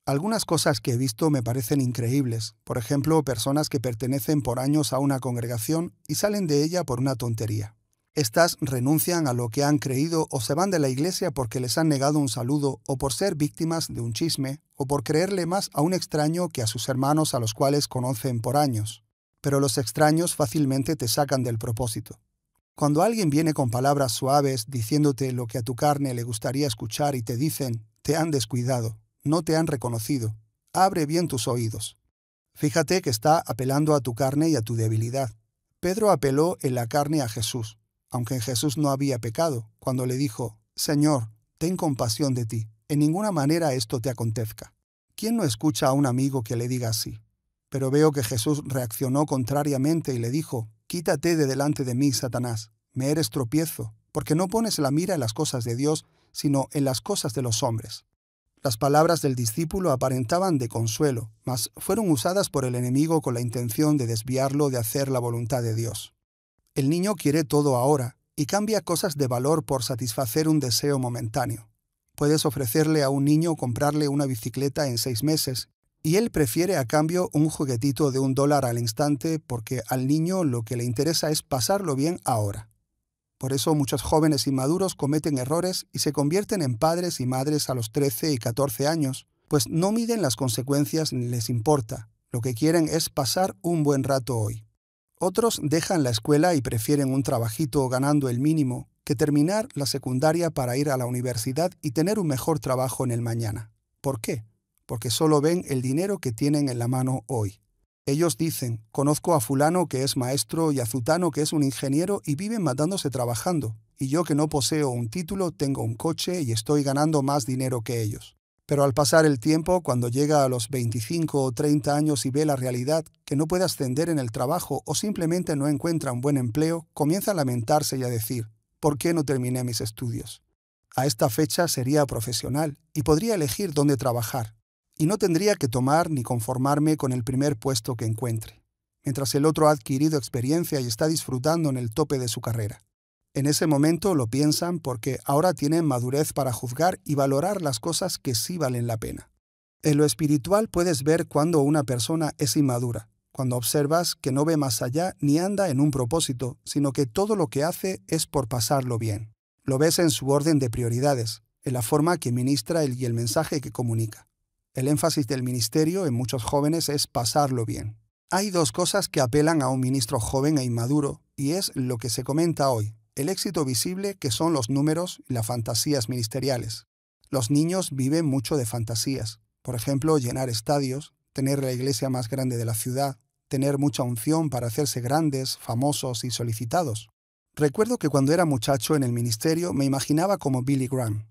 Algunas cosas que he visto me parecen increíbles, por ejemplo, personas que pertenecen por años a una congregación y salen de ella por una tontería. Estas renuncian a lo que han creído o se van de la iglesia porque les han negado un saludo o por ser víctimas de un chisme o por creerle más a un extraño que a sus hermanos a los cuales conocen por años. Pero los extraños fácilmente te sacan del propósito. Cuando alguien viene con palabras suaves diciéndote lo que a tu carne le gustaría escuchar y te dicen, te han descuidado, no te han reconocido, abre bien tus oídos. Fíjate que está apelando a tu carne y a tu debilidad. Pedro apeló en la carne a Jesús, aunque en Jesús no había pecado, cuando le dijo, Señor, ten compasión de ti, en ninguna manera esto te acontezca. ¿Quién no escucha a un amigo que le diga así? Pero veo que Jesús reaccionó contrariamente y le dijo, Quítate de delante de mí, Satanás, me eres tropiezo, porque no pones la mira en las cosas de Dios, sino en las cosas de los hombres. Las palabras del discípulo aparentaban de consuelo, mas fueron usadas por el enemigo con la intención de desviarlo de hacer la voluntad de Dios. El niño quiere todo ahora y cambia cosas de valor por satisfacer un deseo momentáneo. Puedes ofrecerle a un niño comprarle una bicicleta en seis meses y él prefiere a cambio un juguetito de un dólar al instante porque al niño lo que le interesa es pasarlo bien ahora. Por eso muchos jóvenes inmaduros cometen errores y se convierten en padres y madres a los 13 y 14 años, pues no miden las consecuencias ni les importa, lo que quieren es pasar un buen rato hoy. Otros dejan la escuela y prefieren un trabajito ganando el mínimo que terminar la secundaria para ir a la universidad y tener un mejor trabajo en el mañana. ¿Por qué? porque solo ven el dinero que tienen en la mano hoy. Ellos dicen, conozco a fulano que es maestro y a Zutano que es un ingeniero y viven matándose trabajando, y yo que no poseo un título, tengo un coche y estoy ganando más dinero que ellos. Pero al pasar el tiempo, cuando llega a los 25 o 30 años y ve la realidad, que no puede ascender en el trabajo o simplemente no encuentra un buen empleo, comienza a lamentarse y a decir, ¿por qué no terminé mis estudios? A esta fecha sería profesional y podría elegir dónde trabajar, y no tendría que tomar ni conformarme con el primer puesto que encuentre, mientras el otro ha adquirido experiencia y está disfrutando en el tope de su carrera. En ese momento lo piensan porque ahora tienen madurez para juzgar y valorar las cosas que sí valen la pena. En lo espiritual puedes ver cuando una persona es inmadura, cuando observas que no ve más allá ni anda en un propósito, sino que todo lo que hace es por pasarlo bien. Lo ves en su orden de prioridades, en la forma que ministra el y el mensaje que comunica. El énfasis del ministerio en muchos jóvenes es pasarlo bien. Hay dos cosas que apelan a un ministro joven e inmaduro, y es lo que se comenta hoy, el éxito visible que son los números y las fantasías ministeriales. Los niños viven mucho de fantasías, por ejemplo, llenar estadios, tener la iglesia más grande de la ciudad, tener mucha unción para hacerse grandes, famosos y solicitados. Recuerdo que cuando era muchacho en el ministerio me imaginaba como Billy Graham,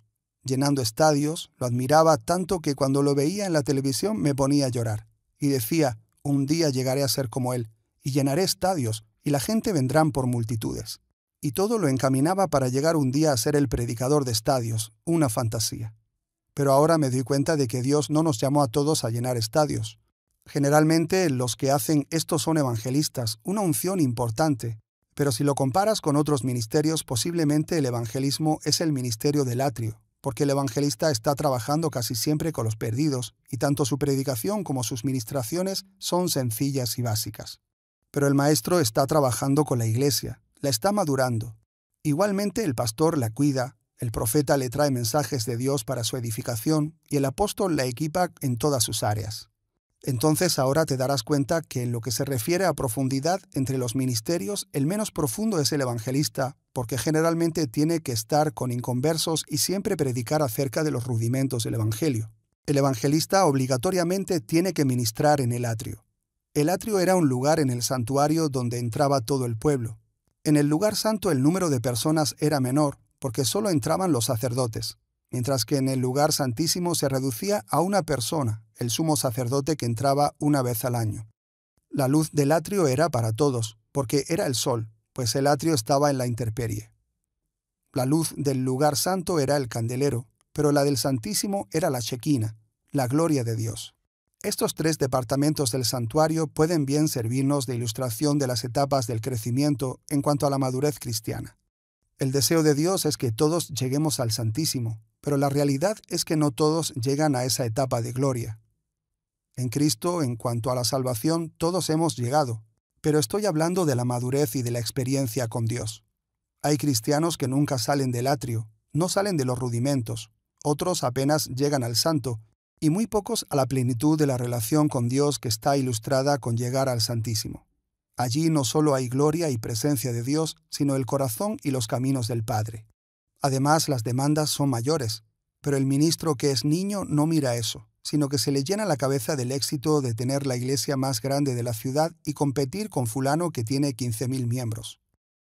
llenando estadios, lo admiraba tanto que cuando lo veía en la televisión me ponía a llorar. Y decía, un día llegaré a ser como él, y llenaré estadios, y la gente vendrán por multitudes. Y todo lo encaminaba para llegar un día a ser el predicador de estadios, una fantasía. Pero ahora me doy cuenta de que Dios no nos llamó a todos a llenar estadios. Generalmente los que hacen esto son evangelistas, una unción importante, pero si lo comparas con otros ministerios, posiblemente el evangelismo es el ministerio del atrio, porque el evangelista está trabajando casi siempre con los perdidos, y tanto su predicación como sus ministraciones son sencillas y básicas. Pero el maestro está trabajando con la iglesia, la está madurando. Igualmente el pastor la cuida, el profeta le trae mensajes de Dios para su edificación y el apóstol la equipa en todas sus áreas. Entonces ahora te darás cuenta que en lo que se refiere a profundidad entre los ministerios, el menos profundo es el evangelista, porque generalmente tiene que estar con inconversos y siempre predicar acerca de los rudimentos del Evangelio. El evangelista obligatoriamente tiene que ministrar en el atrio. El atrio era un lugar en el santuario donde entraba todo el pueblo. En el lugar santo el número de personas era menor, porque solo entraban los sacerdotes, mientras que en el lugar santísimo se reducía a una persona, el sumo sacerdote que entraba una vez al año. La luz del atrio era para todos, porque era el sol, pues el atrio estaba en la interperie. La luz del lugar santo era el candelero, pero la del Santísimo era la chequina, la gloria de Dios. Estos tres departamentos del santuario pueden bien servirnos de ilustración de las etapas del crecimiento en cuanto a la madurez cristiana. El deseo de Dios es que todos lleguemos al Santísimo, pero la realidad es que no todos llegan a esa etapa de gloria. En Cristo, en cuanto a la salvación, todos hemos llegado, pero estoy hablando de la madurez y de la experiencia con Dios. Hay cristianos que nunca salen del atrio, no salen de los rudimentos, otros apenas llegan al santo, y muy pocos a la plenitud de la relación con Dios que está ilustrada con llegar al Santísimo. Allí no solo hay gloria y presencia de Dios, sino el corazón y los caminos del Padre. Además, las demandas son mayores, pero el ministro que es niño no mira eso sino que se le llena la cabeza del éxito de tener la iglesia más grande de la ciudad y competir con fulano que tiene 15.000 miembros.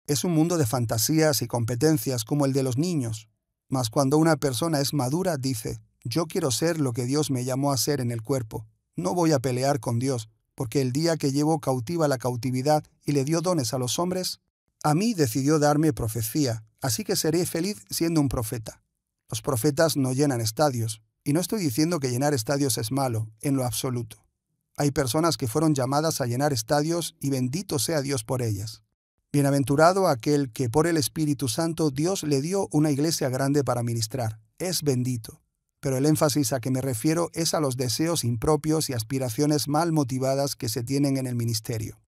Es un mundo de fantasías y competencias como el de los niños, mas cuando una persona es madura dice, yo quiero ser lo que Dios me llamó a ser en el cuerpo, no voy a pelear con Dios, porque el día que llevó cautiva la cautividad y le dio dones a los hombres, a mí decidió darme profecía, así que seré feliz siendo un profeta. Los profetas no llenan estadios, y no estoy diciendo que llenar estadios es malo, en lo absoluto. Hay personas que fueron llamadas a llenar estadios y bendito sea Dios por ellas. Bienaventurado aquel que por el Espíritu Santo Dios le dio una iglesia grande para ministrar. Es bendito. Pero el énfasis a que me refiero es a los deseos impropios y aspiraciones mal motivadas que se tienen en el ministerio.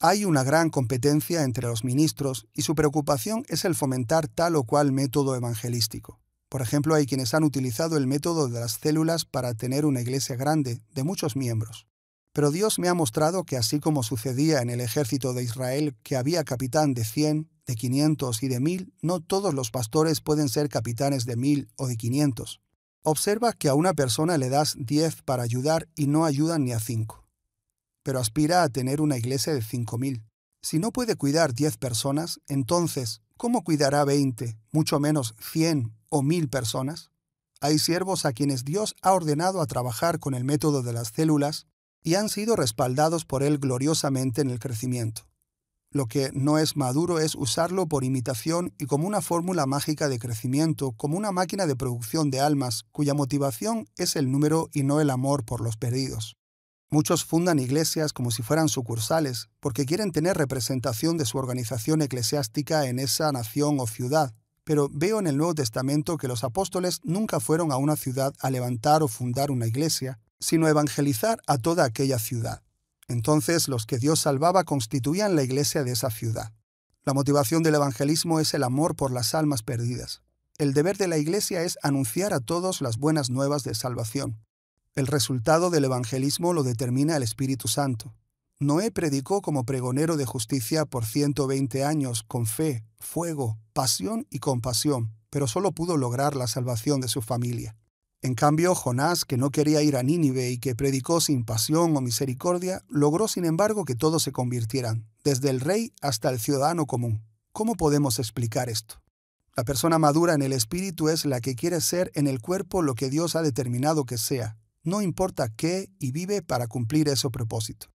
Hay una gran competencia entre los ministros y su preocupación es el fomentar tal o cual método evangelístico. Por ejemplo, hay quienes han utilizado el método de las células para tener una iglesia grande, de muchos miembros. Pero Dios me ha mostrado que así como sucedía en el ejército de Israel que había capitán de 100, de 500 y de 1000, no todos los pastores pueden ser capitanes de 1000 o de 500. Observa que a una persona le das 10 para ayudar y no ayudan ni a 5. Pero aspira a tener una iglesia de 5000. Si no puede cuidar 10 personas, entonces, ¿cómo cuidará 20, mucho menos 100 o mil personas, hay siervos a quienes Dios ha ordenado a trabajar con el método de las células y han sido respaldados por Él gloriosamente en el crecimiento. Lo que no es maduro es usarlo por imitación y como una fórmula mágica de crecimiento, como una máquina de producción de almas cuya motivación es el número y no el amor por los perdidos. Muchos fundan iglesias como si fueran sucursales porque quieren tener representación de su organización eclesiástica en esa nación o ciudad, pero veo en el Nuevo Testamento que los apóstoles nunca fueron a una ciudad a levantar o fundar una iglesia, sino a evangelizar a toda aquella ciudad. Entonces los que Dios salvaba constituían la iglesia de esa ciudad. La motivación del evangelismo es el amor por las almas perdidas. El deber de la iglesia es anunciar a todos las buenas nuevas de salvación. El resultado del evangelismo lo determina el Espíritu Santo. Noé predicó como pregonero de justicia por 120 años con fe, fuego, pasión y compasión, pero solo pudo lograr la salvación de su familia. En cambio, Jonás, que no quería ir a Nínive y que predicó sin pasión o misericordia, logró sin embargo que todos se convirtieran, desde el rey hasta el ciudadano común. ¿Cómo podemos explicar esto? La persona madura en el espíritu es la que quiere ser en el cuerpo lo que Dios ha determinado que sea, no importa qué, y vive para cumplir ese propósito.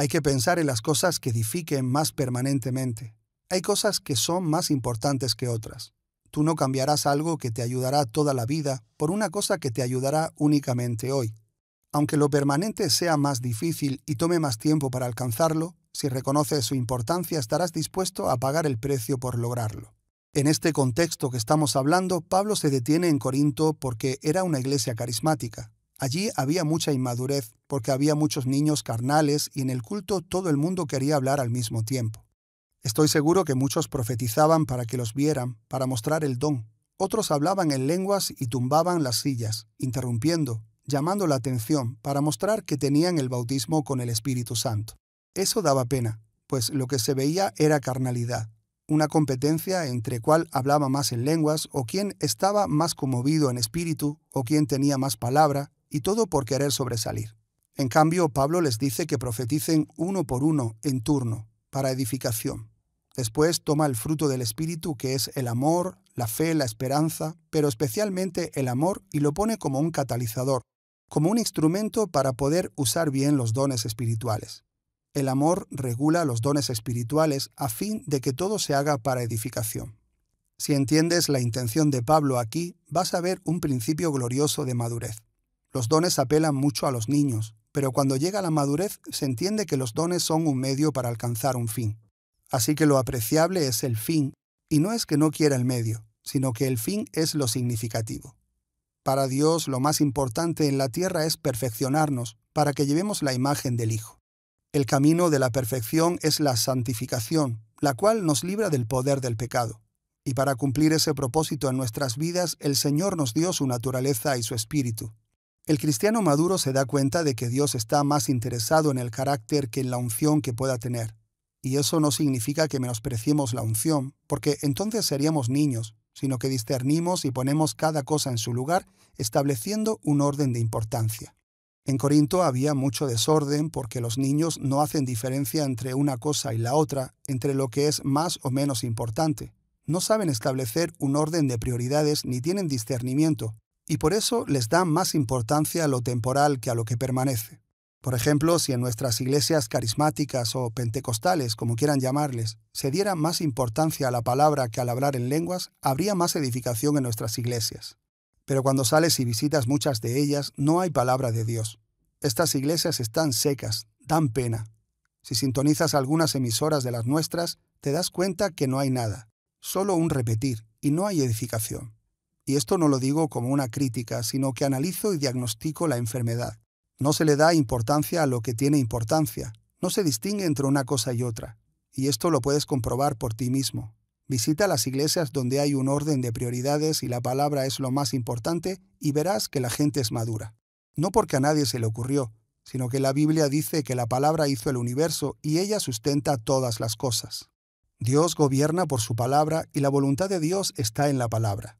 Hay que pensar en las cosas que edifiquen más permanentemente. Hay cosas que son más importantes que otras. Tú no cambiarás algo que te ayudará toda la vida por una cosa que te ayudará únicamente hoy. Aunque lo permanente sea más difícil y tome más tiempo para alcanzarlo, si reconoces su importancia estarás dispuesto a pagar el precio por lograrlo. En este contexto que estamos hablando, Pablo se detiene en Corinto porque era una iglesia carismática. Allí había mucha inmadurez, porque había muchos niños carnales y en el culto todo el mundo quería hablar al mismo tiempo. Estoy seguro que muchos profetizaban para que los vieran, para mostrar el don. Otros hablaban en lenguas y tumbaban las sillas, interrumpiendo, llamando la atención, para mostrar que tenían el bautismo con el Espíritu Santo. Eso daba pena, pues lo que se veía era carnalidad, una competencia entre cuál hablaba más en lenguas o quién estaba más conmovido en espíritu o quién tenía más palabra, y todo por querer sobresalir. En cambio, Pablo les dice que profeticen uno por uno, en turno, para edificación. Después toma el fruto del Espíritu, que es el amor, la fe, la esperanza, pero especialmente el amor, y lo pone como un catalizador, como un instrumento para poder usar bien los dones espirituales. El amor regula los dones espirituales a fin de que todo se haga para edificación. Si entiendes la intención de Pablo aquí, vas a ver un principio glorioso de madurez. Los dones apelan mucho a los niños, pero cuando llega la madurez se entiende que los dones son un medio para alcanzar un fin. Así que lo apreciable es el fin, y no es que no quiera el medio, sino que el fin es lo significativo. Para Dios lo más importante en la tierra es perfeccionarnos para que llevemos la imagen del Hijo. El camino de la perfección es la santificación, la cual nos libra del poder del pecado. Y para cumplir ese propósito en nuestras vidas, el Señor nos dio su naturaleza y su espíritu, el cristiano maduro se da cuenta de que Dios está más interesado en el carácter que en la unción que pueda tener. Y eso no significa que menospreciemos la unción, porque entonces seríamos niños, sino que discernimos y ponemos cada cosa en su lugar, estableciendo un orden de importancia. En Corinto había mucho desorden porque los niños no hacen diferencia entre una cosa y la otra, entre lo que es más o menos importante. No saben establecer un orden de prioridades ni tienen discernimiento, y por eso les da más importancia a lo temporal que a lo que permanece. Por ejemplo, si en nuestras iglesias carismáticas o pentecostales, como quieran llamarles, se diera más importancia a la palabra que al hablar en lenguas, habría más edificación en nuestras iglesias. Pero cuando sales y visitas muchas de ellas, no hay palabra de Dios. Estas iglesias están secas, dan pena. Si sintonizas algunas emisoras de las nuestras, te das cuenta que no hay nada, solo un repetir, y no hay edificación y esto no lo digo como una crítica, sino que analizo y diagnostico la enfermedad. No se le da importancia a lo que tiene importancia, no se distingue entre una cosa y otra, y esto lo puedes comprobar por ti mismo. Visita las iglesias donde hay un orden de prioridades y la palabra es lo más importante y verás que la gente es madura. No porque a nadie se le ocurrió, sino que la Biblia dice que la palabra hizo el universo y ella sustenta todas las cosas. Dios gobierna por su palabra y la voluntad de Dios está en la palabra.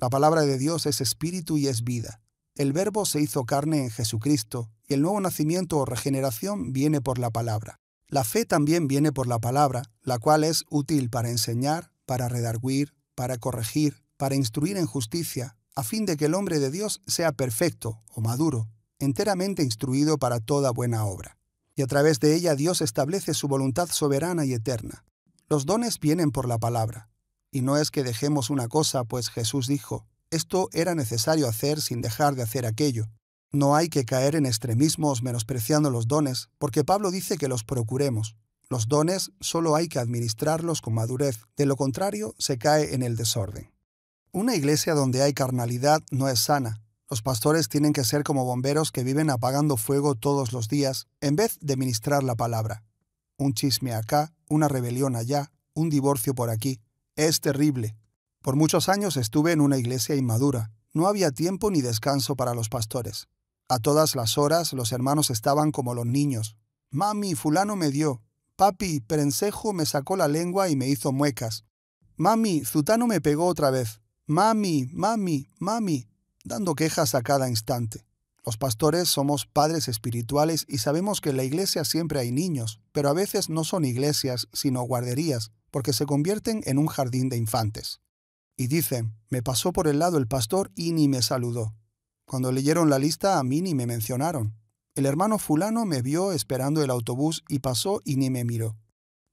La palabra de Dios es espíritu y es vida. El verbo se hizo carne en Jesucristo, y el nuevo nacimiento o regeneración viene por la palabra. La fe también viene por la palabra, la cual es útil para enseñar, para redarguir, para corregir, para instruir en justicia, a fin de que el hombre de Dios sea perfecto o maduro, enteramente instruido para toda buena obra. Y a través de ella Dios establece su voluntad soberana y eterna. Los dones vienen por la palabra, y no es que dejemos una cosa, pues Jesús dijo, esto era necesario hacer sin dejar de hacer aquello. No hay que caer en extremismos menospreciando los dones, porque Pablo dice que los procuremos. Los dones solo hay que administrarlos con madurez, de lo contrario se cae en el desorden. Una iglesia donde hay carnalidad no es sana. Los pastores tienen que ser como bomberos que viven apagando fuego todos los días, en vez de ministrar la palabra. Un chisme acá, una rebelión allá, un divorcio por aquí. Es terrible. Por muchos años estuve en una iglesia inmadura. No había tiempo ni descanso para los pastores. A todas las horas los hermanos estaban como los niños. Mami, fulano me dio. Papi, perensejo me sacó la lengua y me hizo muecas. Mami, Zutano me pegó otra vez. Mami, mami, mami, dando quejas a cada instante. Los pastores somos padres espirituales y sabemos que en la iglesia siempre hay niños, pero a veces no son iglesias, sino guarderías, porque se convierten en un jardín de infantes. Y dicen, me pasó por el lado el pastor y ni me saludó. Cuando leyeron la lista a mí ni me mencionaron. El hermano fulano me vio esperando el autobús y pasó y ni me miró.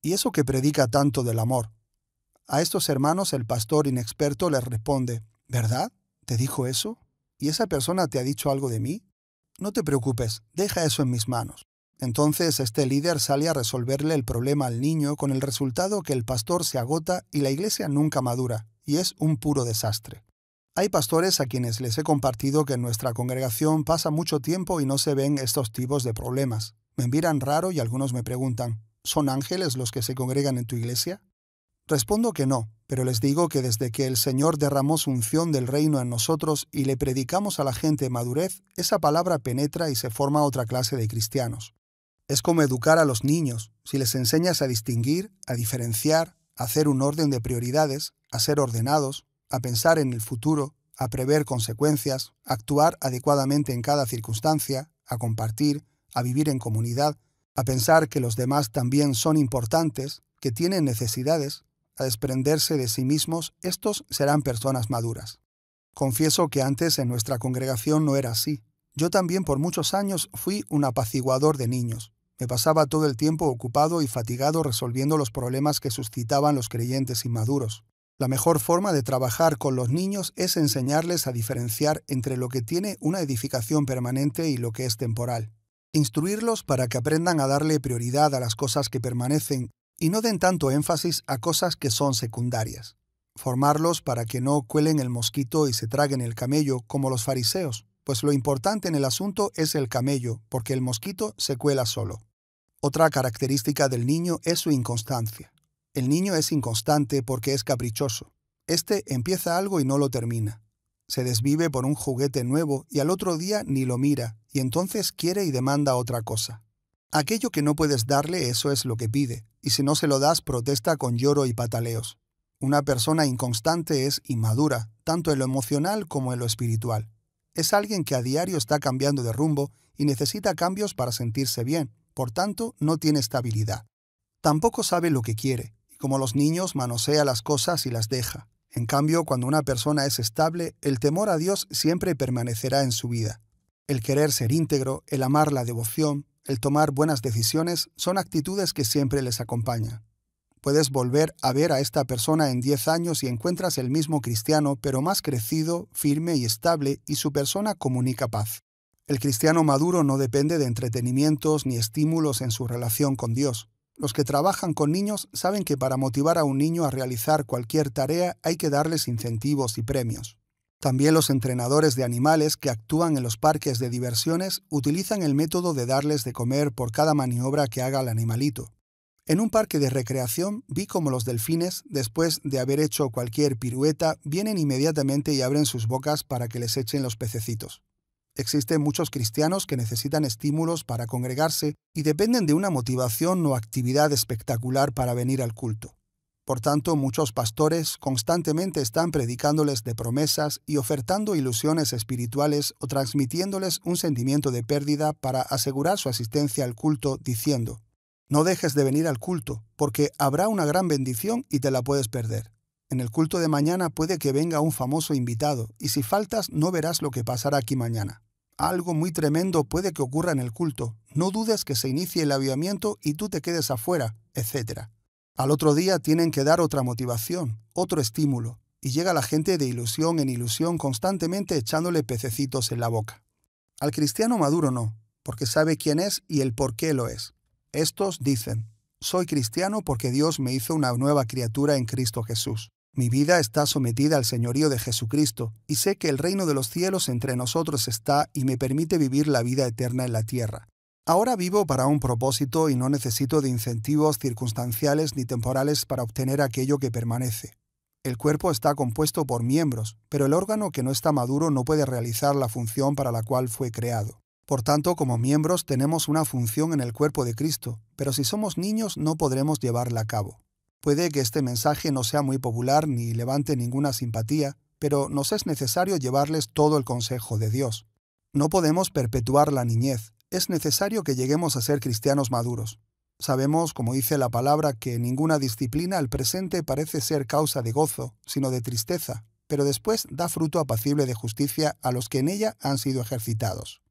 Y eso que predica tanto del amor. A estos hermanos el pastor inexperto les responde, ¿verdad? ¿Te dijo eso? ¿Y esa persona te ha dicho algo de mí? No te preocupes, deja eso en mis manos. Entonces este líder sale a resolverle el problema al niño con el resultado que el pastor se agota y la iglesia nunca madura, y es un puro desastre. Hay pastores a quienes les he compartido que en nuestra congregación pasa mucho tiempo y no se ven estos tipos de problemas. Me miran raro y algunos me preguntan, ¿son ángeles los que se congregan en tu iglesia? Respondo que no, pero les digo que desde que el Señor derramó su unción del reino en nosotros y le predicamos a la gente madurez, esa palabra penetra y se forma otra clase de cristianos. Es como educar a los niños si les enseñas a distinguir, a diferenciar, a hacer un orden de prioridades, a ser ordenados, a pensar en el futuro, a prever consecuencias, a actuar adecuadamente en cada circunstancia, a compartir, a vivir en comunidad, a pensar que los demás también son importantes, que tienen necesidades, a desprenderse de sí mismos, estos serán personas maduras. Confieso que antes en nuestra congregación no era así. Yo también por muchos años fui un apaciguador de niños. Me pasaba todo el tiempo ocupado y fatigado resolviendo los problemas que suscitaban los creyentes inmaduros. La mejor forma de trabajar con los niños es enseñarles a diferenciar entre lo que tiene una edificación permanente y lo que es temporal. Instruirlos para que aprendan a darle prioridad a las cosas que permanecen y no den tanto énfasis a cosas que son secundarias. Formarlos para que no cuelen el mosquito y se traguen el camello como los fariseos pues lo importante en el asunto es el camello, porque el mosquito se cuela solo. Otra característica del niño es su inconstancia. El niño es inconstante porque es caprichoso. Este empieza algo y no lo termina. Se desvive por un juguete nuevo y al otro día ni lo mira, y entonces quiere y demanda otra cosa. Aquello que no puedes darle, eso es lo que pide, y si no se lo das, protesta con lloro y pataleos. Una persona inconstante es inmadura, tanto en lo emocional como en lo espiritual. Es alguien que a diario está cambiando de rumbo y necesita cambios para sentirse bien, por tanto no tiene estabilidad. Tampoco sabe lo que quiere, y como los niños manosea las cosas y las deja. En cambio, cuando una persona es estable, el temor a Dios siempre permanecerá en su vida. El querer ser íntegro, el amar la devoción, el tomar buenas decisiones son actitudes que siempre les acompañan. Puedes volver a ver a esta persona en 10 años y encuentras el mismo cristiano, pero más crecido, firme y estable, y su persona comunica paz. El cristiano maduro no depende de entretenimientos ni estímulos en su relación con Dios. Los que trabajan con niños saben que para motivar a un niño a realizar cualquier tarea hay que darles incentivos y premios. También los entrenadores de animales que actúan en los parques de diversiones utilizan el método de darles de comer por cada maniobra que haga el animalito. En un parque de recreación vi como los delfines, después de haber hecho cualquier pirueta, vienen inmediatamente y abren sus bocas para que les echen los pececitos. Existen muchos cristianos que necesitan estímulos para congregarse y dependen de una motivación o actividad espectacular para venir al culto. Por tanto, muchos pastores constantemente están predicándoles de promesas y ofertando ilusiones espirituales o transmitiéndoles un sentimiento de pérdida para asegurar su asistencia al culto diciendo, no dejes de venir al culto, porque habrá una gran bendición y te la puedes perder. En el culto de mañana puede que venga un famoso invitado, y si faltas no verás lo que pasará aquí mañana. Algo muy tremendo puede que ocurra en el culto. No dudes que se inicie el avivamiento y tú te quedes afuera, etc. Al otro día tienen que dar otra motivación, otro estímulo, y llega la gente de ilusión en ilusión constantemente echándole pececitos en la boca. Al cristiano maduro no, porque sabe quién es y el por qué lo es. Estos dicen, soy cristiano porque Dios me hizo una nueva criatura en Cristo Jesús. Mi vida está sometida al señorío de Jesucristo, y sé que el reino de los cielos entre nosotros está y me permite vivir la vida eterna en la tierra. Ahora vivo para un propósito y no necesito de incentivos circunstanciales ni temporales para obtener aquello que permanece. El cuerpo está compuesto por miembros, pero el órgano que no está maduro no puede realizar la función para la cual fue creado. Por tanto, como miembros tenemos una función en el cuerpo de Cristo, pero si somos niños no podremos llevarla a cabo. Puede que este mensaje no sea muy popular ni levante ninguna simpatía, pero nos es necesario llevarles todo el consejo de Dios. No podemos perpetuar la niñez, es necesario que lleguemos a ser cristianos maduros. Sabemos, como dice la palabra, que ninguna disciplina al presente parece ser causa de gozo, sino de tristeza, pero después da fruto apacible de justicia a los que en ella han sido ejercitados.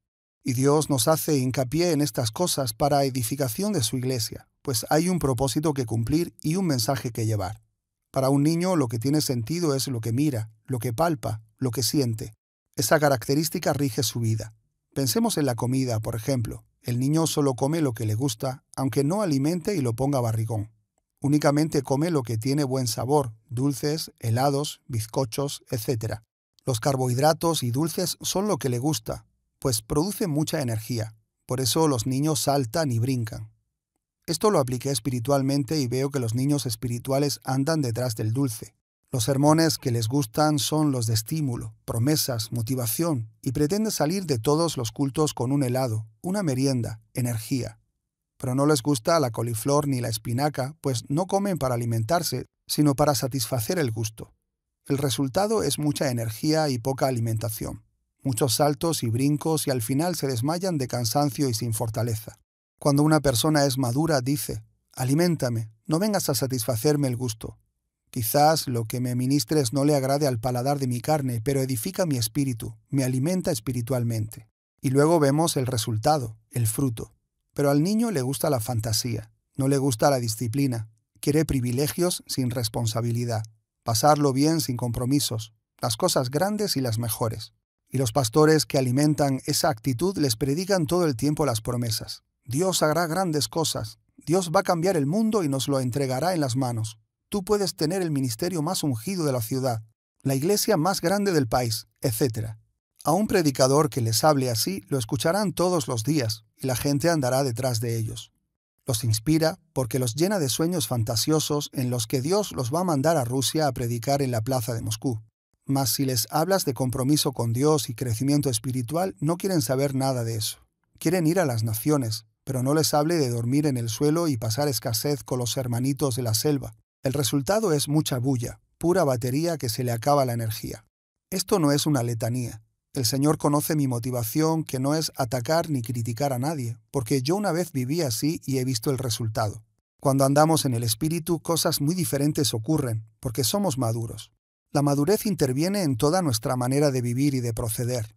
Y Dios nos hace hincapié en estas cosas para edificación de su iglesia, pues hay un propósito que cumplir y un mensaje que llevar. Para un niño lo que tiene sentido es lo que mira, lo que palpa, lo que siente. Esa característica rige su vida. Pensemos en la comida, por ejemplo. El niño solo come lo que le gusta, aunque no alimente y lo ponga barrigón. Únicamente come lo que tiene buen sabor, dulces, helados, bizcochos, etc. Los carbohidratos y dulces son lo que le gusta, pues produce mucha energía. Por eso los niños saltan y brincan. Esto lo apliqué espiritualmente y veo que los niños espirituales andan detrás del dulce. Los sermones que les gustan son los de estímulo, promesas, motivación, y pretende salir de todos los cultos con un helado, una merienda, energía. Pero no les gusta la coliflor ni la espinaca, pues no comen para alimentarse, sino para satisfacer el gusto. El resultado es mucha energía y poca alimentación muchos saltos y brincos y al final se desmayan de cansancio y sin fortaleza. Cuando una persona es madura dice, Aliméntame, no vengas a satisfacerme el gusto. Quizás lo que me ministres no le agrade al paladar de mi carne, pero edifica mi espíritu, me alimenta espiritualmente. Y luego vemos el resultado, el fruto. Pero al niño le gusta la fantasía, no le gusta la disciplina, quiere privilegios sin responsabilidad, pasarlo bien sin compromisos, las cosas grandes y las mejores. Y los pastores que alimentan esa actitud les predican todo el tiempo las promesas. Dios hará grandes cosas. Dios va a cambiar el mundo y nos lo entregará en las manos. Tú puedes tener el ministerio más ungido de la ciudad, la iglesia más grande del país, etc. A un predicador que les hable así lo escucharán todos los días y la gente andará detrás de ellos. Los inspira porque los llena de sueños fantasiosos en los que Dios los va a mandar a Rusia a predicar en la plaza de Moscú. Mas si les hablas de compromiso con Dios y crecimiento espiritual, no quieren saber nada de eso. Quieren ir a las naciones, pero no les hable de dormir en el suelo y pasar escasez con los hermanitos de la selva. El resultado es mucha bulla, pura batería que se le acaba la energía. Esto no es una letanía. El Señor conoce mi motivación, que no es atacar ni criticar a nadie, porque yo una vez viví así y he visto el resultado. Cuando andamos en el Espíritu, cosas muy diferentes ocurren, porque somos maduros. La madurez interviene en toda nuestra manera de vivir y de proceder,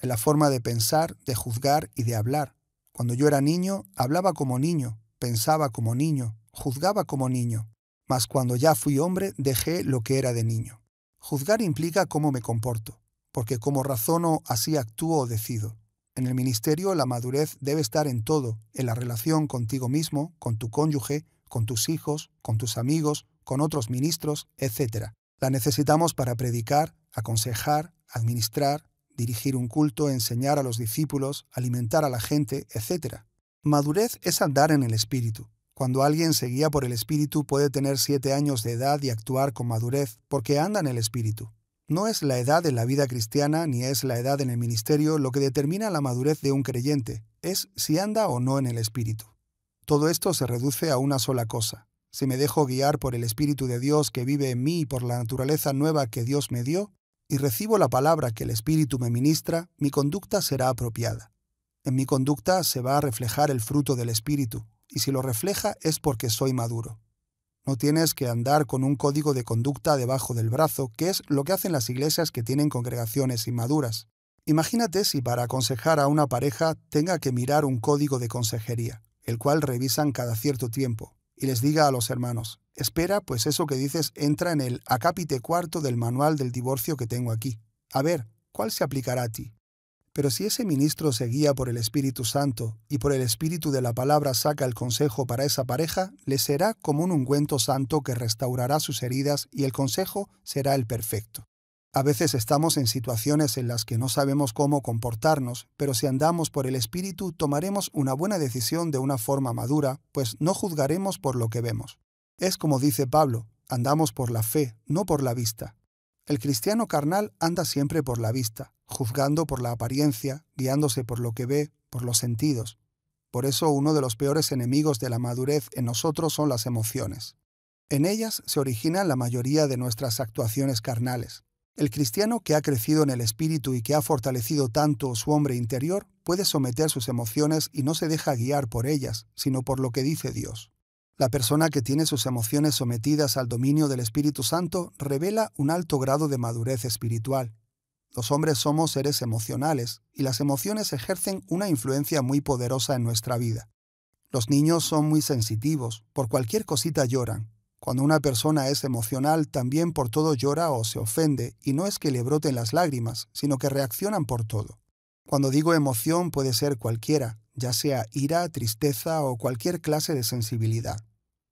en la forma de pensar, de juzgar y de hablar. Cuando yo era niño, hablaba como niño, pensaba como niño, juzgaba como niño, mas cuando ya fui hombre dejé lo que era de niño. Juzgar implica cómo me comporto, porque como razono así actúo o decido. En el ministerio la madurez debe estar en todo, en la relación contigo mismo, con tu cónyuge, con tus hijos, con tus amigos, con otros ministros, etc. La necesitamos para predicar, aconsejar, administrar, dirigir un culto, enseñar a los discípulos, alimentar a la gente, etc. Madurez es andar en el espíritu. Cuando alguien se guía por el espíritu puede tener siete años de edad y actuar con madurez porque anda en el espíritu. No es la edad en la vida cristiana ni es la edad en el ministerio lo que determina la madurez de un creyente, es si anda o no en el espíritu. Todo esto se reduce a una sola cosa, si me dejo guiar por el Espíritu de Dios que vive en mí y por la naturaleza nueva que Dios me dio, y recibo la palabra que el Espíritu me ministra, mi conducta será apropiada. En mi conducta se va a reflejar el fruto del Espíritu, y si lo refleja es porque soy maduro. No tienes que andar con un código de conducta debajo del brazo, que es lo que hacen las iglesias que tienen congregaciones inmaduras. Imagínate si para aconsejar a una pareja tenga que mirar un código de consejería, el cual revisan cada cierto tiempo, y les diga a los hermanos, espera, pues eso que dices entra en el acápite cuarto del manual del divorcio que tengo aquí. A ver, ¿cuál se aplicará a ti? Pero si ese ministro se guía por el Espíritu Santo y por el Espíritu de la palabra saca el consejo para esa pareja, le será como un ungüento santo que restaurará sus heridas y el consejo será el perfecto. A veces estamos en situaciones en las que no sabemos cómo comportarnos, pero si andamos por el espíritu tomaremos una buena decisión de una forma madura, pues no juzgaremos por lo que vemos. Es como dice Pablo, andamos por la fe, no por la vista. El cristiano carnal anda siempre por la vista, juzgando por la apariencia, guiándose por lo que ve, por los sentidos. Por eso uno de los peores enemigos de la madurez en nosotros son las emociones. En ellas se originan la mayoría de nuestras actuaciones carnales. El cristiano que ha crecido en el espíritu y que ha fortalecido tanto su hombre interior puede someter sus emociones y no se deja guiar por ellas, sino por lo que dice Dios. La persona que tiene sus emociones sometidas al dominio del Espíritu Santo revela un alto grado de madurez espiritual. Los hombres somos seres emocionales y las emociones ejercen una influencia muy poderosa en nuestra vida. Los niños son muy sensitivos, por cualquier cosita lloran, cuando una persona es emocional, también por todo llora o se ofende, y no es que le broten las lágrimas, sino que reaccionan por todo. Cuando digo emoción puede ser cualquiera, ya sea ira, tristeza o cualquier clase de sensibilidad.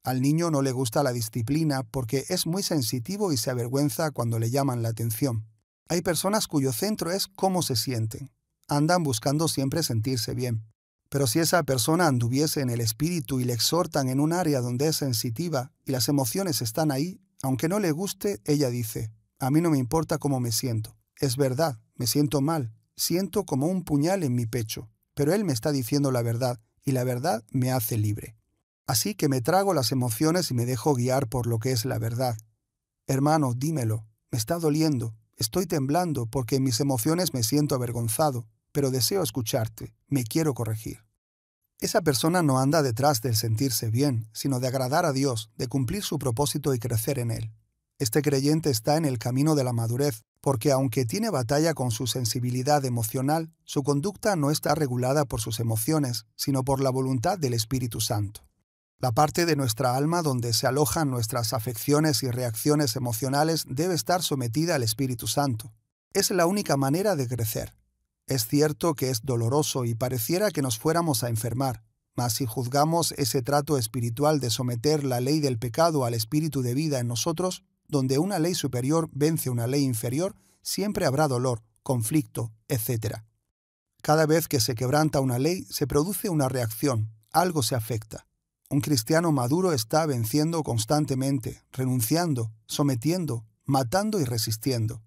Al niño no le gusta la disciplina porque es muy sensitivo y se avergüenza cuando le llaman la atención. Hay personas cuyo centro es cómo se sienten. Andan buscando siempre sentirse bien. Pero si esa persona anduviese en el espíritu y le exhortan en un área donde es sensitiva y las emociones están ahí, aunque no le guste, ella dice, a mí no me importa cómo me siento. Es verdad, me siento mal, siento como un puñal en mi pecho, pero él me está diciendo la verdad y la verdad me hace libre. Así que me trago las emociones y me dejo guiar por lo que es la verdad. Hermano, dímelo, me está doliendo, estoy temblando porque en mis emociones me siento avergonzado, pero deseo escucharte, me quiero corregir. Esa persona no anda detrás del sentirse bien, sino de agradar a Dios, de cumplir su propósito y crecer en él. Este creyente está en el camino de la madurez, porque aunque tiene batalla con su sensibilidad emocional, su conducta no está regulada por sus emociones, sino por la voluntad del Espíritu Santo. La parte de nuestra alma donde se alojan nuestras afecciones y reacciones emocionales debe estar sometida al Espíritu Santo. Es la única manera de crecer. Es cierto que es doloroso y pareciera que nos fuéramos a enfermar, mas si juzgamos ese trato espiritual de someter la ley del pecado al espíritu de vida en nosotros, donde una ley superior vence una ley inferior, siempre habrá dolor, conflicto, etc. Cada vez que se quebranta una ley, se produce una reacción, algo se afecta. Un cristiano maduro está venciendo constantemente, renunciando, sometiendo, matando y resistiendo.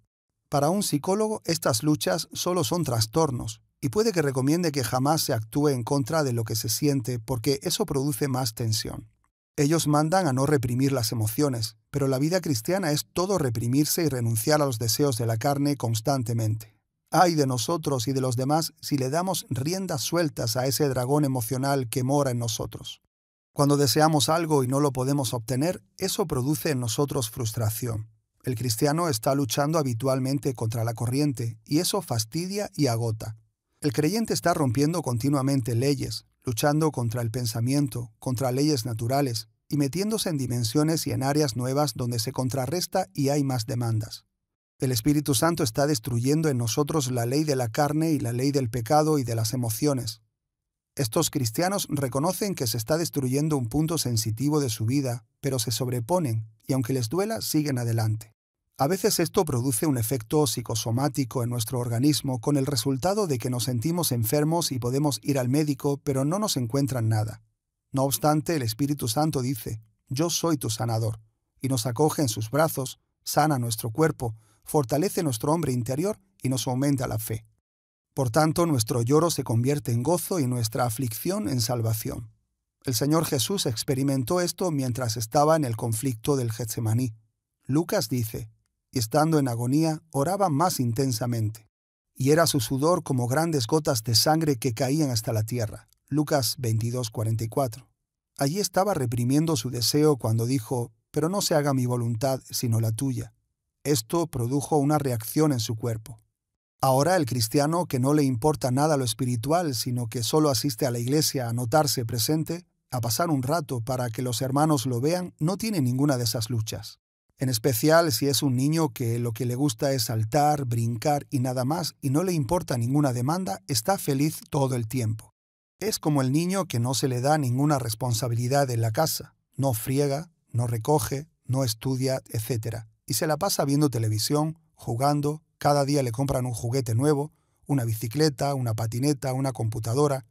Para un psicólogo, estas luchas solo son trastornos, y puede que recomiende que jamás se actúe en contra de lo que se siente porque eso produce más tensión. Ellos mandan a no reprimir las emociones, pero la vida cristiana es todo reprimirse y renunciar a los deseos de la carne constantemente. Ay de nosotros y de los demás si le damos riendas sueltas a ese dragón emocional que mora en nosotros. Cuando deseamos algo y no lo podemos obtener, eso produce en nosotros frustración. El cristiano está luchando habitualmente contra la corriente, y eso fastidia y agota. El creyente está rompiendo continuamente leyes, luchando contra el pensamiento, contra leyes naturales, y metiéndose en dimensiones y en áreas nuevas donde se contrarresta y hay más demandas. El Espíritu Santo está destruyendo en nosotros la ley de la carne y la ley del pecado y de las emociones, estos cristianos reconocen que se está destruyendo un punto sensitivo de su vida, pero se sobreponen y aunque les duela, siguen adelante. A veces esto produce un efecto psicosomático en nuestro organismo con el resultado de que nos sentimos enfermos y podemos ir al médico, pero no nos encuentran nada. No obstante, el Espíritu Santo dice, Yo soy tu sanador, y nos acoge en sus brazos, sana nuestro cuerpo, fortalece nuestro hombre interior y nos aumenta la fe. Por tanto, nuestro lloro se convierte en gozo y nuestra aflicción en salvación. El Señor Jesús experimentó esto mientras estaba en el conflicto del Getsemaní. Lucas dice, y estando en agonía, oraba más intensamente, y era su sudor como grandes gotas de sangre que caían hasta la tierra. Lucas 22:44. Allí estaba reprimiendo su deseo cuando dijo, pero no se haga mi voluntad sino la tuya. Esto produjo una reacción en su cuerpo. Ahora el cristiano que no le importa nada lo espiritual, sino que solo asiste a la iglesia a notarse presente, a pasar un rato para que los hermanos lo vean, no tiene ninguna de esas luchas. En especial si es un niño que lo que le gusta es saltar, brincar y nada más, y no le importa ninguna demanda, está feliz todo el tiempo. Es como el niño que no se le da ninguna responsabilidad en la casa, no friega, no recoge, no estudia, etc. Y se la pasa viendo televisión, jugando, cada día le compran un juguete nuevo, una bicicleta, una patineta, una computadora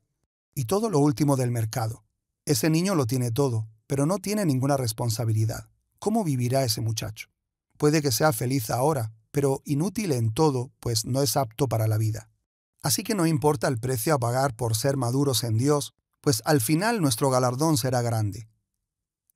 y todo lo último del mercado. Ese niño lo tiene todo, pero no tiene ninguna responsabilidad. ¿Cómo vivirá ese muchacho? Puede que sea feliz ahora, pero inútil en todo, pues no es apto para la vida. Así que no importa el precio a pagar por ser maduros en Dios, pues al final nuestro galardón será grande.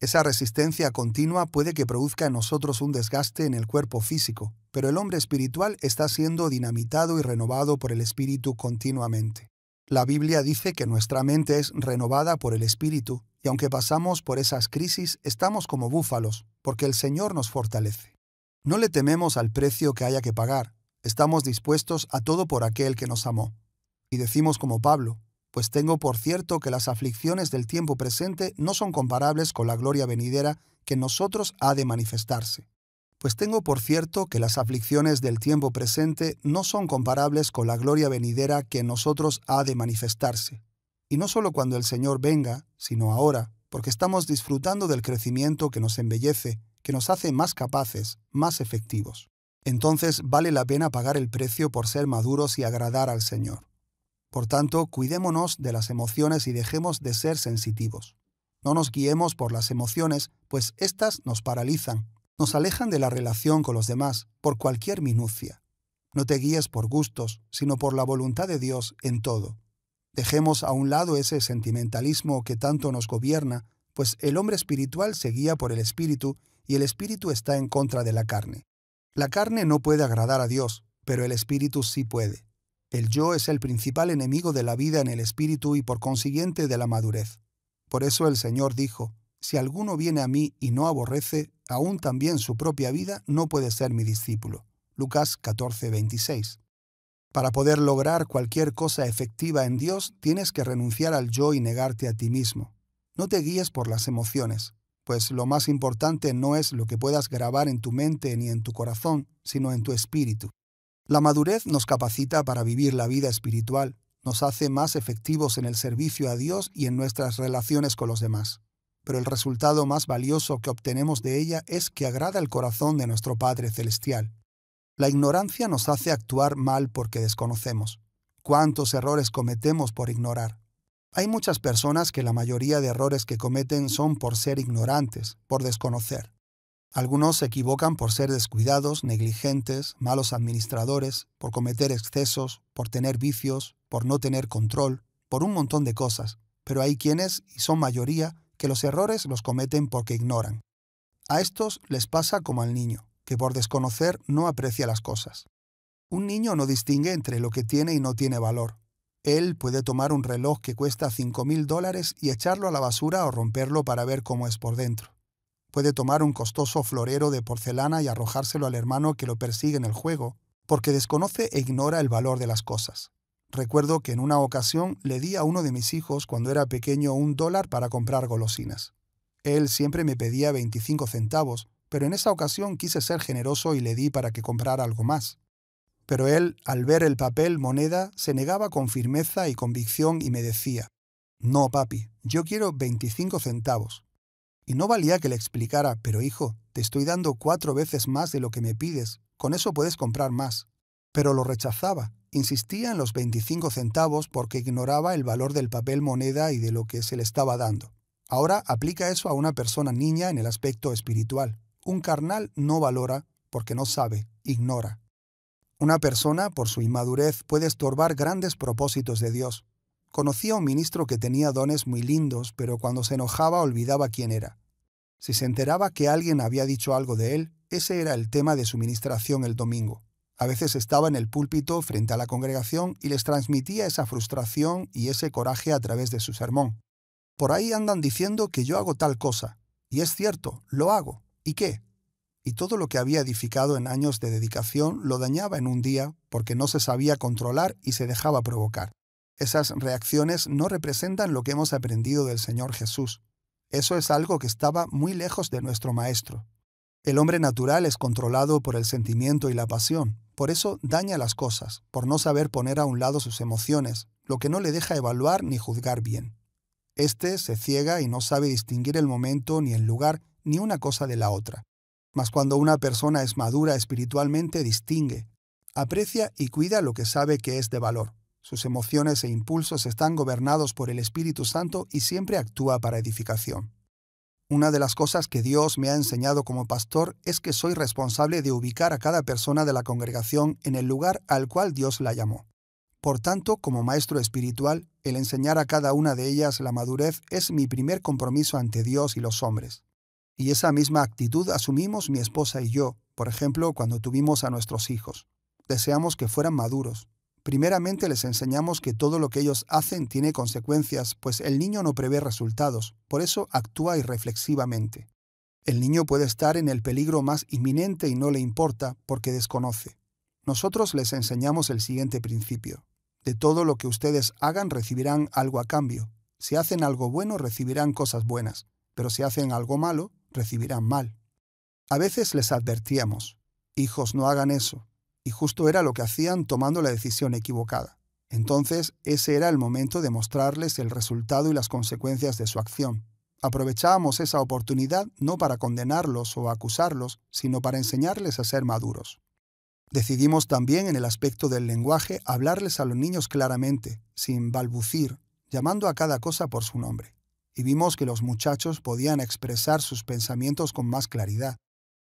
Esa resistencia continua puede que produzca en nosotros un desgaste en el cuerpo físico, pero el hombre espiritual está siendo dinamitado y renovado por el Espíritu continuamente. La Biblia dice que nuestra mente es renovada por el Espíritu, y aunque pasamos por esas crisis, estamos como búfalos, porque el Señor nos fortalece. No le tememos al precio que haya que pagar, estamos dispuestos a todo por aquel que nos amó. Y decimos como Pablo, pues tengo por cierto que las aflicciones del tiempo presente no son comparables con la gloria venidera que en nosotros ha de manifestarse. Pues tengo por cierto que las aflicciones del tiempo presente no son comparables con la gloria venidera que nosotros ha de manifestarse. Y no solo cuando el Señor venga, sino ahora, porque estamos disfrutando del crecimiento que nos embellece, que nos hace más capaces, más efectivos. Entonces vale la pena pagar el precio por ser maduros y agradar al Señor. Por tanto, cuidémonos de las emociones y dejemos de ser sensitivos. No nos guiemos por las emociones, pues éstas nos paralizan, nos alejan de la relación con los demás por cualquier minucia. No te guíes por gustos, sino por la voluntad de Dios en todo. Dejemos a un lado ese sentimentalismo que tanto nos gobierna, pues el hombre espiritual se guía por el espíritu y el espíritu está en contra de la carne. La carne no puede agradar a Dios, pero el espíritu sí puede. El yo es el principal enemigo de la vida en el espíritu y por consiguiente de la madurez. Por eso el Señor dijo, Si alguno viene a mí y no aborrece, aún también su propia vida, no puede ser mi discípulo. Lucas 14, Para poder lograr cualquier cosa efectiva en Dios, tienes que renunciar al yo y negarte a ti mismo. No te guíes por las emociones, pues lo más importante no es lo que puedas grabar en tu mente ni en tu corazón, sino en tu espíritu. La madurez nos capacita para vivir la vida espiritual, nos hace más efectivos en el servicio a Dios y en nuestras relaciones con los demás. Pero el resultado más valioso que obtenemos de ella es que agrada el corazón de nuestro Padre Celestial. La ignorancia nos hace actuar mal porque desconocemos. ¿Cuántos errores cometemos por ignorar? Hay muchas personas que la mayoría de errores que cometen son por ser ignorantes, por desconocer. Algunos se equivocan por ser descuidados, negligentes, malos administradores, por cometer excesos, por tener vicios, por no tener control, por un montón de cosas, pero hay quienes, y son mayoría, que los errores los cometen porque ignoran. A estos les pasa como al niño, que por desconocer no aprecia las cosas. Un niño no distingue entre lo que tiene y no tiene valor. Él puede tomar un reloj que cuesta 5.000 dólares y echarlo a la basura o romperlo para ver cómo es por dentro puede tomar un costoso florero de porcelana y arrojárselo al hermano que lo persigue en el juego, porque desconoce e ignora el valor de las cosas. Recuerdo que en una ocasión le di a uno de mis hijos cuando era pequeño un dólar para comprar golosinas. Él siempre me pedía 25 centavos, pero en esa ocasión quise ser generoso y le di para que comprara algo más. Pero él, al ver el papel moneda, se negaba con firmeza y convicción y me decía, No, papi, yo quiero 25 centavos. Y no valía que le explicara, pero hijo, te estoy dando cuatro veces más de lo que me pides, con eso puedes comprar más. Pero lo rechazaba, insistía en los 25 centavos porque ignoraba el valor del papel moneda y de lo que se le estaba dando. Ahora aplica eso a una persona niña en el aspecto espiritual. Un carnal no valora porque no sabe, ignora. Una persona, por su inmadurez, puede estorbar grandes propósitos de Dios, Conocía a un ministro que tenía dones muy lindos, pero cuando se enojaba olvidaba quién era. Si se enteraba que alguien había dicho algo de él, ese era el tema de su ministración el domingo. A veces estaba en el púlpito frente a la congregación y les transmitía esa frustración y ese coraje a través de su sermón. Por ahí andan diciendo que yo hago tal cosa, y es cierto, lo hago. ¿Y qué? Y todo lo que había edificado en años de dedicación lo dañaba en un día porque no se sabía controlar y se dejaba provocar. Esas reacciones no representan lo que hemos aprendido del Señor Jesús. Eso es algo que estaba muy lejos de nuestro Maestro. El hombre natural es controlado por el sentimiento y la pasión, por eso daña las cosas, por no saber poner a un lado sus emociones, lo que no le deja evaluar ni juzgar bien. Este se ciega y no sabe distinguir el momento ni el lugar ni una cosa de la otra. Mas cuando una persona es madura espiritualmente distingue, aprecia y cuida lo que sabe que es de valor, sus emociones e impulsos están gobernados por el Espíritu Santo y siempre actúa para edificación. Una de las cosas que Dios me ha enseñado como pastor es que soy responsable de ubicar a cada persona de la congregación en el lugar al cual Dios la llamó. Por tanto, como maestro espiritual, el enseñar a cada una de ellas la madurez es mi primer compromiso ante Dios y los hombres. Y esa misma actitud asumimos mi esposa y yo, por ejemplo, cuando tuvimos a nuestros hijos. Deseamos que fueran maduros, Primeramente les enseñamos que todo lo que ellos hacen tiene consecuencias, pues el niño no prevé resultados, por eso actúa irreflexivamente. El niño puede estar en el peligro más inminente y no le importa porque desconoce. Nosotros les enseñamos el siguiente principio. De todo lo que ustedes hagan recibirán algo a cambio. Si hacen algo bueno recibirán cosas buenas, pero si hacen algo malo recibirán mal. A veces les advertíamos, hijos no hagan eso, y justo era lo que hacían tomando la decisión equivocada. Entonces ese era el momento de mostrarles el resultado y las consecuencias de su acción. Aprovechábamos esa oportunidad no para condenarlos o acusarlos, sino para enseñarles a ser maduros. Decidimos también en el aspecto del lenguaje hablarles a los niños claramente, sin balbucir, llamando a cada cosa por su nombre. Y vimos que los muchachos podían expresar sus pensamientos con más claridad.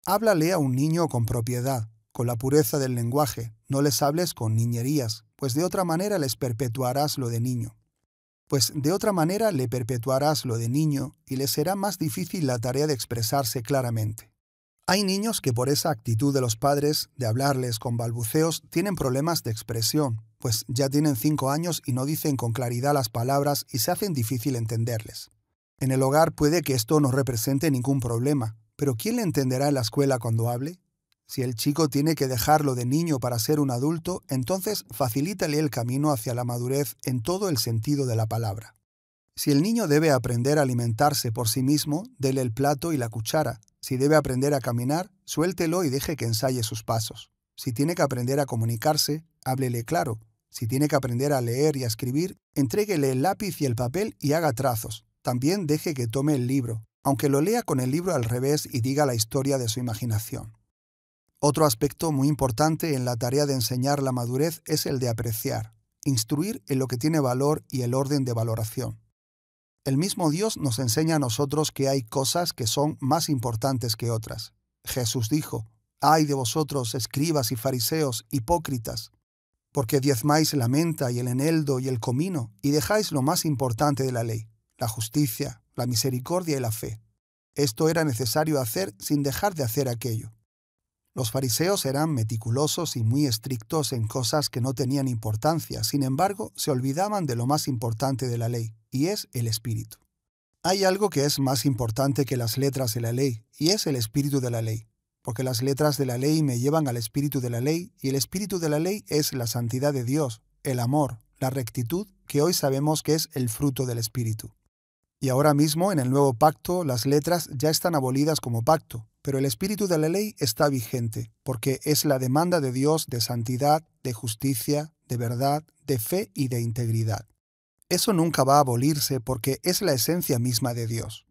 Háblale a un niño con propiedad, con la pureza del lenguaje, no les hables con niñerías, pues de otra manera les perpetuarás lo de niño. Pues de otra manera le perpetuarás lo de niño y les será más difícil la tarea de expresarse claramente. Hay niños que por esa actitud de los padres, de hablarles con balbuceos, tienen problemas de expresión, pues ya tienen cinco años y no dicen con claridad las palabras y se hacen difícil entenderles. En el hogar puede que esto no represente ningún problema, pero ¿quién le entenderá en la escuela cuando hable? Si el chico tiene que dejarlo de niño para ser un adulto, entonces facilítale el camino hacia la madurez en todo el sentido de la palabra. Si el niño debe aprender a alimentarse por sí mismo, dele el plato y la cuchara. Si debe aprender a caminar, suéltelo y deje que ensaye sus pasos. Si tiene que aprender a comunicarse, háblele claro. Si tiene que aprender a leer y a escribir, entréguele el lápiz y el papel y haga trazos. También deje que tome el libro, aunque lo lea con el libro al revés y diga la historia de su imaginación. Otro aspecto muy importante en la tarea de enseñar la madurez es el de apreciar, instruir en lo que tiene valor y el orden de valoración. El mismo Dios nos enseña a nosotros que hay cosas que son más importantes que otras. Jesús dijo, Ay de vosotros, escribas y fariseos, hipócritas, porque diezmáis la menta y el eneldo y el comino, y dejáis lo más importante de la ley, la justicia, la misericordia y la fe. Esto era necesario hacer sin dejar de hacer aquello. Los fariseos eran meticulosos y muy estrictos en cosas que no tenían importancia, sin embargo, se olvidaban de lo más importante de la ley, y es el espíritu. Hay algo que es más importante que las letras de la ley, y es el espíritu de la ley, porque las letras de la ley me llevan al espíritu de la ley, y el espíritu de la ley es la santidad de Dios, el amor, la rectitud, que hoy sabemos que es el fruto del espíritu. Y ahora mismo, en el nuevo pacto, las letras ya están abolidas como pacto, pero el espíritu de la ley está vigente, porque es la demanda de Dios de santidad, de justicia, de verdad, de fe y de integridad. Eso nunca va a abolirse porque es la esencia misma de Dios.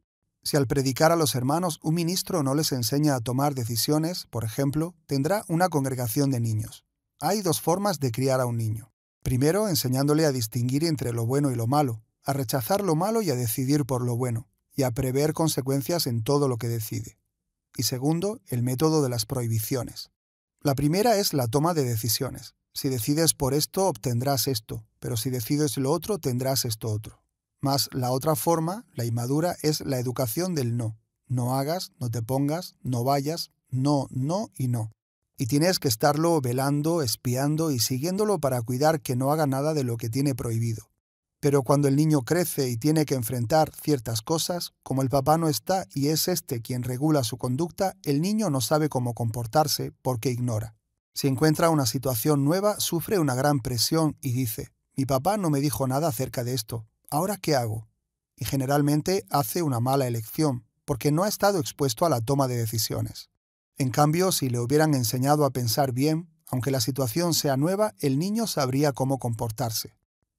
Si al predicar a los hermanos un ministro no les enseña a tomar decisiones, por ejemplo, tendrá una congregación de niños. Hay dos formas de criar a un niño. Primero, enseñándole a distinguir entre lo bueno y lo malo, a rechazar lo malo y a decidir por lo bueno, y a prever consecuencias en todo lo que decide. Y segundo, el método de las prohibiciones. La primera es la toma de decisiones. Si decides por esto, obtendrás esto, pero si decides lo otro, tendrás esto otro. Más la otra forma, la inmadura, es la educación del no. No hagas, no te pongas, no vayas, no, no y no. Y tienes que estarlo velando, espiando y siguiéndolo para cuidar que no haga nada de lo que tiene prohibido. Pero cuando el niño crece y tiene que enfrentar ciertas cosas, como el papá no está y es este quien regula su conducta, el niño no sabe cómo comportarse porque ignora. Si encuentra una situación nueva, sufre una gran presión y dice, mi papá no me dijo nada acerca de esto, ¿ahora qué hago? Y generalmente hace una mala elección, porque no ha estado expuesto a la toma de decisiones. En cambio, si le hubieran enseñado a pensar bien, aunque la situación sea nueva, el niño sabría cómo comportarse.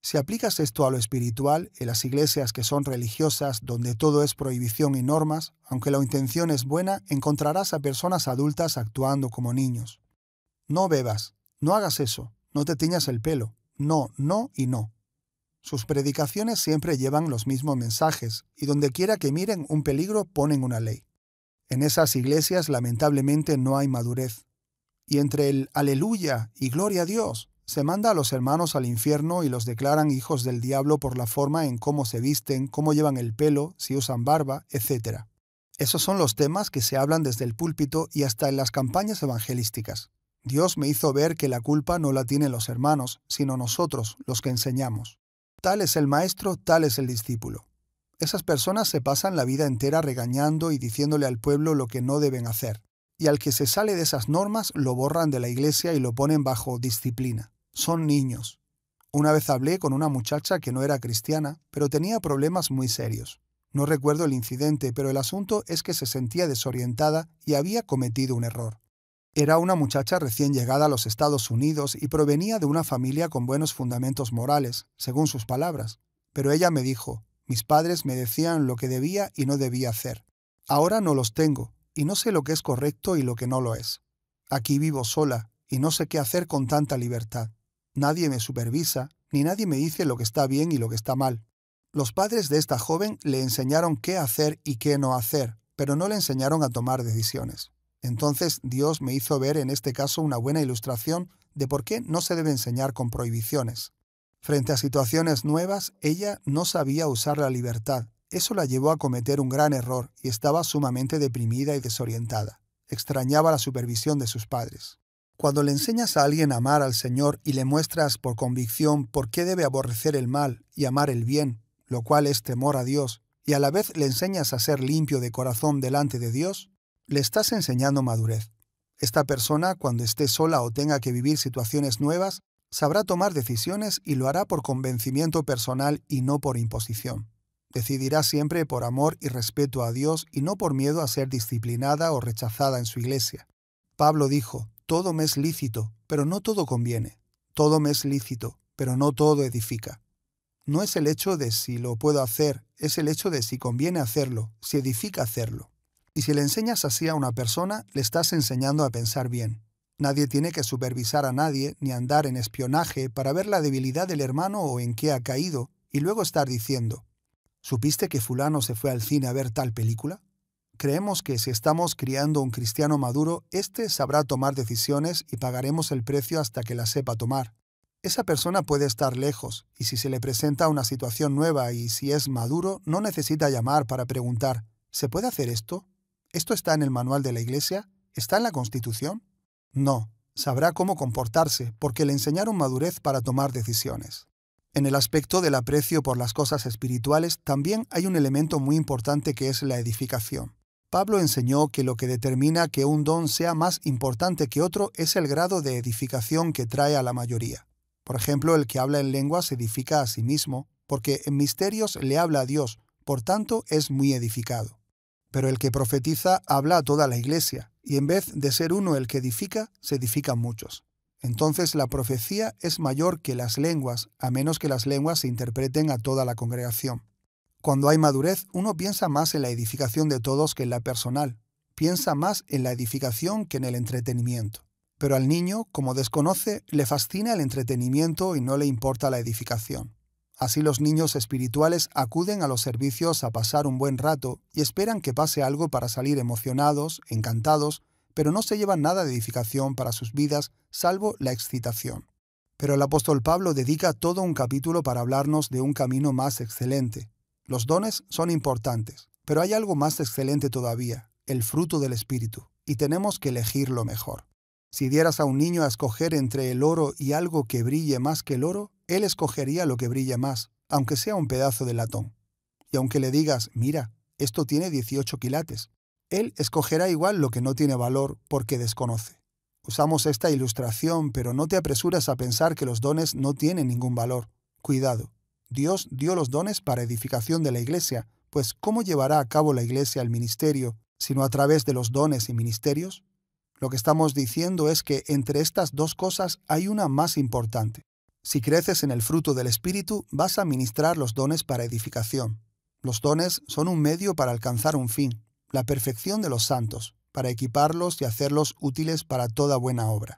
Si aplicas esto a lo espiritual, en las iglesias que son religiosas, donde todo es prohibición y normas, aunque la intención es buena, encontrarás a personas adultas actuando como niños. No bebas, no hagas eso, no te tiñas el pelo, no, no y no. Sus predicaciones siempre llevan los mismos mensajes, y donde quiera que miren un peligro ponen una ley. En esas iglesias lamentablemente no hay madurez. Y entre el aleluya y gloria a Dios se manda a los hermanos al infierno y los declaran hijos del diablo por la forma en cómo se visten, cómo llevan el pelo, si usan barba, etc. Esos son los temas que se hablan desde el púlpito y hasta en las campañas evangelísticas. Dios me hizo ver que la culpa no la tienen los hermanos, sino nosotros, los que enseñamos. Tal es el maestro, tal es el discípulo. Esas personas se pasan la vida entera regañando y diciéndole al pueblo lo que no deben hacer, y al que se sale de esas normas lo borran de la iglesia y lo ponen bajo disciplina son niños. Una vez hablé con una muchacha que no era cristiana, pero tenía problemas muy serios. No recuerdo el incidente, pero el asunto es que se sentía desorientada y había cometido un error. Era una muchacha recién llegada a los Estados Unidos y provenía de una familia con buenos fundamentos morales, según sus palabras. Pero ella me dijo, mis padres me decían lo que debía y no debía hacer. Ahora no los tengo, y no sé lo que es correcto y lo que no lo es. Aquí vivo sola, y no sé qué hacer con tanta libertad. Nadie me supervisa, ni nadie me dice lo que está bien y lo que está mal. Los padres de esta joven le enseñaron qué hacer y qué no hacer, pero no le enseñaron a tomar decisiones. Entonces Dios me hizo ver en este caso una buena ilustración de por qué no se debe enseñar con prohibiciones. Frente a situaciones nuevas, ella no sabía usar la libertad. Eso la llevó a cometer un gran error y estaba sumamente deprimida y desorientada. Extrañaba la supervisión de sus padres. Cuando le enseñas a alguien a amar al Señor y le muestras por convicción por qué debe aborrecer el mal y amar el bien, lo cual es temor a Dios, y a la vez le enseñas a ser limpio de corazón delante de Dios, le estás enseñando madurez. Esta persona, cuando esté sola o tenga que vivir situaciones nuevas, sabrá tomar decisiones y lo hará por convencimiento personal y no por imposición. Decidirá siempre por amor y respeto a Dios y no por miedo a ser disciplinada o rechazada en su iglesia. Pablo dijo, todo me es lícito, pero no todo conviene. Todo me es lícito, pero no todo edifica. No es el hecho de si lo puedo hacer, es el hecho de si conviene hacerlo, si edifica hacerlo. Y si le enseñas así a una persona, le estás enseñando a pensar bien. Nadie tiene que supervisar a nadie ni andar en espionaje para ver la debilidad del hermano o en qué ha caído y luego estar diciendo, ¿supiste que fulano se fue al cine a ver tal película? Creemos que si estamos criando un cristiano maduro, éste sabrá tomar decisiones y pagaremos el precio hasta que la sepa tomar. Esa persona puede estar lejos, y si se le presenta una situación nueva y si es maduro, no necesita llamar para preguntar, ¿se puede hacer esto? ¿Esto está en el manual de la Iglesia? ¿Está en la Constitución? No, sabrá cómo comportarse porque le enseñaron madurez para tomar decisiones. En el aspecto del aprecio por las cosas espirituales también hay un elemento muy importante que es la edificación. Pablo enseñó que lo que determina que un don sea más importante que otro es el grado de edificación que trae a la mayoría. Por ejemplo, el que habla en se edifica a sí mismo, porque en misterios le habla a Dios, por tanto es muy edificado. Pero el que profetiza habla a toda la iglesia, y en vez de ser uno el que edifica, se edifican muchos. Entonces la profecía es mayor que las lenguas, a menos que las lenguas se interpreten a toda la congregación. Cuando hay madurez, uno piensa más en la edificación de todos que en la personal, piensa más en la edificación que en el entretenimiento. Pero al niño, como desconoce, le fascina el entretenimiento y no le importa la edificación. Así los niños espirituales acuden a los servicios a pasar un buen rato y esperan que pase algo para salir emocionados, encantados, pero no se llevan nada de edificación para sus vidas salvo la excitación. Pero el apóstol Pablo dedica todo un capítulo para hablarnos de un camino más excelente, los dones son importantes, pero hay algo más excelente todavía, el fruto del Espíritu, y tenemos que elegir lo mejor. Si dieras a un niño a escoger entre el oro y algo que brille más que el oro, él escogería lo que brille más, aunque sea un pedazo de latón. Y aunque le digas, mira, esto tiene 18 quilates, él escogerá igual lo que no tiene valor porque desconoce. Usamos esta ilustración, pero no te apresuras a pensar que los dones no tienen ningún valor. Cuidado, Dios dio los dones para edificación de la Iglesia, pues ¿cómo llevará a cabo la Iglesia el ministerio sino a través de los dones y ministerios? Lo que estamos diciendo es que entre estas dos cosas hay una más importante. Si creces en el fruto del Espíritu, vas a ministrar los dones para edificación. Los dones son un medio para alcanzar un fin, la perfección de los santos, para equiparlos y hacerlos útiles para toda buena obra.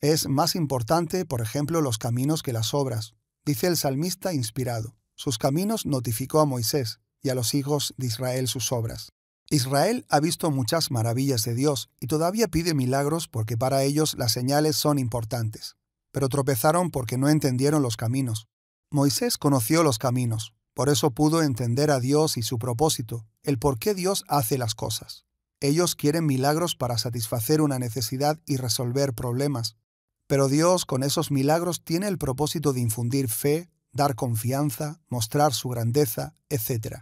Es más importante, por ejemplo, los caminos que las obras, dice el salmista inspirado. Sus caminos notificó a Moisés y a los hijos de Israel sus obras. Israel ha visto muchas maravillas de Dios y todavía pide milagros porque para ellos las señales son importantes. Pero tropezaron porque no entendieron los caminos. Moisés conoció los caminos, por eso pudo entender a Dios y su propósito, el por qué Dios hace las cosas. Ellos quieren milagros para satisfacer una necesidad y resolver problemas, pero Dios con esos milagros tiene el propósito de infundir fe, dar confianza, mostrar su grandeza, etc.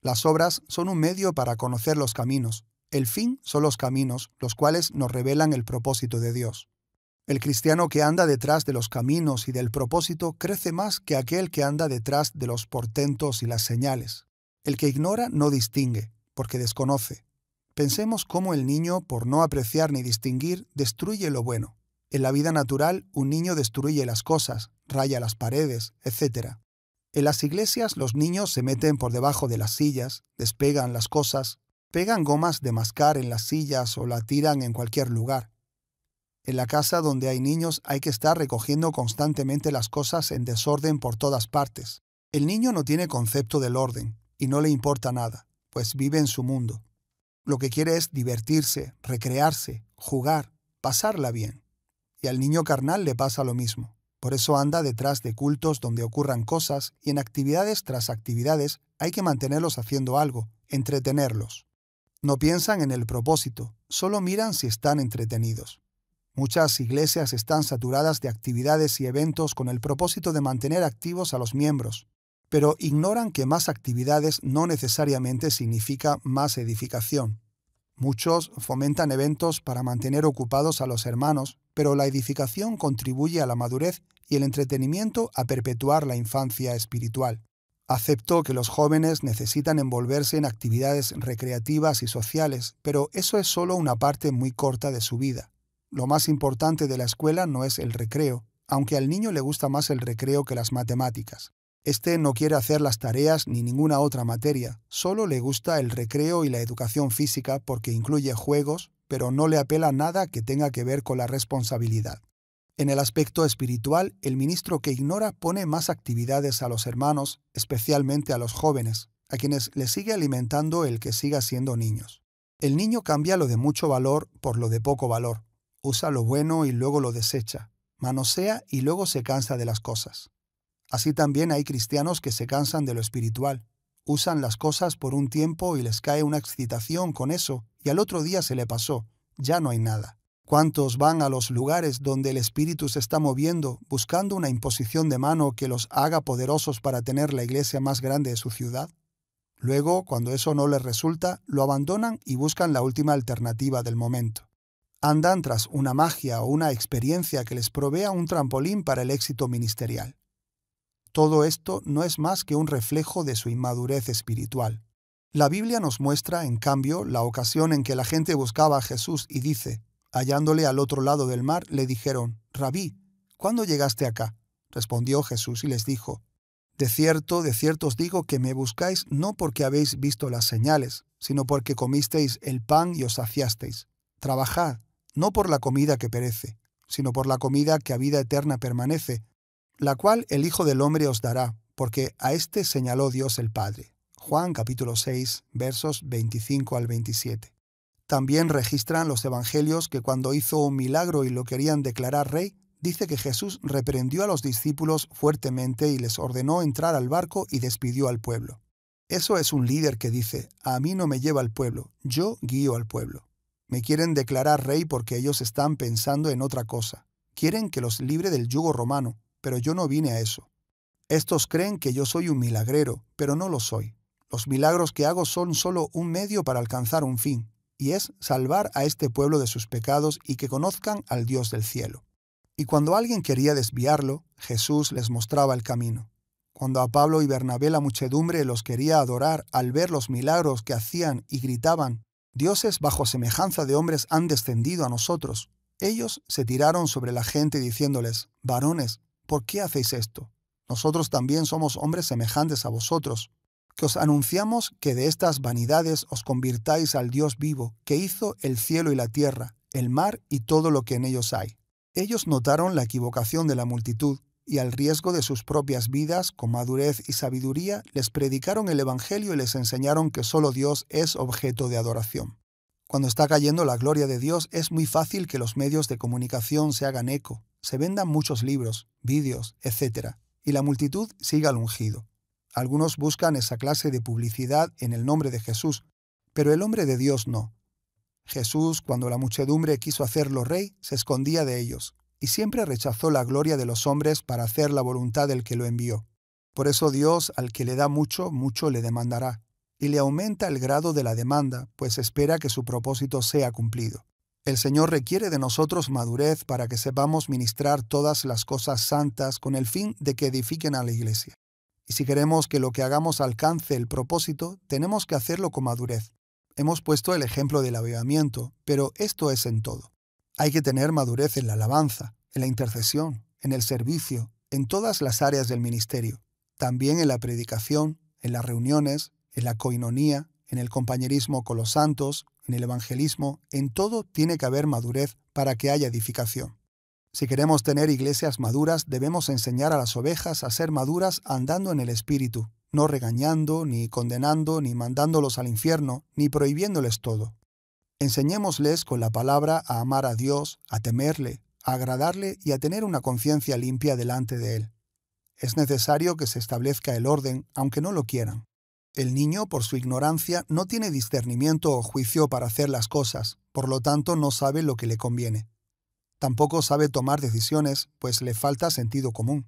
Las obras son un medio para conocer los caminos. El fin son los caminos, los cuales nos revelan el propósito de Dios. El cristiano que anda detrás de los caminos y del propósito crece más que aquel que anda detrás de los portentos y las señales. El que ignora no distingue, porque desconoce. Pensemos cómo el niño, por no apreciar ni distinguir, destruye lo bueno. En la vida natural, un niño destruye las cosas, raya las paredes, etc. En las iglesias, los niños se meten por debajo de las sillas, despegan las cosas, pegan gomas de mascar en las sillas o la tiran en cualquier lugar. En la casa donde hay niños hay que estar recogiendo constantemente las cosas en desorden por todas partes. El niño no tiene concepto del orden y no le importa nada, pues vive en su mundo. Lo que quiere es divertirse, recrearse, jugar, pasarla bien y al niño carnal le pasa lo mismo. Por eso anda detrás de cultos donde ocurran cosas y en actividades tras actividades hay que mantenerlos haciendo algo, entretenerlos. No piensan en el propósito, solo miran si están entretenidos. Muchas iglesias están saturadas de actividades y eventos con el propósito de mantener activos a los miembros, pero ignoran que más actividades no necesariamente significa más edificación. Muchos fomentan eventos para mantener ocupados a los hermanos, pero la edificación contribuye a la madurez y el entretenimiento a perpetuar la infancia espiritual. Acepto que los jóvenes necesitan envolverse en actividades recreativas y sociales, pero eso es solo una parte muy corta de su vida. Lo más importante de la escuela no es el recreo, aunque al niño le gusta más el recreo que las matemáticas. Este no quiere hacer las tareas ni ninguna otra materia, solo le gusta el recreo y la educación física porque incluye juegos, pero no le apela nada que tenga que ver con la responsabilidad. En el aspecto espiritual, el ministro que ignora pone más actividades a los hermanos, especialmente a los jóvenes, a quienes le sigue alimentando el que siga siendo niños. El niño cambia lo de mucho valor por lo de poco valor, usa lo bueno y luego lo desecha, manosea y luego se cansa de las cosas. Así también hay cristianos que se cansan de lo espiritual, usan las cosas por un tiempo y les cae una excitación con eso, y al otro día se le pasó, ya no hay nada. ¿Cuántos van a los lugares donde el Espíritu se está moviendo buscando una imposición de mano que los haga poderosos para tener la iglesia más grande de su ciudad? Luego, cuando eso no les resulta, lo abandonan y buscan la última alternativa del momento. Andan tras una magia o una experiencia que les provea un trampolín para el éxito ministerial. Todo esto no es más que un reflejo de su inmadurez espiritual. La Biblia nos muestra, en cambio, la ocasión en que la gente buscaba a Jesús y dice, hallándole al otro lado del mar, le dijeron, Rabí, ¿cuándo llegaste acá? Respondió Jesús y les dijo, De cierto, de cierto os digo que me buscáis no porque habéis visto las señales, sino porque comisteis el pan y os saciasteis. Trabajad, no por la comida que perece, sino por la comida que a vida eterna permanece, la cual el Hijo del Hombre os dará, porque a éste señaló Dios el Padre. Juan capítulo 6, versos 25 al 27. También registran los evangelios que cuando hizo un milagro y lo querían declarar rey, dice que Jesús reprendió a los discípulos fuertemente y les ordenó entrar al barco y despidió al pueblo. Eso es un líder que dice, a mí no me lleva el pueblo, yo guío al pueblo. Me quieren declarar rey porque ellos están pensando en otra cosa. Quieren que los libre del yugo romano, pero yo no vine a eso. Estos creen que yo soy un milagrero, pero no lo soy. Los milagros que hago son solo un medio para alcanzar un fin, y es salvar a este pueblo de sus pecados y que conozcan al Dios del cielo. Y cuando alguien quería desviarlo, Jesús les mostraba el camino. Cuando a Pablo y Bernabé la muchedumbre los quería adorar al ver los milagros que hacían y gritaban, Dioses bajo semejanza de hombres han descendido a nosotros. Ellos se tiraron sobre la gente diciéndoles, Varones, ¿por qué hacéis esto? Nosotros también somos hombres semejantes a vosotros, que os anunciamos que de estas vanidades os convirtáis al Dios vivo, que hizo el cielo y la tierra, el mar y todo lo que en ellos hay. Ellos notaron la equivocación de la multitud, y al riesgo de sus propias vidas, con madurez y sabiduría, les predicaron el Evangelio y les enseñaron que solo Dios es objeto de adoración. Cuando está cayendo la gloria de Dios es muy fácil que los medios de comunicación se hagan eco, se vendan muchos libros, vídeos, etc., y la multitud siga al ungido. Algunos buscan esa clase de publicidad en el nombre de Jesús, pero el hombre de Dios no. Jesús, cuando la muchedumbre quiso hacerlo rey, se escondía de ellos, y siempre rechazó la gloria de los hombres para hacer la voluntad del que lo envió. Por eso Dios, al que le da mucho, mucho le demandará y le aumenta el grado de la demanda, pues espera que su propósito sea cumplido. El Señor requiere de nosotros madurez para que sepamos ministrar todas las cosas santas con el fin de que edifiquen a la iglesia. Y si queremos que lo que hagamos alcance el propósito, tenemos que hacerlo con madurez. Hemos puesto el ejemplo del avivamiento, pero esto es en todo. Hay que tener madurez en la alabanza, en la intercesión, en el servicio, en todas las áreas del ministerio, también en la predicación, en las reuniones, en la coinonía, en el compañerismo con los santos, en el evangelismo, en todo tiene que haber madurez para que haya edificación. Si queremos tener iglesias maduras, debemos enseñar a las ovejas a ser maduras andando en el Espíritu, no regañando, ni condenando, ni mandándolos al infierno, ni prohibiéndoles todo. Enseñémosles con la palabra a amar a Dios, a temerle, a agradarle y a tener una conciencia limpia delante de Él. Es necesario que se establezca el orden, aunque no lo quieran. El niño, por su ignorancia, no tiene discernimiento o juicio para hacer las cosas, por lo tanto no sabe lo que le conviene. Tampoco sabe tomar decisiones, pues le falta sentido común.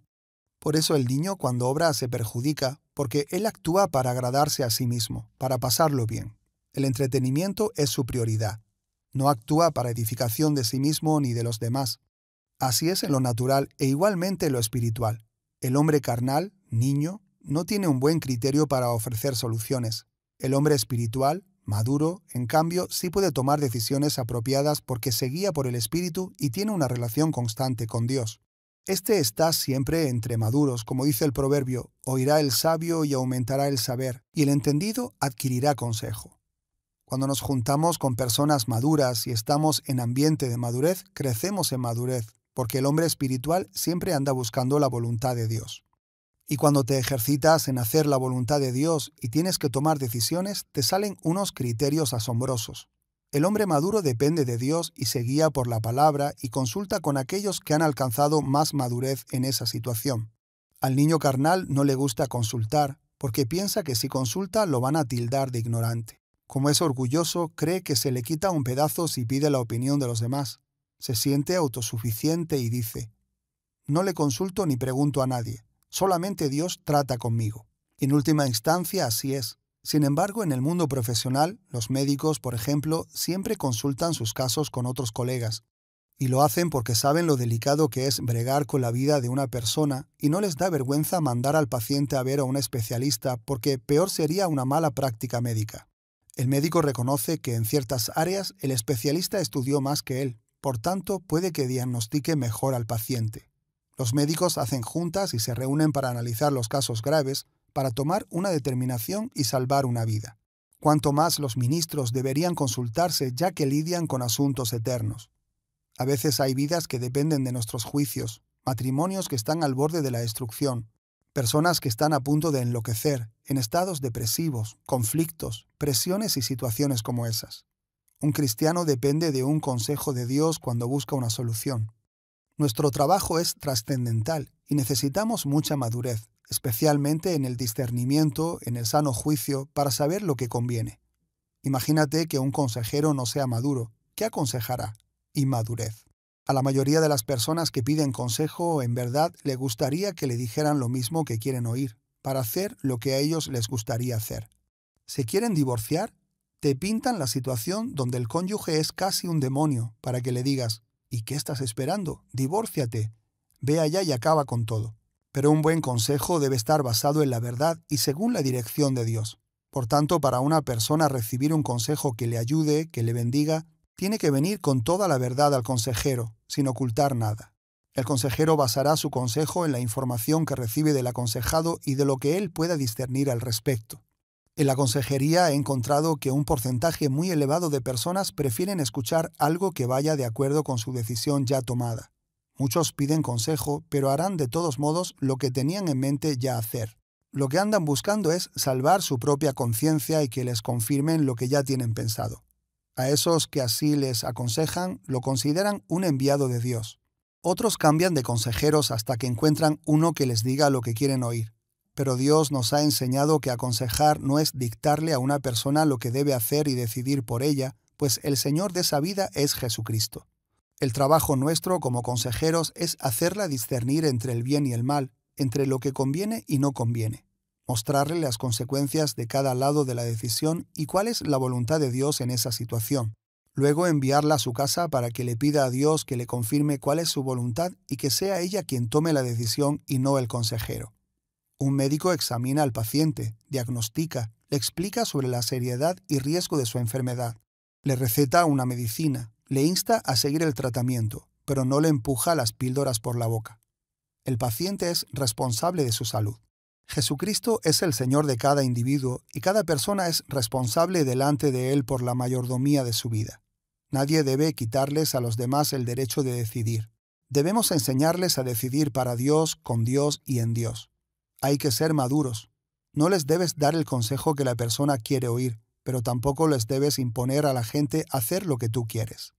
Por eso el niño cuando obra se perjudica, porque él actúa para agradarse a sí mismo, para pasarlo bien. El entretenimiento es su prioridad. No actúa para edificación de sí mismo ni de los demás. Así es en lo natural e igualmente en lo espiritual. El hombre carnal, niño, no tiene un buen criterio para ofrecer soluciones. El hombre espiritual, maduro, en cambio, sí puede tomar decisiones apropiadas porque se guía por el espíritu y tiene una relación constante con Dios. Este está siempre entre maduros, como dice el proverbio, oirá el sabio y aumentará el saber, y el entendido adquirirá consejo. Cuando nos juntamos con personas maduras y estamos en ambiente de madurez, crecemos en madurez, porque el hombre espiritual siempre anda buscando la voluntad de Dios. Y cuando te ejercitas en hacer la voluntad de Dios y tienes que tomar decisiones, te salen unos criterios asombrosos. El hombre maduro depende de Dios y se guía por la palabra y consulta con aquellos que han alcanzado más madurez en esa situación. Al niño carnal no le gusta consultar, porque piensa que si consulta lo van a tildar de ignorante. Como es orgulloso, cree que se le quita un pedazo si pide la opinión de los demás. Se siente autosuficiente y dice, no le consulto ni pregunto a nadie. Solamente Dios trata conmigo. En última instancia, así es. Sin embargo, en el mundo profesional, los médicos, por ejemplo, siempre consultan sus casos con otros colegas. Y lo hacen porque saben lo delicado que es bregar con la vida de una persona y no les da vergüenza mandar al paciente a ver a un especialista porque peor sería una mala práctica médica. El médico reconoce que en ciertas áreas el especialista estudió más que él, por tanto puede que diagnostique mejor al paciente. Los médicos hacen juntas y se reúnen para analizar los casos graves, para tomar una determinación y salvar una vida. Cuanto más los ministros deberían consultarse ya que lidian con asuntos eternos. A veces hay vidas que dependen de nuestros juicios, matrimonios que están al borde de la destrucción, personas que están a punto de enloquecer, en estados depresivos, conflictos, presiones y situaciones como esas. Un cristiano depende de un consejo de Dios cuando busca una solución. Nuestro trabajo es trascendental y necesitamos mucha madurez, especialmente en el discernimiento, en el sano juicio, para saber lo que conviene. Imagínate que un consejero no sea maduro. ¿Qué aconsejará? Inmadurez. A la mayoría de las personas que piden consejo, en verdad, le gustaría que le dijeran lo mismo que quieren oír, para hacer lo que a ellos les gustaría hacer. ¿Se quieren divorciar? Te pintan la situación donde el cónyuge es casi un demonio, para que le digas, ¿Y qué estás esperando? Divórciate. Ve allá y acaba con todo. Pero un buen consejo debe estar basado en la verdad y según la dirección de Dios. Por tanto, para una persona recibir un consejo que le ayude, que le bendiga, tiene que venir con toda la verdad al consejero, sin ocultar nada. El consejero basará su consejo en la información que recibe del aconsejado y de lo que él pueda discernir al respecto. En la consejería he encontrado que un porcentaje muy elevado de personas prefieren escuchar algo que vaya de acuerdo con su decisión ya tomada. Muchos piden consejo, pero harán de todos modos lo que tenían en mente ya hacer. Lo que andan buscando es salvar su propia conciencia y que les confirmen lo que ya tienen pensado. A esos que así les aconsejan lo consideran un enviado de Dios. Otros cambian de consejeros hasta que encuentran uno que les diga lo que quieren oír pero Dios nos ha enseñado que aconsejar no es dictarle a una persona lo que debe hacer y decidir por ella, pues el Señor de esa vida es Jesucristo. El trabajo nuestro como consejeros es hacerla discernir entre el bien y el mal, entre lo que conviene y no conviene, mostrarle las consecuencias de cada lado de la decisión y cuál es la voluntad de Dios en esa situación. Luego enviarla a su casa para que le pida a Dios que le confirme cuál es su voluntad y que sea ella quien tome la decisión y no el consejero. Un médico examina al paciente, diagnostica, le explica sobre la seriedad y riesgo de su enfermedad, le receta una medicina, le insta a seguir el tratamiento, pero no le empuja las píldoras por la boca. El paciente es responsable de su salud. Jesucristo es el Señor de cada individuo y cada persona es responsable delante de Él por la mayordomía de su vida. Nadie debe quitarles a los demás el derecho de decidir. Debemos enseñarles a decidir para Dios, con Dios y en Dios. Hay que ser maduros. No les debes dar el consejo que la persona quiere oír, pero tampoco les debes imponer a la gente hacer lo que tú quieres.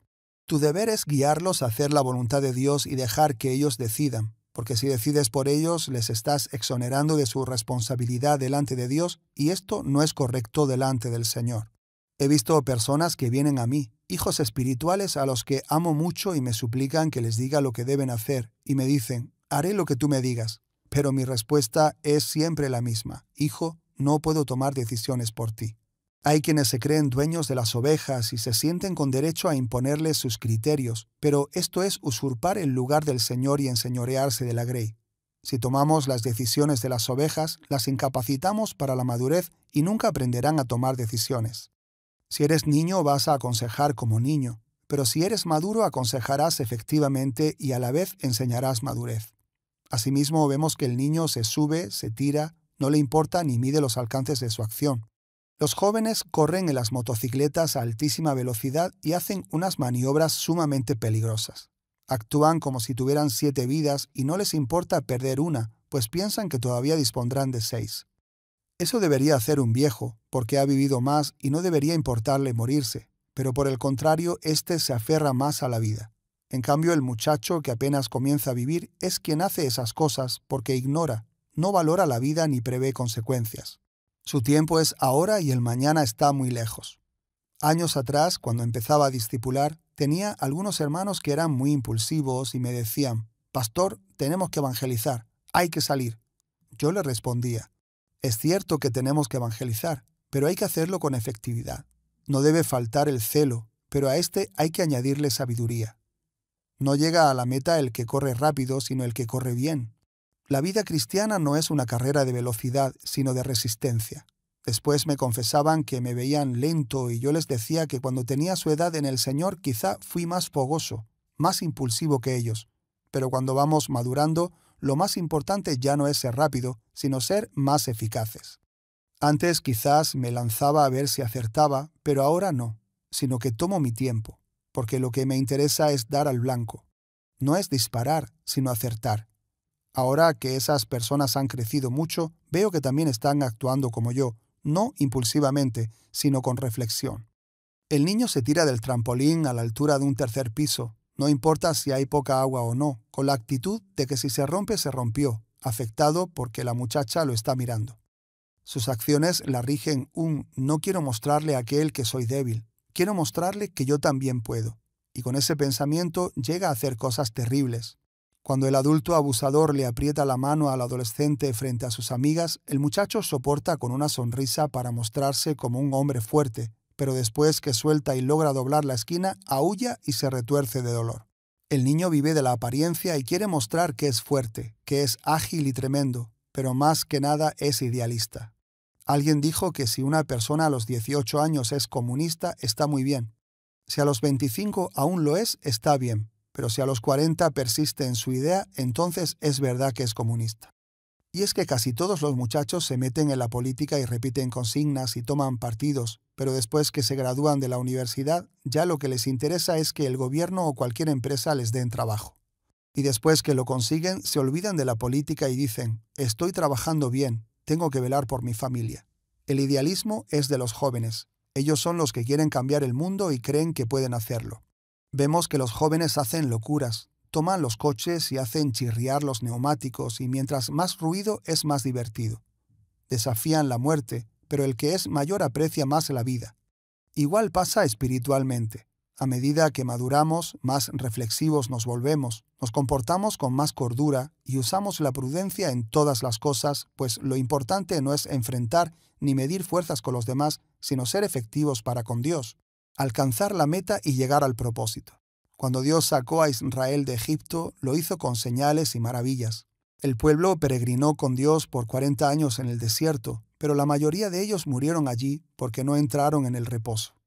Tu deber es guiarlos a hacer la voluntad de Dios y dejar que ellos decidan, porque si decides por ellos les estás exonerando de su responsabilidad delante de Dios y esto no es correcto delante del Señor. He visto personas que vienen a mí, hijos espirituales a los que amo mucho y me suplican que les diga lo que deben hacer, y me dicen, haré lo que tú me digas, pero mi respuesta es siempre la misma. Hijo, no puedo tomar decisiones por ti. Hay quienes se creen dueños de las ovejas y se sienten con derecho a imponerles sus criterios, pero esto es usurpar el lugar del Señor y enseñorearse de la grey. Si tomamos las decisiones de las ovejas, las incapacitamos para la madurez y nunca aprenderán a tomar decisiones. Si eres niño vas a aconsejar como niño, pero si eres maduro aconsejarás efectivamente y a la vez enseñarás madurez. Asimismo, vemos que el niño se sube, se tira, no le importa ni mide los alcances de su acción. Los jóvenes corren en las motocicletas a altísima velocidad y hacen unas maniobras sumamente peligrosas. Actúan como si tuvieran siete vidas y no les importa perder una, pues piensan que todavía dispondrán de seis. Eso debería hacer un viejo, porque ha vivido más y no debería importarle morirse, pero por el contrario, éste se aferra más a la vida. En cambio, el muchacho que apenas comienza a vivir es quien hace esas cosas porque ignora, no valora la vida ni prevé consecuencias. Su tiempo es ahora y el mañana está muy lejos. Años atrás, cuando empezaba a discipular, tenía algunos hermanos que eran muy impulsivos y me decían, Pastor, tenemos que evangelizar, hay que salir. Yo le respondía, es cierto que tenemos que evangelizar, pero hay que hacerlo con efectividad. No debe faltar el celo, pero a este hay que añadirle sabiduría. No llega a la meta el que corre rápido, sino el que corre bien. La vida cristiana no es una carrera de velocidad, sino de resistencia. Después me confesaban que me veían lento y yo les decía que cuando tenía su edad en el Señor quizá fui más fogoso, más impulsivo que ellos. Pero cuando vamos madurando, lo más importante ya no es ser rápido, sino ser más eficaces. Antes quizás me lanzaba a ver si acertaba, pero ahora no, sino que tomo mi tiempo porque lo que me interesa es dar al blanco. No es disparar, sino acertar. Ahora que esas personas han crecido mucho, veo que también están actuando como yo, no impulsivamente, sino con reflexión. El niño se tira del trampolín a la altura de un tercer piso, no importa si hay poca agua o no, con la actitud de que si se rompe se rompió, afectado porque la muchacha lo está mirando. Sus acciones la rigen un no quiero mostrarle a aquel que soy débil, Quiero mostrarle que yo también puedo. Y con ese pensamiento llega a hacer cosas terribles. Cuando el adulto abusador le aprieta la mano al adolescente frente a sus amigas, el muchacho soporta con una sonrisa para mostrarse como un hombre fuerte, pero después que suelta y logra doblar la esquina, aúlla y se retuerce de dolor. El niño vive de la apariencia y quiere mostrar que es fuerte, que es ágil y tremendo, pero más que nada es idealista. Alguien dijo que si una persona a los 18 años es comunista, está muy bien. Si a los 25 aún lo es, está bien. Pero si a los 40 persiste en su idea, entonces es verdad que es comunista. Y es que casi todos los muchachos se meten en la política y repiten consignas y toman partidos, pero después que se gradúan de la universidad, ya lo que les interesa es que el gobierno o cualquier empresa les den trabajo. Y después que lo consiguen, se olvidan de la política y dicen, estoy trabajando bien, tengo que velar por mi familia. El idealismo es de los jóvenes. Ellos son los que quieren cambiar el mundo y creen que pueden hacerlo. Vemos que los jóvenes hacen locuras, toman los coches y hacen chirriar los neumáticos y mientras más ruido es más divertido. Desafían la muerte, pero el que es mayor aprecia más la vida. Igual pasa espiritualmente. A medida que maduramos, más reflexivos nos volvemos, nos comportamos con más cordura y usamos la prudencia en todas las cosas, pues lo importante no es enfrentar ni medir fuerzas con los demás, sino ser efectivos para con Dios, alcanzar la meta y llegar al propósito. Cuando Dios sacó a Israel de Egipto, lo hizo con señales y maravillas. El pueblo peregrinó con Dios por 40 años en el desierto, pero la mayoría de ellos murieron allí porque no entraron en el reposo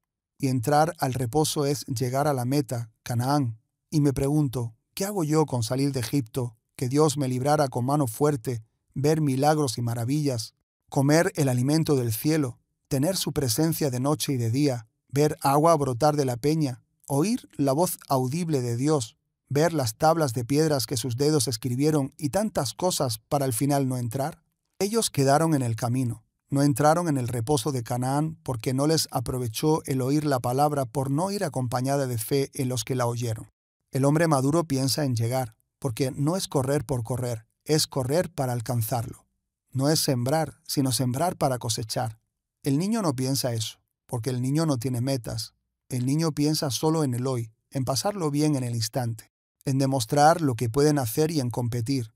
y entrar al reposo es llegar a la meta, Canaán. Y me pregunto, ¿qué hago yo con salir de Egipto, que Dios me librara con mano fuerte, ver milagros y maravillas, comer el alimento del cielo, tener su presencia de noche y de día, ver agua brotar de la peña, oír la voz audible de Dios, ver las tablas de piedras que sus dedos escribieron y tantas cosas para al final no entrar? Ellos quedaron en el camino. No entraron en el reposo de Canaán porque no les aprovechó el oír la palabra por no ir acompañada de fe en los que la oyeron. El hombre maduro piensa en llegar, porque no es correr por correr, es correr para alcanzarlo. No es sembrar, sino sembrar para cosechar. El niño no piensa eso, porque el niño no tiene metas. El niño piensa solo en el hoy, en pasarlo bien en el instante, en demostrar lo que pueden hacer y en competir,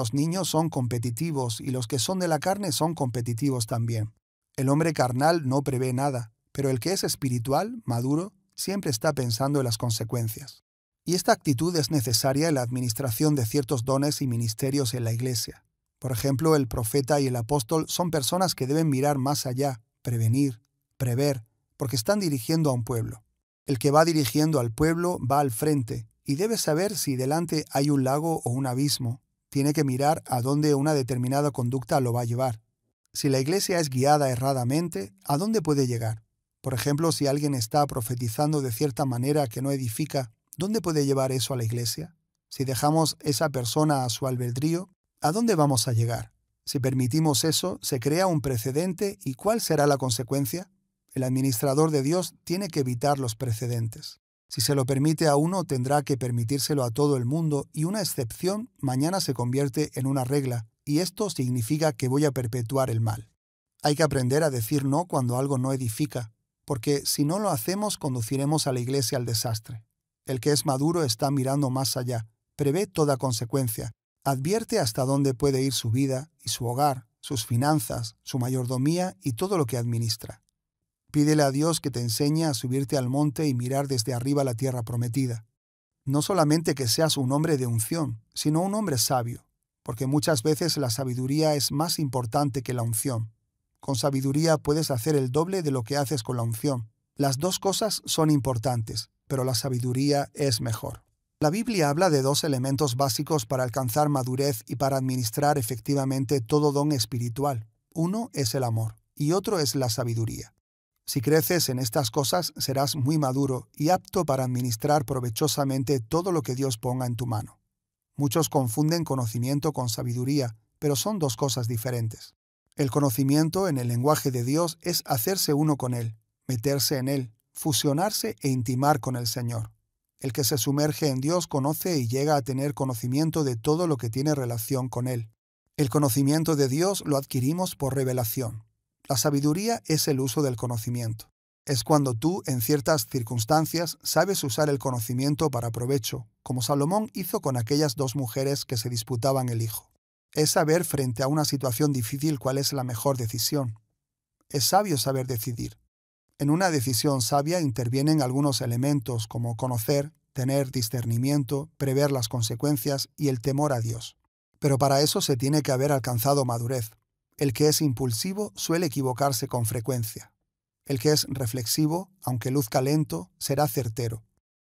los niños son competitivos y los que son de la carne son competitivos también. El hombre carnal no prevé nada, pero el que es espiritual, maduro, siempre está pensando en las consecuencias. Y esta actitud es necesaria en la administración de ciertos dones y ministerios en la Iglesia. Por ejemplo, el profeta y el apóstol son personas que deben mirar más allá, prevenir, prever, porque están dirigiendo a un pueblo. El que va dirigiendo al pueblo va al frente y debe saber si delante hay un lago o un abismo, tiene que mirar a dónde una determinada conducta lo va a llevar. Si la iglesia es guiada erradamente, ¿a dónde puede llegar? Por ejemplo, si alguien está profetizando de cierta manera que no edifica, ¿dónde puede llevar eso a la iglesia? Si dejamos esa persona a su albedrío, ¿a dónde vamos a llegar? Si permitimos eso, se crea un precedente y ¿cuál será la consecuencia? El administrador de Dios tiene que evitar los precedentes. Si se lo permite a uno, tendrá que permitírselo a todo el mundo y una excepción mañana se convierte en una regla, y esto significa que voy a perpetuar el mal. Hay que aprender a decir no cuando algo no edifica, porque si no lo hacemos conduciremos a la iglesia al desastre. El que es maduro está mirando más allá, prevé toda consecuencia, advierte hasta dónde puede ir su vida y su hogar, sus finanzas, su mayordomía y todo lo que administra. Pídele a Dios que te enseñe a subirte al monte y mirar desde arriba la tierra prometida. No solamente que seas un hombre de unción, sino un hombre sabio, porque muchas veces la sabiduría es más importante que la unción. Con sabiduría puedes hacer el doble de lo que haces con la unción. Las dos cosas son importantes, pero la sabiduría es mejor. La Biblia habla de dos elementos básicos para alcanzar madurez y para administrar efectivamente todo don espiritual. Uno es el amor y otro es la sabiduría. Si creces en estas cosas, serás muy maduro y apto para administrar provechosamente todo lo que Dios ponga en tu mano. Muchos confunden conocimiento con sabiduría, pero son dos cosas diferentes. El conocimiento en el lenguaje de Dios es hacerse uno con Él, meterse en Él, fusionarse e intimar con el Señor. El que se sumerge en Dios conoce y llega a tener conocimiento de todo lo que tiene relación con Él. El conocimiento de Dios lo adquirimos por revelación. La sabiduría es el uso del conocimiento. Es cuando tú, en ciertas circunstancias, sabes usar el conocimiento para provecho, como Salomón hizo con aquellas dos mujeres que se disputaban el hijo. Es saber frente a una situación difícil cuál es la mejor decisión. Es sabio saber decidir. En una decisión sabia intervienen algunos elementos como conocer, tener discernimiento, prever las consecuencias y el temor a Dios. Pero para eso se tiene que haber alcanzado madurez. El que es impulsivo suele equivocarse con frecuencia. El que es reflexivo, aunque luzca lento, será certero.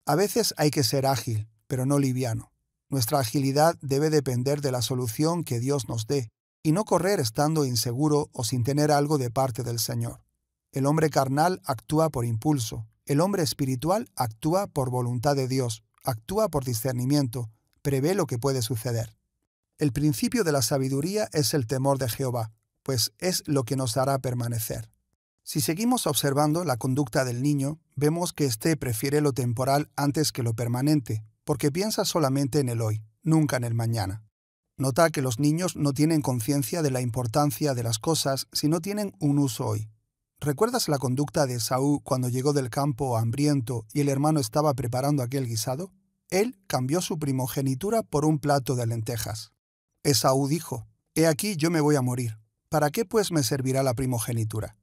A veces hay que ser ágil, pero no liviano. Nuestra agilidad debe depender de la solución que Dios nos dé, y no correr estando inseguro o sin tener algo de parte del Señor. El hombre carnal actúa por impulso, el hombre espiritual actúa por voluntad de Dios, actúa por discernimiento, prevé lo que puede suceder. El principio de la sabiduría es el temor de Jehová, pues es lo que nos hará permanecer. Si seguimos observando la conducta del niño, vemos que éste prefiere lo temporal antes que lo permanente, porque piensa solamente en el hoy, nunca en el mañana. Nota que los niños no tienen conciencia de la importancia de las cosas si no tienen un uso hoy. ¿Recuerdas la conducta de Saúl cuando llegó del campo hambriento y el hermano estaba preparando aquel guisado? Él cambió su primogenitura por un plato de lentejas. Esaú dijo, He aquí yo me voy a morir. ¿Para qué pues me servirá la primogenitura?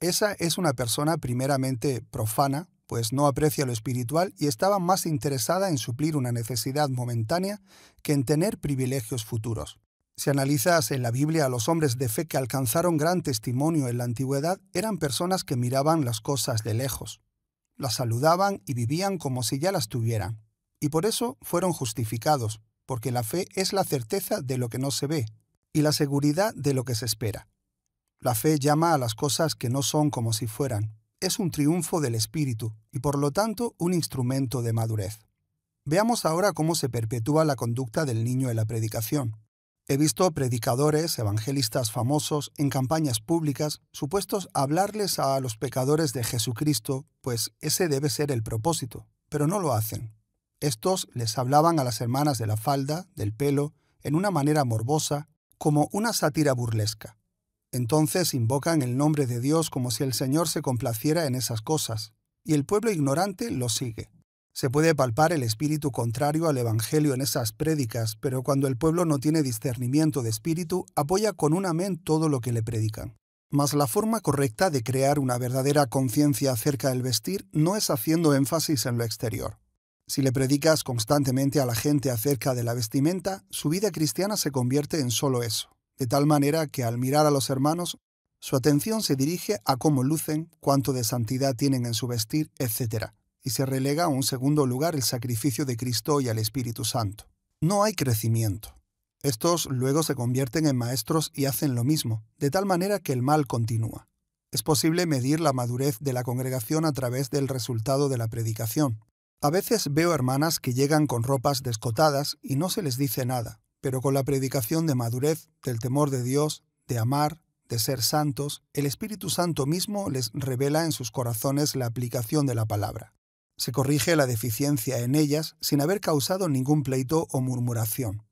Esa es una persona primeramente profana, pues no aprecia lo espiritual y estaba más interesada en suplir una necesidad momentánea que en tener privilegios futuros. Si analizas en la Biblia a los hombres de fe que alcanzaron gran testimonio en la antigüedad, eran personas que miraban las cosas de lejos, las saludaban y vivían como si ya las tuvieran, y por eso fueron justificados, porque la fe es la certeza de lo que no se ve y la seguridad de lo que se espera. La fe llama a las cosas que no son como si fueran. Es un triunfo del espíritu y por lo tanto un instrumento de madurez. Veamos ahora cómo se perpetúa la conducta del niño en la predicación. He visto predicadores, evangelistas famosos, en campañas públicas, supuestos a hablarles a los pecadores de Jesucristo, pues ese debe ser el propósito, pero no lo hacen. Estos les hablaban a las hermanas de la falda, del pelo, en una manera morbosa, como una sátira burlesca. Entonces invocan el nombre de Dios como si el Señor se complaciera en esas cosas, y el pueblo ignorante lo sigue. Se puede palpar el espíritu contrario al Evangelio en esas prédicas, pero cuando el pueblo no tiene discernimiento de espíritu, apoya con un amén todo lo que le predican. Mas la forma correcta de crear una verdadera conciencia acerca del vestir no es haciendo énfasis en lo exterior. Si le predicas constantemente a la gente acerca de la vestimenta, su vida cristiana se convierte en solo eso, de tal manera que al mirar a los hermanos, su atención se dirige a cómo lucen, cuánto de santidad tienen en su vestir, etc., y se relega a un segundo lugar el sacrificio de Cristo y al Espíritu Santo. No hay crecimiento. Estos luego se convierten en maestros y hacen lo mismo, de tal manera que el mal continúa. Es posible medir la madurez de la congregación a través del resultado de la predicación, a veces veo hermanas que llegan con ropas descotadas y no se les dice nada, pero con la predicación de madurez, del temor de Dios, de amar, de ser santos, el Espíritu Santo mismo les revela en sus corazones la aplicación de la palabra. Se corrige la deficiencia en ellas sin haber causado ningún pleito o murmuración.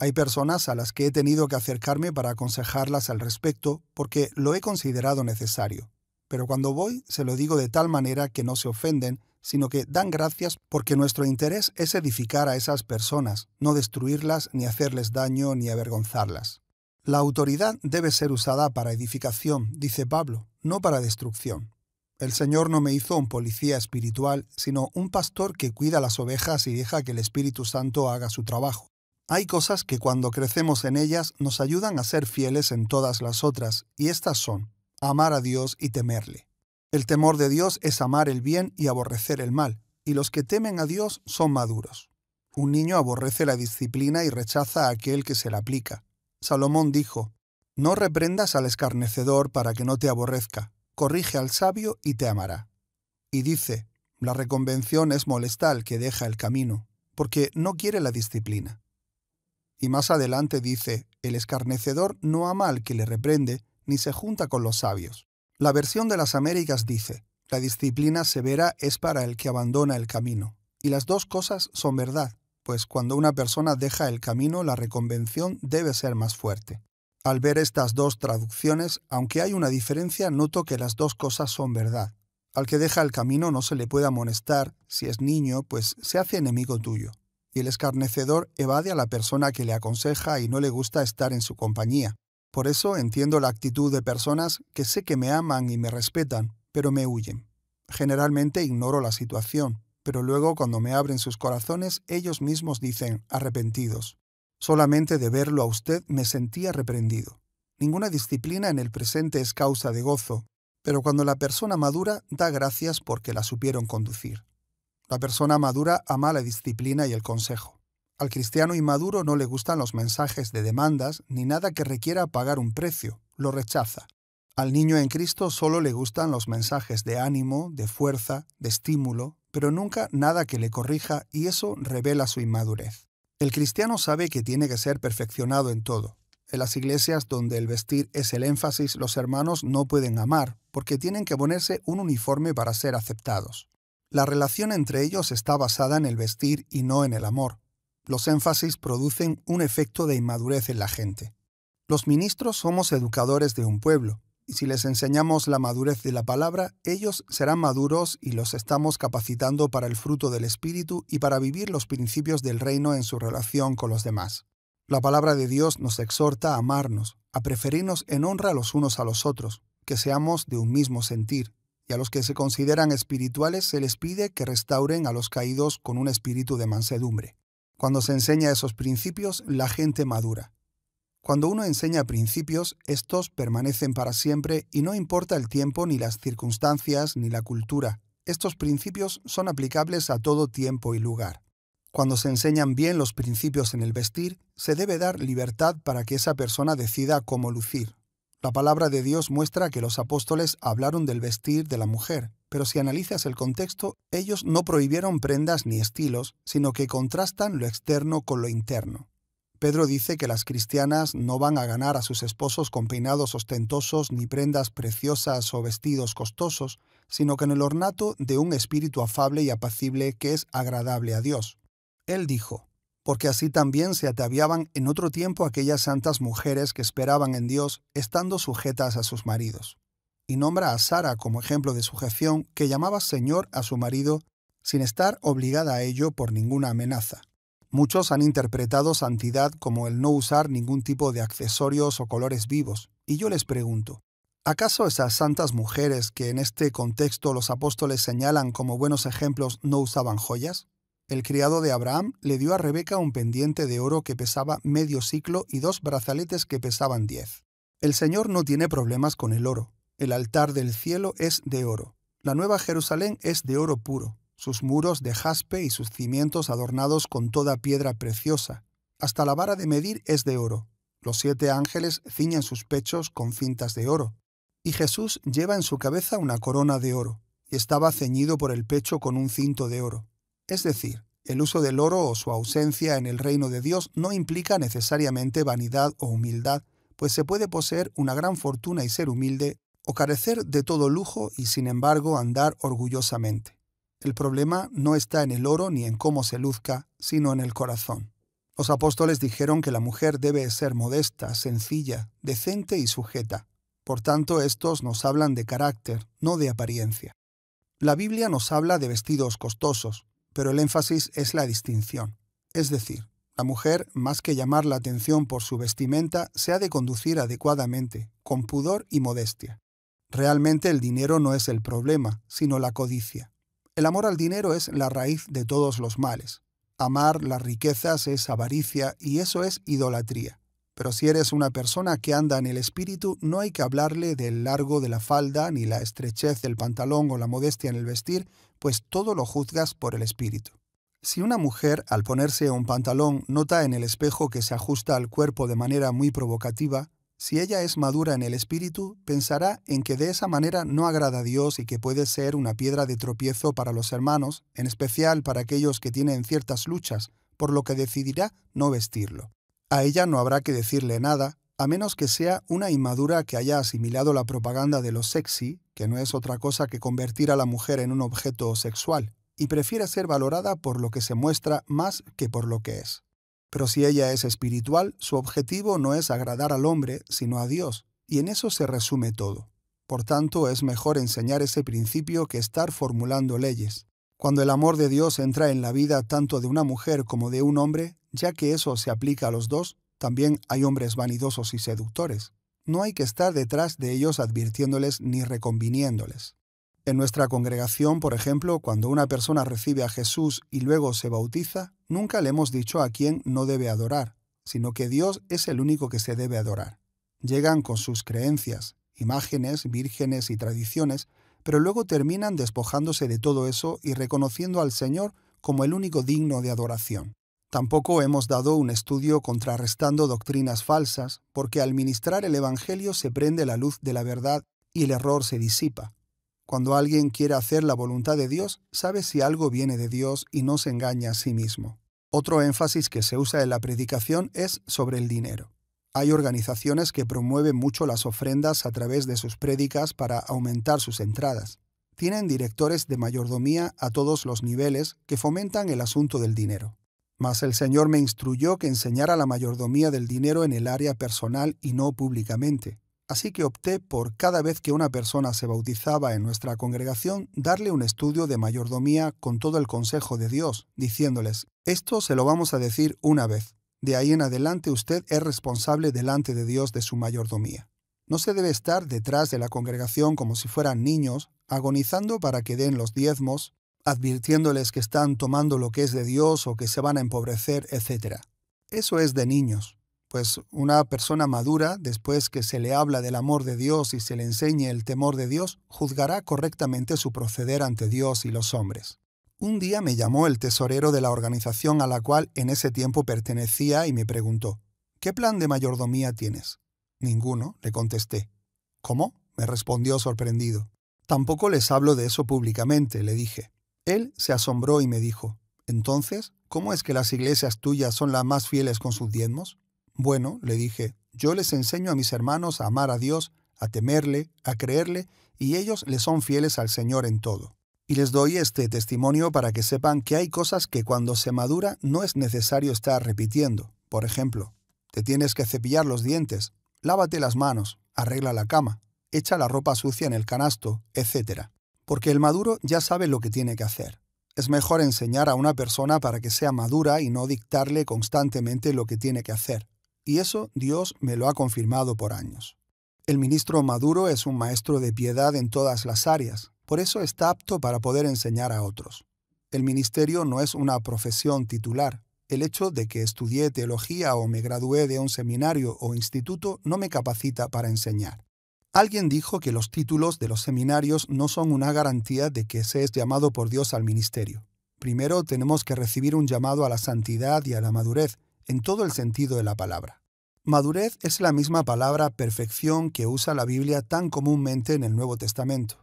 Hay personas a las que he tenido que acercarme para aconsejarlas al respecto porque lo he considerado necesario, pero cuando voy se lo digo de tal manera que no se ofenden, sino que dan gracias porque nuestro interés es edificar a esas personas, no destruirlas ni hacerles daño ni avergonzarlas. La autoridad debe ser usada para edificación, dice Pablo, no para destrucción. El Señor no me hizo un policía espiritual, sino un pastor que cuida las ovejas y deja que el Espíritu Santo haga su trabajo. Hay cosas que cuando crecemos en ellas nos ayudan a ser fieles en todas las otras, y estas son, amar a Dios y temerle. El temor de Dios es amar el bien y aborrecer el mal, y los que temen a Dios son maduros. Un niño aborrece la disciplina y rechaza a aquel que se la aplica. Salomón dijo, No reprendas al escarnecedor para que no te aborrezca, corrige al sabio y te amará. Y dice, La reconvención es molestal que deja el camino, porque no quiere la disciplina. Y más adelante dice, El escarnecedor no ama al que le reprende, ni se junta con los sabios. La versión de las Américas dice, la disciplina severa es para el que abandona el camino. Y las dos cosas son verdad, pues cuando una persona deja el camino, la reconvención debe ser más fuerte. Al ver estas dos traducciones, aunque hay una diferencia, noto que las dos cosas son verdad. Al que deja el camino no se le puede amonestar, si es niño, pues se hace enemigo tuyo. Y el escarnecedor evade a la persona que le aconseja y no le gusta estar en su compañía. Por eso entiendo la actitud de personas que sé que me aman y me respetan, pero me huyen. Generalmente ignoro la situación, pero luego cuando me abren sus corazones ellos mismos dicen, arrepentidos. Solamente de verlo a usted me sentía reprendido. Ninguna disciplina en el presente es causa de gozo, pero cuando la persona madura da gracias porque la supieron conducir. La persona madura ama la disciplina y el consejo. Al cristiano inmaduro no le gustan los mensajes de demandas ni nada que requiera pagar un precio, lo rechaza. Al niño en Cristo solo le gustan los mensajes de ánimo, de fuerza, de estímulo, pero nunca nada que le corrija y eso revela su inmadurez. El cristiano sabe que tiene que ser perfeccionado en todo. En las iglesias donde el vestir es el énfasis, los hermanos no pueden amar, porque tienen que ponerse un uniforme para ser aceptados. La relación entre ellos está basada en el vestir y no en el amor. Los énfasis producen un efecto de inmadurez en la gente. Los ministros somos educadores de un pueblo, y si les enseñamos la madurez de la palabra, ellos serán maduros y los estamos capacitando para el fruto del Espíritu y para vivir los principios del reino en su relación con los demás. La palabra de Dios nos exhorta a amarnos, a preferirnos en honra los unos a los otros, que seamos de un mismo sentir, y a los que se consideran espirituales se les pide que restauren a los caídos con un espíritu de mansedumbre. Cuando se enseña esos principios, la gente madura. Cuando uno enseña principios, estos permanecen para siempre y no importa el tiempo ni las circunstancias ni la cultura. Estos principios son aplicables a todo tiempo y lugar. Cuando se enseñan bien los principios en el vestir, se debe dar libertad para que esa persona decida cómo lucir. La palabra de Dios muestra que los apóstoles hablaron del vestir de la mujer, pero si analizas el contexto, ellos no prohibieron prendas ni estilos, sino que contrastan lo externo con lo interno. Pedro dice que las cristianas no van a ganar a sus esposos con peinados ostentosos ni prendas preciosas o vestidos costosos, sino con el ornato de un espíritu afable y apacible que es agradable a Dios. Él dijo, porque así también se ataviaban en otro tiempo aquellas santas mujeres que esperaban en Dios, estando sujetas a sus maridos. Y nombra a Sara como ejemplo de sujeción que llamaba Señor a su marido sin estar obligada a ello por ninguna amenaza. Muchos han interpretado santidad como el no usar ningún tipo de accesorios o colores vivos, y yo les pregunto, ¿acaso esas santas mujeres que en este contexto los apóstoles señalan como buenos ejemplos no usaban joyas? El criado de Abraham le dio a Rebeca un pendiente de oro que pesaba medio ciclo y dos brazaletes que pesaban diez. El Señor no tiene problemas con el oro. El altar del cielo es de oro. La nueva Jerusalén es de oro puro, sus muros de jaspe y sus cimientos adornados con toda piedra preciosa. Hasta la vara de medir es de oro. Los siete ángeles ciñen sus pechos con cintas de oro. Y Jesús lleva en su cabeza una corona de oro, y estaba ceñido por el pecho con un cinto de oro. Es decir, el uso del oro o su ausencia en el reino de Dios no implica necesariamente vanidad o humildad, pues se puede poseer una gran fortuna y ser humilde, o carecer de todo lujo y sin embargo andar orgullosamente. El problema no está en el oro ni en cómo se luzca, sino en el corazón. Los apóstoles dijeron que la mujer debe ser modesta, sencilla, decente y sujeta. Por tanto, estos nos hablan de carácter, no de apariencia. La Biblia nos habla de vestidos costosos, pero el énfasis es la distinción. Es decir, la mujer, más que llamar la atención por su vestimenta, se ha de conducir adecuadamente, con pudor y modestia. Realmente el dinero no es el problema, sino la codicia. El amor al dinero es la raíz de todos los males. Amar las riquezas es avaricia y eso es idolatría. Pero si eres una persona que anda en el espíritu, no hay que hablarle del largo de la falda, ni la estrechez del pantalón o la modestia en el vestir, pues todo lo juzgas por el espíritu. Si una mujer, al ponerse un pantalón, nota en el espejo que se ajusta al cuerpo de manera muy provocativa, si ella es madura en el espíritu, pensará en que de esa manera no agrada a Dios y que puede ser una piedra de tropiezo para los hermanos, en especial para aquellos que tienen ciertas luchas, por lo que decidirá no vestirlo. A ella no habrá que decirle nada, a menos que sea una inmadura que haya asimilado la propaganda de lo sexy, que no es otra cosa que convertir a la mujer en un objeto sexual, y prefiere ser valorada por lo que se muestra más que por lo que es. Pero si ella es espiritual, su objetivo no es agradar al hombre, sino a Dios, y en eso se resume todo. Por tanto, es mejor enseñar ese principio que estar formulando leyes. Cuando el amor de Dios entra en la vida tanto de una mujer como de un hombre, ya que eso se aplica a los dos, también hay hombres vanidosos y seductores. No hay que estar detrás de ellos advirtiéndoles ni reconviniéndoles. En nuestra congregación, por ejemplo, cuando una persona recibe a Jesús y luego se bautiza, nunca le hemos dicho a quién no debe adorar, sino que Dios es el único que se debe adorar. Llegan con sus creencias, imágenes, vírgenes y tradiciones, pero luego terminan despojándose de todo eso y reconociendo al Señor como el único digno de adoración. Tampoco hemos dado un estudio contrarrestando doctrinas falsas, porque al ministrar el Evangelio se prende la luz de la verdad y el error se disipa. Cuando alguien quiere hacer la voluntad de Dios, sabe si algo viene de Dios y no se engaña a sí mismo. Otro énfasis que se usa en la predicación es sobre el dinero. Hay organizaciones que promueven mucho las ofrendas a través de sus prédicas para aumentar sus entradas. Tienen directores de mayordomía a todos los niveles que fomentan el asunto del dinero. Mas el Señor me instruyó que enseñara la mayordomía del dinero en el área personal y no públicamente. Así que opté por cada vez que una persona se bautizaba en nuestra congregación, darle un estudio de mayordomía con todo el consejo de Dios, diciéndoles, esto se lo vamos a decir una vez. De ahí en adelante usted es responsable delante de Dios de su mayordomía. No se debe estar detrás de la congregación como si fueran niños, agonizando para que den los diezmos, advirtiéndoles que están tomando lo que es de Dios o que se van a empobrecer, etc. Eso es de niños, pues una persona madura, después que se le habla del amor de Dios y se le enseñe el temor de Dios, juzgará correctamente su proceder ante Dios y los hombres. Un día me llamó el tesorero de la organización a la cual en ese tiempo pertenecía y me preguntó, ¿Qué plan de mayordomía tienes? Ninguno, le contesté. ¿Cómo? me respondió sorprendido. Tampoco les hablo de eso públicamente, le dije. Él se asombró y me dijo, Entonces, ¿cómo es que las iglesias tuyas son las más fieles con sus diezmos? Bueno, le dije, yo les enseño a mis hermanos a amar a Dios, a temerle, a creerle, y ellos le son fieles al Señor en todo. Y les doy este testimonio para que sepan que hay cosas que cuando se madura no es necesario estar repitiendo. Por ejemplo, te tienes que cepillar los dientes, lávate las manos, arregla la cama, echa la ropa sucia en el canasto, etc porque el maduro ya sabe lo que tiene que hacer. Es mejor enseñar a una persona para que sea madura y no dictarle constantemente lo que tiene que hacer. Y eso Dios me lo ha confirmado por años. El ministro Maduro es un maestro de piedad en todas las áreas, por eso está apto para poder enseñar a otros. El ministerio no es una profesión titular. El hecho de que estudié teología o me gradué de un seminario o instituto no me capacita para enseñar. Alguien dijo que los títulos de los seminarios no son una garantía de que se es llamado por Dios al ministerio. Primero tenemos que recibir un llamado a la santidad y a la madurez, en todo el sentido de la palabra. Madurez es la misma palabra perfección que usa la Biblia tan comúnmente en el Nuevo Testamento,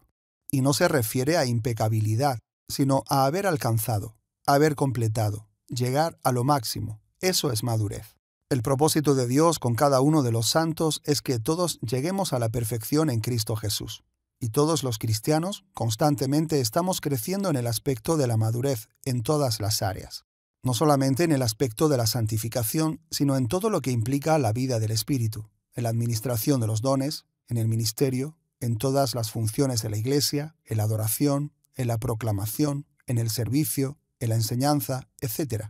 y no se refiere a impecabilidad, sino a haber alcanzado, haber completado, llegar a lo máximo. Eso es madurez. El propósito de Dios con cada uno de los santos es que todos lleguemos a la perfección en Cristo Jesús. Y todos los cristianos constantemente estamos creciendo en el aspecto de la madurez, en todas las áreas. No solamente en el aspecto de la santificación, sino en todo lo que implica la vida del Espíritu, en la administración de los dones, en el ministerio, en todas las funciones de la Iglesia, en la adoración, en la proclamación, en el servicio, en la enseñanza, etc.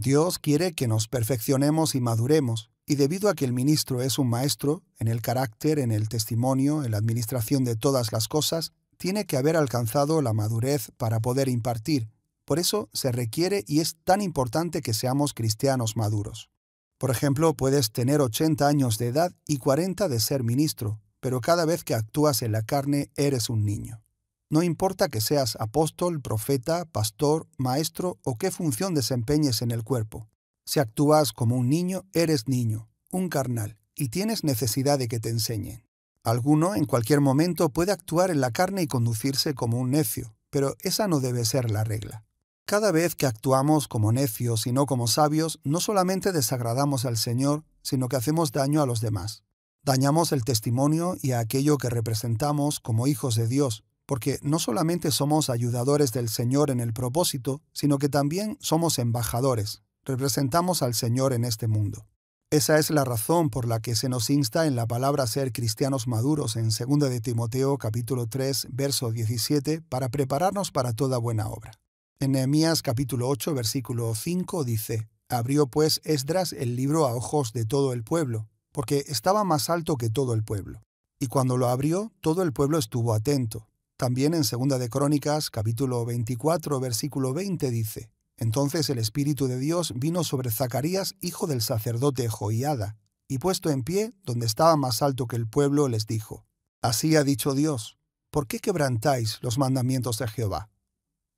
Dios quiere que nos perfeccionemos y maduremos, y debido a que el ministro es un maestro, en el carácter, en el testimonio, en la administración de todas las cosas, tiene que haber alcanzado la madurez para poder impartir. Por eso se requiere y es tan importante que seamos cristianos maduros. Por ejemplo, puedes tener 80 años de edad y 40 de ser ministro, pero cada vez que actúas en la carne eres un niño. No importa que seas apóstol, profeta, pastor, maestro o qué función desempeñes en el cuerpo. Si actúas como un niño, eres niño, un carnal, y tienes necesidad de que te enseñen. Alguno en cualquier momento puede actuar en la carne y conducirse como un necio, pero esa no debe ser la regla. Cada vez que actuamos como necios y no como sabios, no solamente desagradamos al Señor, sino que hacemos daño a los demás. Dañamos el testimonio y a aquello que representamos como hijos de Dios, porque no solamente somos ayudadores del Señor en el propósito, sino que también somos embajadores, representamos al Señor en este mundo. Esa es la razón por la que se nos insta en la palabra ser cristianos maduros en 2 de Timoteo capítulo 3 verso 17 para prepararnos para toda buena obra. En Nehemías capítulo 8 versículo 5 dice, Abrió pues Esdras el libro a ojos de todo el pueblo, porque estaba más alto que todo el pueblo. Y cuando lo abrió, todo el pueblo estuvo atento. También en Segunda de Crónicas, capítulo 24, versículo 20 dice: Entonces el espíritu de Dios vino sobre Zacarías, hijo del sacerdote Joiada, y puesto en pie, donde estaba más alto que el pueblo, les dijo: Así ha dicho Dios, ¿por qué quebrantáis los mandamientos de Jehová?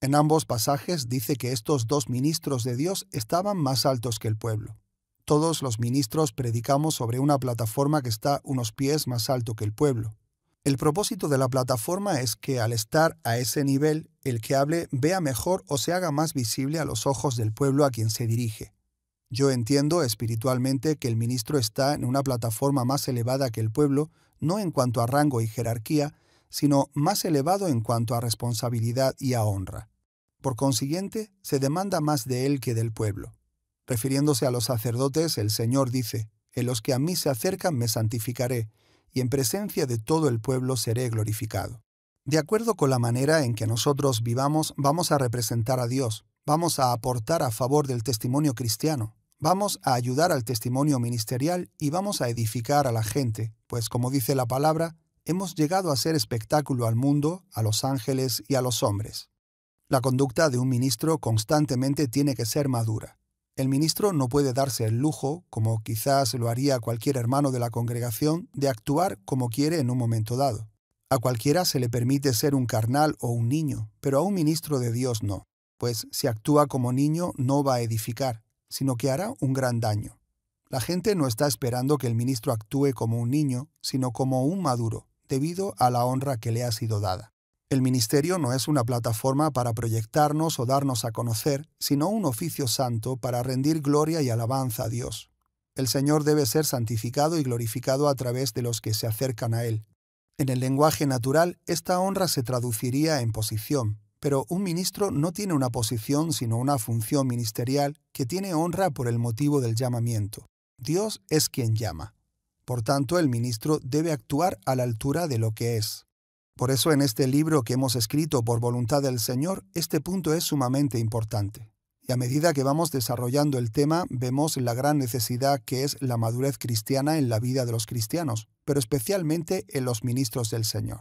En ambos pasajes dice que estos dos ministros de Dios estaban más altos que el pueblo. Todos los ministros predicamos sobre una plataforma que está unos pies más alto que el pueblo. El propósito de la plataforma es que al estar a ese nivel, el que hable vea mejor o se haga más visible a los ojos del pueblo a quien se dirige. Yo entiendo espiritualmente que el ministro está en una plataforma más elevada que el pueblo, no en cuanto a rango y jerarquía, sino más elevado en cuanto a responsabilidad y a honra. Por consiguiente, se demanda más de él que del pueblo. Refiriéndose a los sacerdotes, el Señor dice, En los que a mí se acercan me santificaré, y en presencia de todo el pueblo seré glorificado. De acuerdo con la manera en que nosotros vivamos, vamos a representar a Dios, vamos a aportar a favor del testimonio cristiano, vamos a ayudar al testimonio ministerial y vamos a edificar a la gente, pues como dice la palabra, hemos llegado a ser espectáculo al mundo, a los ángeles y a los hombres. La conducta de un ministro constantemente tiene que ser madura. El ministro no puede darse el lujo, como quizás lo haría cualquier hermano de la congregación, de actuar como quiere en un momento dado. A cualquiera se le permite ser un carnal o un niño, pero a un ministro de Dios no, pues si actúa como niño no va a edificar, sino que hará un gran daño. La gente no está esperando que el ministro actúe como un niño, sino como un maduro, debido a la honra que le ha sido dada. El ministerio no es una plataforma para proyectarnos o darnos a conocer, sino un oficio santo para rendir gloria y alabanza a Dios. El Señor debe ser santificado y glorificado a través de los que se acercan a Él. En el lenguaje natural, esta honra se traduciría en posición, pero un ministro no tiene una posición sino una función ministerial que tiene honra por el motivo del llamamiento. Dios es quien llama. Por tanto, el ministro debe actuar a la altura de lo que es. Por eso en este libro que hemos escrito por voluntad del Señor, este punto es sumamente importante. Y a medida que vamos desarrollando el tema, vemos la gran necesidad que es la madurez cristiana en la vida de los cristianos, pero especialmente en los ministros del Señor.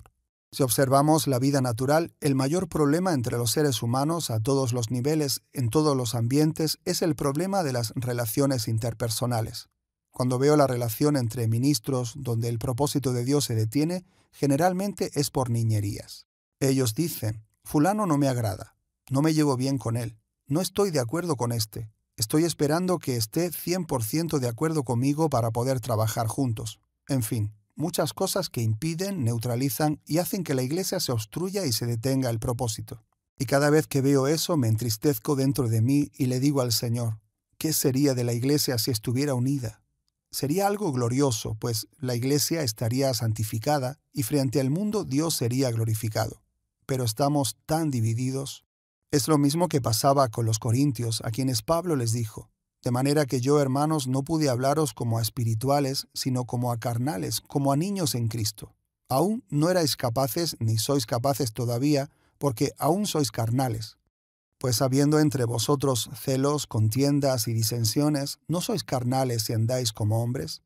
Si observamos la vida natural, el mayor problema entre los seres humanos a todos los niveles, en todos los ambientes, es el problema de las relaciones interpersonales. Cuando veo la relación entre ministros donde el propósito de Dios se detiene, generalmente es por niñerías. Ellos dicen, fulano no me agrada, no me llevo bien con él, no estoy de acuerdo con este, estoy esperando que esté 100% de acuerdo conmigo para poder trabajar juntos. En fin, muchas cosas que impiden, neutralizan y hacen que la iglesia se obstruya y se detenga el propósito. Y cada vez que veo eso me entristezco dentro de mí y le digo al Señor, ¿qué sería de la iglesia si estuviera unida? Sería algo glorioso, pues la Iglesia estaría santificada y frente al mundo Dios sería glorificado. Pero estamos tan divididos. Es lo mismo que pasaba con los corintios, a quienes Pablo les dijo, de manera que yo, hermanos, no pude hablaros como a espirituales, sino como a carnales, como a niños en Cristo. Aún no erais capaces, ni sois capaces todavía, porque aún sois carnales. Pues habiendo entre vosotros celos, contiendas y disensiones, ¿no sois carnales si andáis como hombres?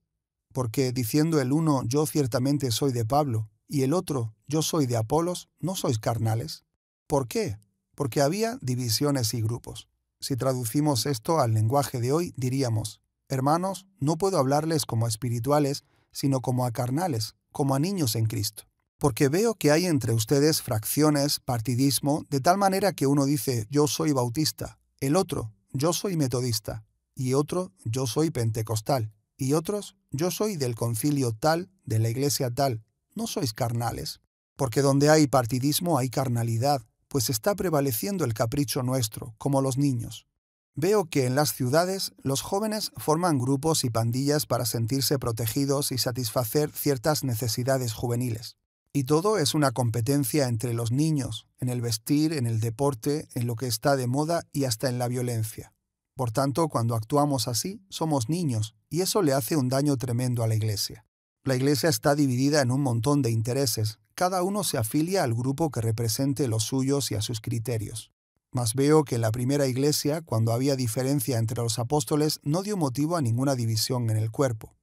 Porque diciendo el uno, yo ciertamente soy de Pablo, y el otro, yo soy de Apolos, ¿no sois carnales? ¿Por qué? Porque había divisiones y grupos. Si traducimos esto al lenguaje de hoy, diríamos, hermanos, no puedo hablarles como a espirituales, sino como a carnales, como a niños en Cristo porque veo que hay entre ustedes fracciones, partidismo, de tal manera que uno dice yo soy bautista, el otro yo soy metodista, y otro yo soy pentecostal, y otros yo soy del concilio tal, de la iglesia tal, no sois carnales, porque donde hay partidismo hay carnalidad, pues está prevaleciendo el capricho nuestro, como los niños. Veo que en las ciudades los jóvenes forman grupos y pandillas para sentirse protegidos y satisfacer ciertas necesidades juveniles. Y todo es una competencia entre los niños, en el vestir, en el deporte, en lo que está de moda y hasta en la violencia. Por tanto, cuando actuamos así, somos niños, y eso le hace un daño tremendo a la Iglesia. La Iglesia está dividida en un montón de intereses, cada uno se afilia al grupo que represente los suyos y a sus criterios. Mas veo que en la primera Iglesia, cuando había diferencia entre los apóstoles, no dio motivo a ninguna división en el cuerpo.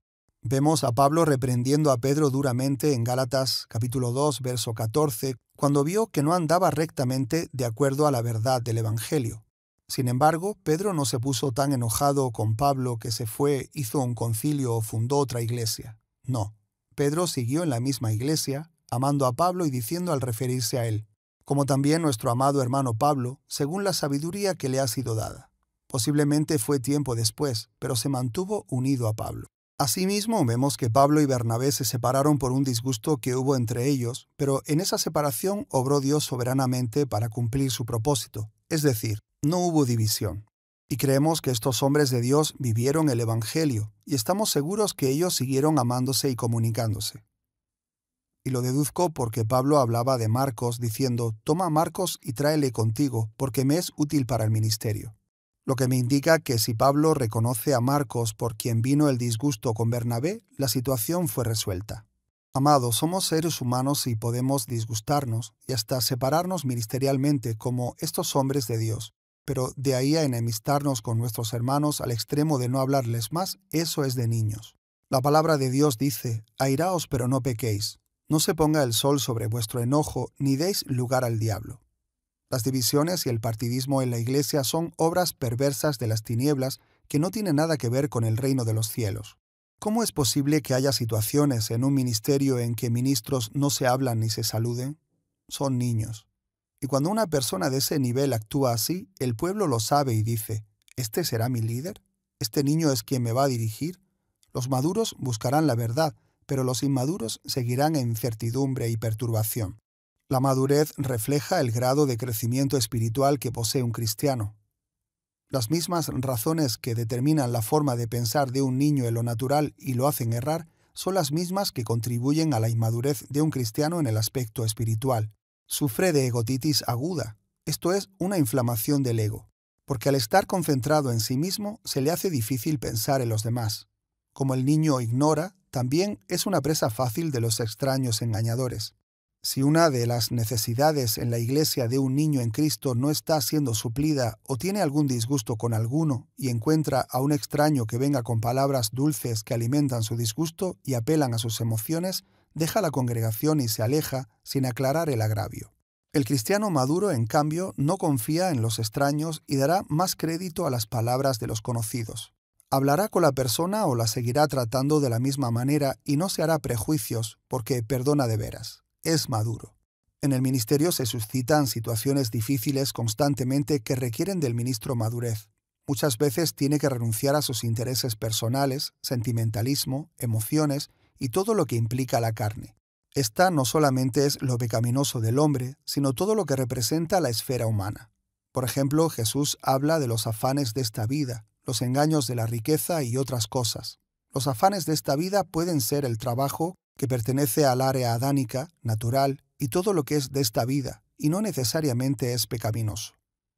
Vemos a Pablo reprendiendo a Pedro duramente en Gálatas capítulo 2, verso 14, cuando vio que no andaba rectamente de acuerdo a la verdad del Evangelio. Sin embargo, Pedro no se puso tan enojado con Pablo que se fue, hizo un concilio o fundó otra iglesia. No, Pedro siguió en la misma iglesia, amando a Pablo y diciendo al referirse a él, como también nuestro amado hermano Pablo, según la sabiduría que le ha sido dada. Posiblemente fue tiempo después, pero se mantuvo unido a Pablo. Asimismo, vemos que Pablo y Bernabé se separaron por un disgusto que hubo entre ellos, pero en esa separación obró Dios soberanamente para cumplir su propósito, es decir, no hubo división. Y creemos que estos hombres de Dios vivieron el Evangelio, y estamos seguros que ellos siguieron amándose y comunicándose. Y lo deduzco porque Pablo hablaba de Marcos diciendo, Toma a Marcos y tráele contigo, porque me es útil para el ministerio lo que me indica que si Pablo reconoce a Marcos por quien vino el disgusto con Bernabé, la situación fue resuelta. Amados, somos seres humanos y podemos disgustarnos y hasta separarnos ministerialmente como estos hombres de Dios, pero de ahí a enemistarnos con nuestros hermanos al extremo de no hablarles más, eso es de niños. La palabra de Dios dice, airaos pero no pequéis, no se ponga el sol sobre vuestro enojo, ni deis lugar al diablo. Las divisiones y el partidismo en la Iglesia son obras perversas de las tinieblas que no tienen nada que ver con el reino de los cielos. ¿Cómo es posible que haya situaciones en un ministerio en que ministros no se hablan ni se saluden? Son niños. Y cuando una persona de ese nivel actúa así, el pueblo lo sabe y dice, ¿este será mi líder? ¿Este niño es quien me va a dirigir? Los maduros buscarán la verdad, pero los inmaduros seguirán en incertidumbre y perturbación. La madurez refleja el grado de crecimiento espiritual que posee un cristiano. Las mismas razones que determinan la forma de pensar de un niño en lo natural y lo hacen errar son las mismas que contribuyen a la inmadurez de un cristiano en el aspecto espiritual. Sufre de egotitis aguda, esto es una inflamación del ego, porque al estar concentrado en sí mismo se le hace difícil pensar en los demás. Como el niño ignora, también es una presa fácil de los extraños engañadores. Si una de las necesidades en la iglesia de un niño en Cristo no está siendo suplida o tiene algún disgusto con alguno y encuentra a un extraño que venga con palabras dulces que alimentan su disgusto y apelan a sus emociones, deja la congregación y se aleja sin aclarar el agravio. El cristiano maduro, en cambio, no confía en los extraños y dará más crédito a las palabras de los conocidos. Hablará con la persona o la seguirá tratando de la misma manera y no se hará prejuicios porque perdona de veras es maduro. En el ministerio se suscitan situaciones difíciles constantemente que requieren del ministro madurez. Muchas veces tiene que renunciar a sus intereses personales, sentimentalismo, emociones y todo lo que implica la carne. Esta no solamente es lo pecaminoso del hombre, sino todo lo que representa la esfera humana. Por ejemplo, Jesús habla de los afanes de esta vida, los engaños de la riqueza y otras cosas. Los afanes de esta vida pueden ser el trabajo, que pertenece al área adánica, natural, y todo lo que es de esta vida, y no necesariamente es pecaminoso.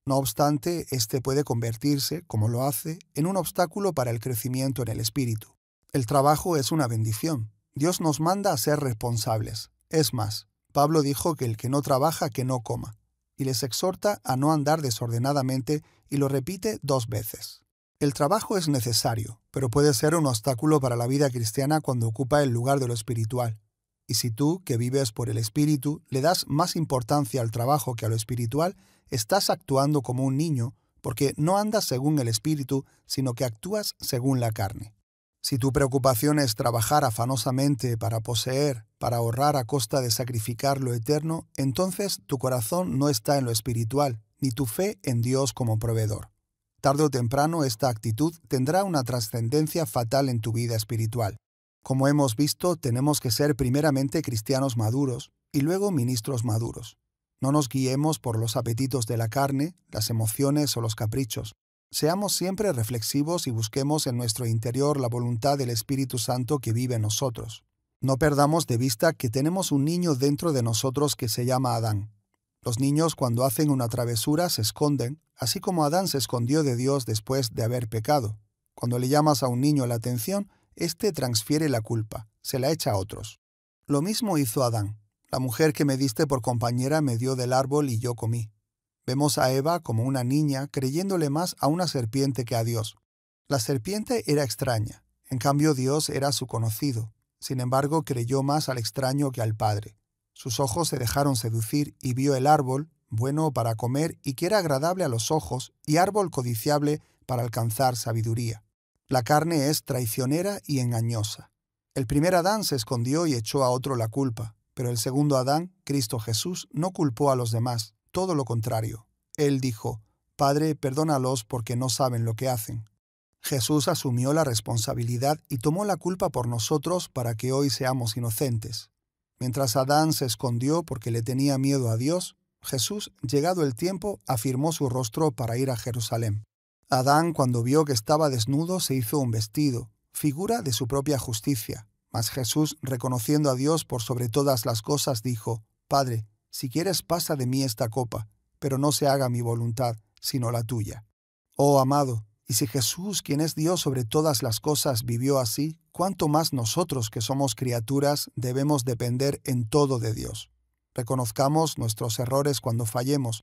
No obstante, éste puede convertirse, como lo hace, en un obstáculo para el crecimiento en el espíritu. El trabajo es una bendición. Dios nos manda a ser responsables. Es más, Pablo dijo que el que no trabaja, que no coma, y les exhorta a no andar desordenadamente y lo repite dos veces. El trabajo es necesario, pero puede ser un obstáculo para la vida cristiana cuando ocupa el lugar de lo espiritual. Y si tú, que vives por el espíritu, le das más importancia al trabajo que a lo espiritual, estás actuando como un niño, porque no andas según el espíritu, sino que actúas según la carne. Si tu preocupación es trabajar afanosamente para poseer, para ahorrar a costa de sacrificar lo eterno, entonces tu corazón no está en lo espiritual, ni tu fe en Dios como proveedor. Tarde o temprano esta actitud tendrá una trascendencia fatal en tu vida espiritual. Como hemos visto, tenemos que ser primeramente cristianos maduros y luego ministros maduros. No nos guiemos por los apetitos de la carne, las emociones o los caprichos. Seamos siempre reflexivos y busquemos en nuestro interior la voluntad del Espíritu Santo que vive en nosotros. No perdamos de vista que tenemos un niño dentro de nosotros que se llama Adán, los niños cuando hacen una travesura se esconden, así como Adán se escondió de Dios después de haber pecado. Cuando le llamas a un niño la atención, éste transfiere la culpa, se la echa a otros. Lo mismo hizo Adán. La mujer que me diste por compañera me dio del árbol y yo comí. Vemos a Eva como una niña creyéndole más a una serpiente que a Dios. La serpiente era extraña, en cambio Dios era su conocido. Sin embargo, creyó más al extraño que al Padre. Sus ojos se dejaron seducir y vio el árbol, bueno para comer y que era agradable a los ojos, y árbol codiciable para alcanzar sabiduría. La carne es traicionera y engañosa. El primer Adán se escondió y echó a otro la culpa, pero el segundo Adán, Cristo Jesús, no culpó a los demás, todo lo contrario. Él dijo, Padre, perdónalos porque no saben lo que hacen. Jesús asumió la responsabilidad y tomó la culpa por nosotros para que hoy seamos inocentes. Mientras Adán se escondió porque le tenía miedo a Dios, Jesús, llegado el tiempo, afirmó su rostro para ir a Jerusalén. Adán, cuando vio que estaba desnudo, se hizo un vestido, figura de su propia justicia. Mas Jesús, reconociendo a Dios por sobre todas las cosas, dijo, Padre, si quieres pasa de mí esta copa, pero no se haga mi voluntad, sino la tuya. Oh amado, y si Jesús, quien es Dios sobre todas las cosas, vivió así, ¿cuánto más nosotros que somos criaturas debemos depender en todo de Dios? Reconozcamos nuestros errores cuando fallemos.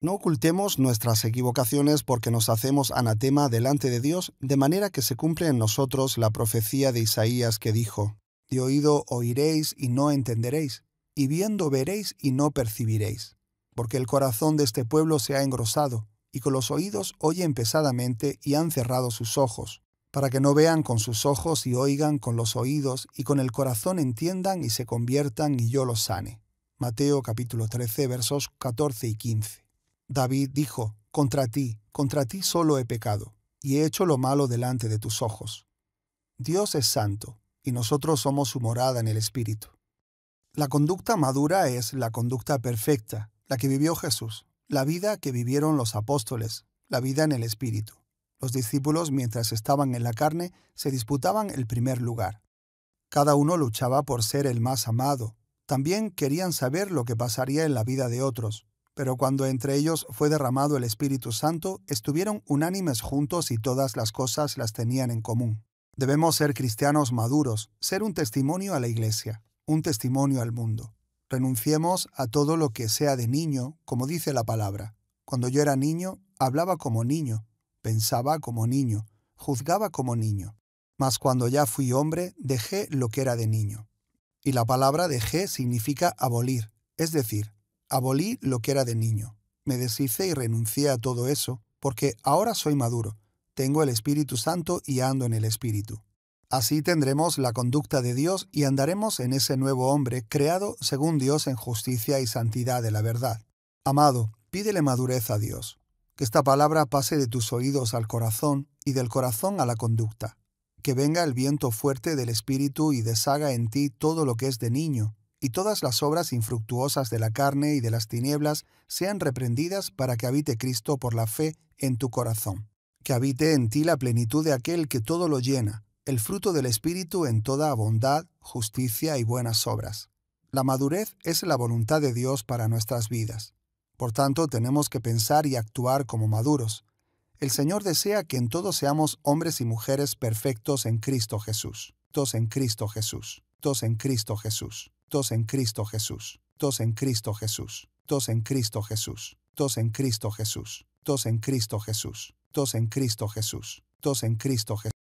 No ocultemos nuestras equivocaciones porque nos hacemos anatema delante de Dios, de manera que se cumple en nosotros la profecía de Isaías que dijo, De oído oiréis y no entenderéis, y viendo veréis y no percibiréis, porque el corazón de este pueblo se ha engrosado, y con los oídos oyen pesadamente y han cerrado sus ojos, para que no vean con sus ojos y oigan con los oídos y con el corazón entiendan y se conviertan y yo los sane. Mateo capítulo 13 versos 14 y 15. David dijo, Contra ti, contra ti solo he pecado, y he hecho lo malo delante de tus ojos. Dios es santo, y nosotros somos su morada en el Espíritu. La conducta madura es la conducta perfecta, la que vivió Jesús, la vida que vivieron los apóstoles, la vida en el Espíritu. Los discípulos, mientras estaban en la carne, se disputaban el primer lugar. Cada uno luchaba por ser el más amado. También querían saber lo que pasaría en la vida de otros. Pero cuando entre ellos fue derramado el Espíritu Santo, estuvieron unánimes juntos y todas las cosas las tenían en común. Debemos ser cristianos maduros, ser un testimonio a la Iglesia, un testimonio al mundo. Renunciemos a todo lo que sea de niño, como dice la palabra. Cuando yo era niño, hablaba como niño, pensaba como niño, juzgaba como niño. Mas cuando ya fui hombre, dejé lo que era de niño. Y la palabra dejé significa abolir, es decir, abolí lo que era de niño. Me deshice y renuncié a todo eso, porque ahora soy maduro, tengo el Espíritu Santo y ando en el Espíritu. Así tendremos la conducta de Dios y andaremos en ese nuevo hombre creado según Dios en justicia y santidad de la verdad. Amado, pídele madurez a Dios, que esta palabra pase de tus oídos al corazón y del corazón a la conducta, que venga el viento fuerte del Espíritu y deshaga en ti todo lo que es de niño, y todas las obras infructuosas de la carne y de las tinieblas sean reprendidas para que habite Cristo por la fe en tu corazón, que habite en ti la plenitud de aquel que todo lo llena el fruto del Espíritu en toda bondad, justicia y buenas obras. La madurez es la voluntad de Dios para nuestras vidas. Por tanto, tenemos que pensar y actuar como maduros. El Señor desea que en todos seamos hombres y mujeres perfectos en Cristo Jesús. Todos en Cristo Jesús. Todos en Cristo Jesús. Todos en Cristo Jesús. Todos en Cristo Jesús. Todos en Cristo Jesús. Todos en Cristo Jesús. Todos en Cristo Jesús. Todos en Cristo Jesús. Todos en Cristo Jesús.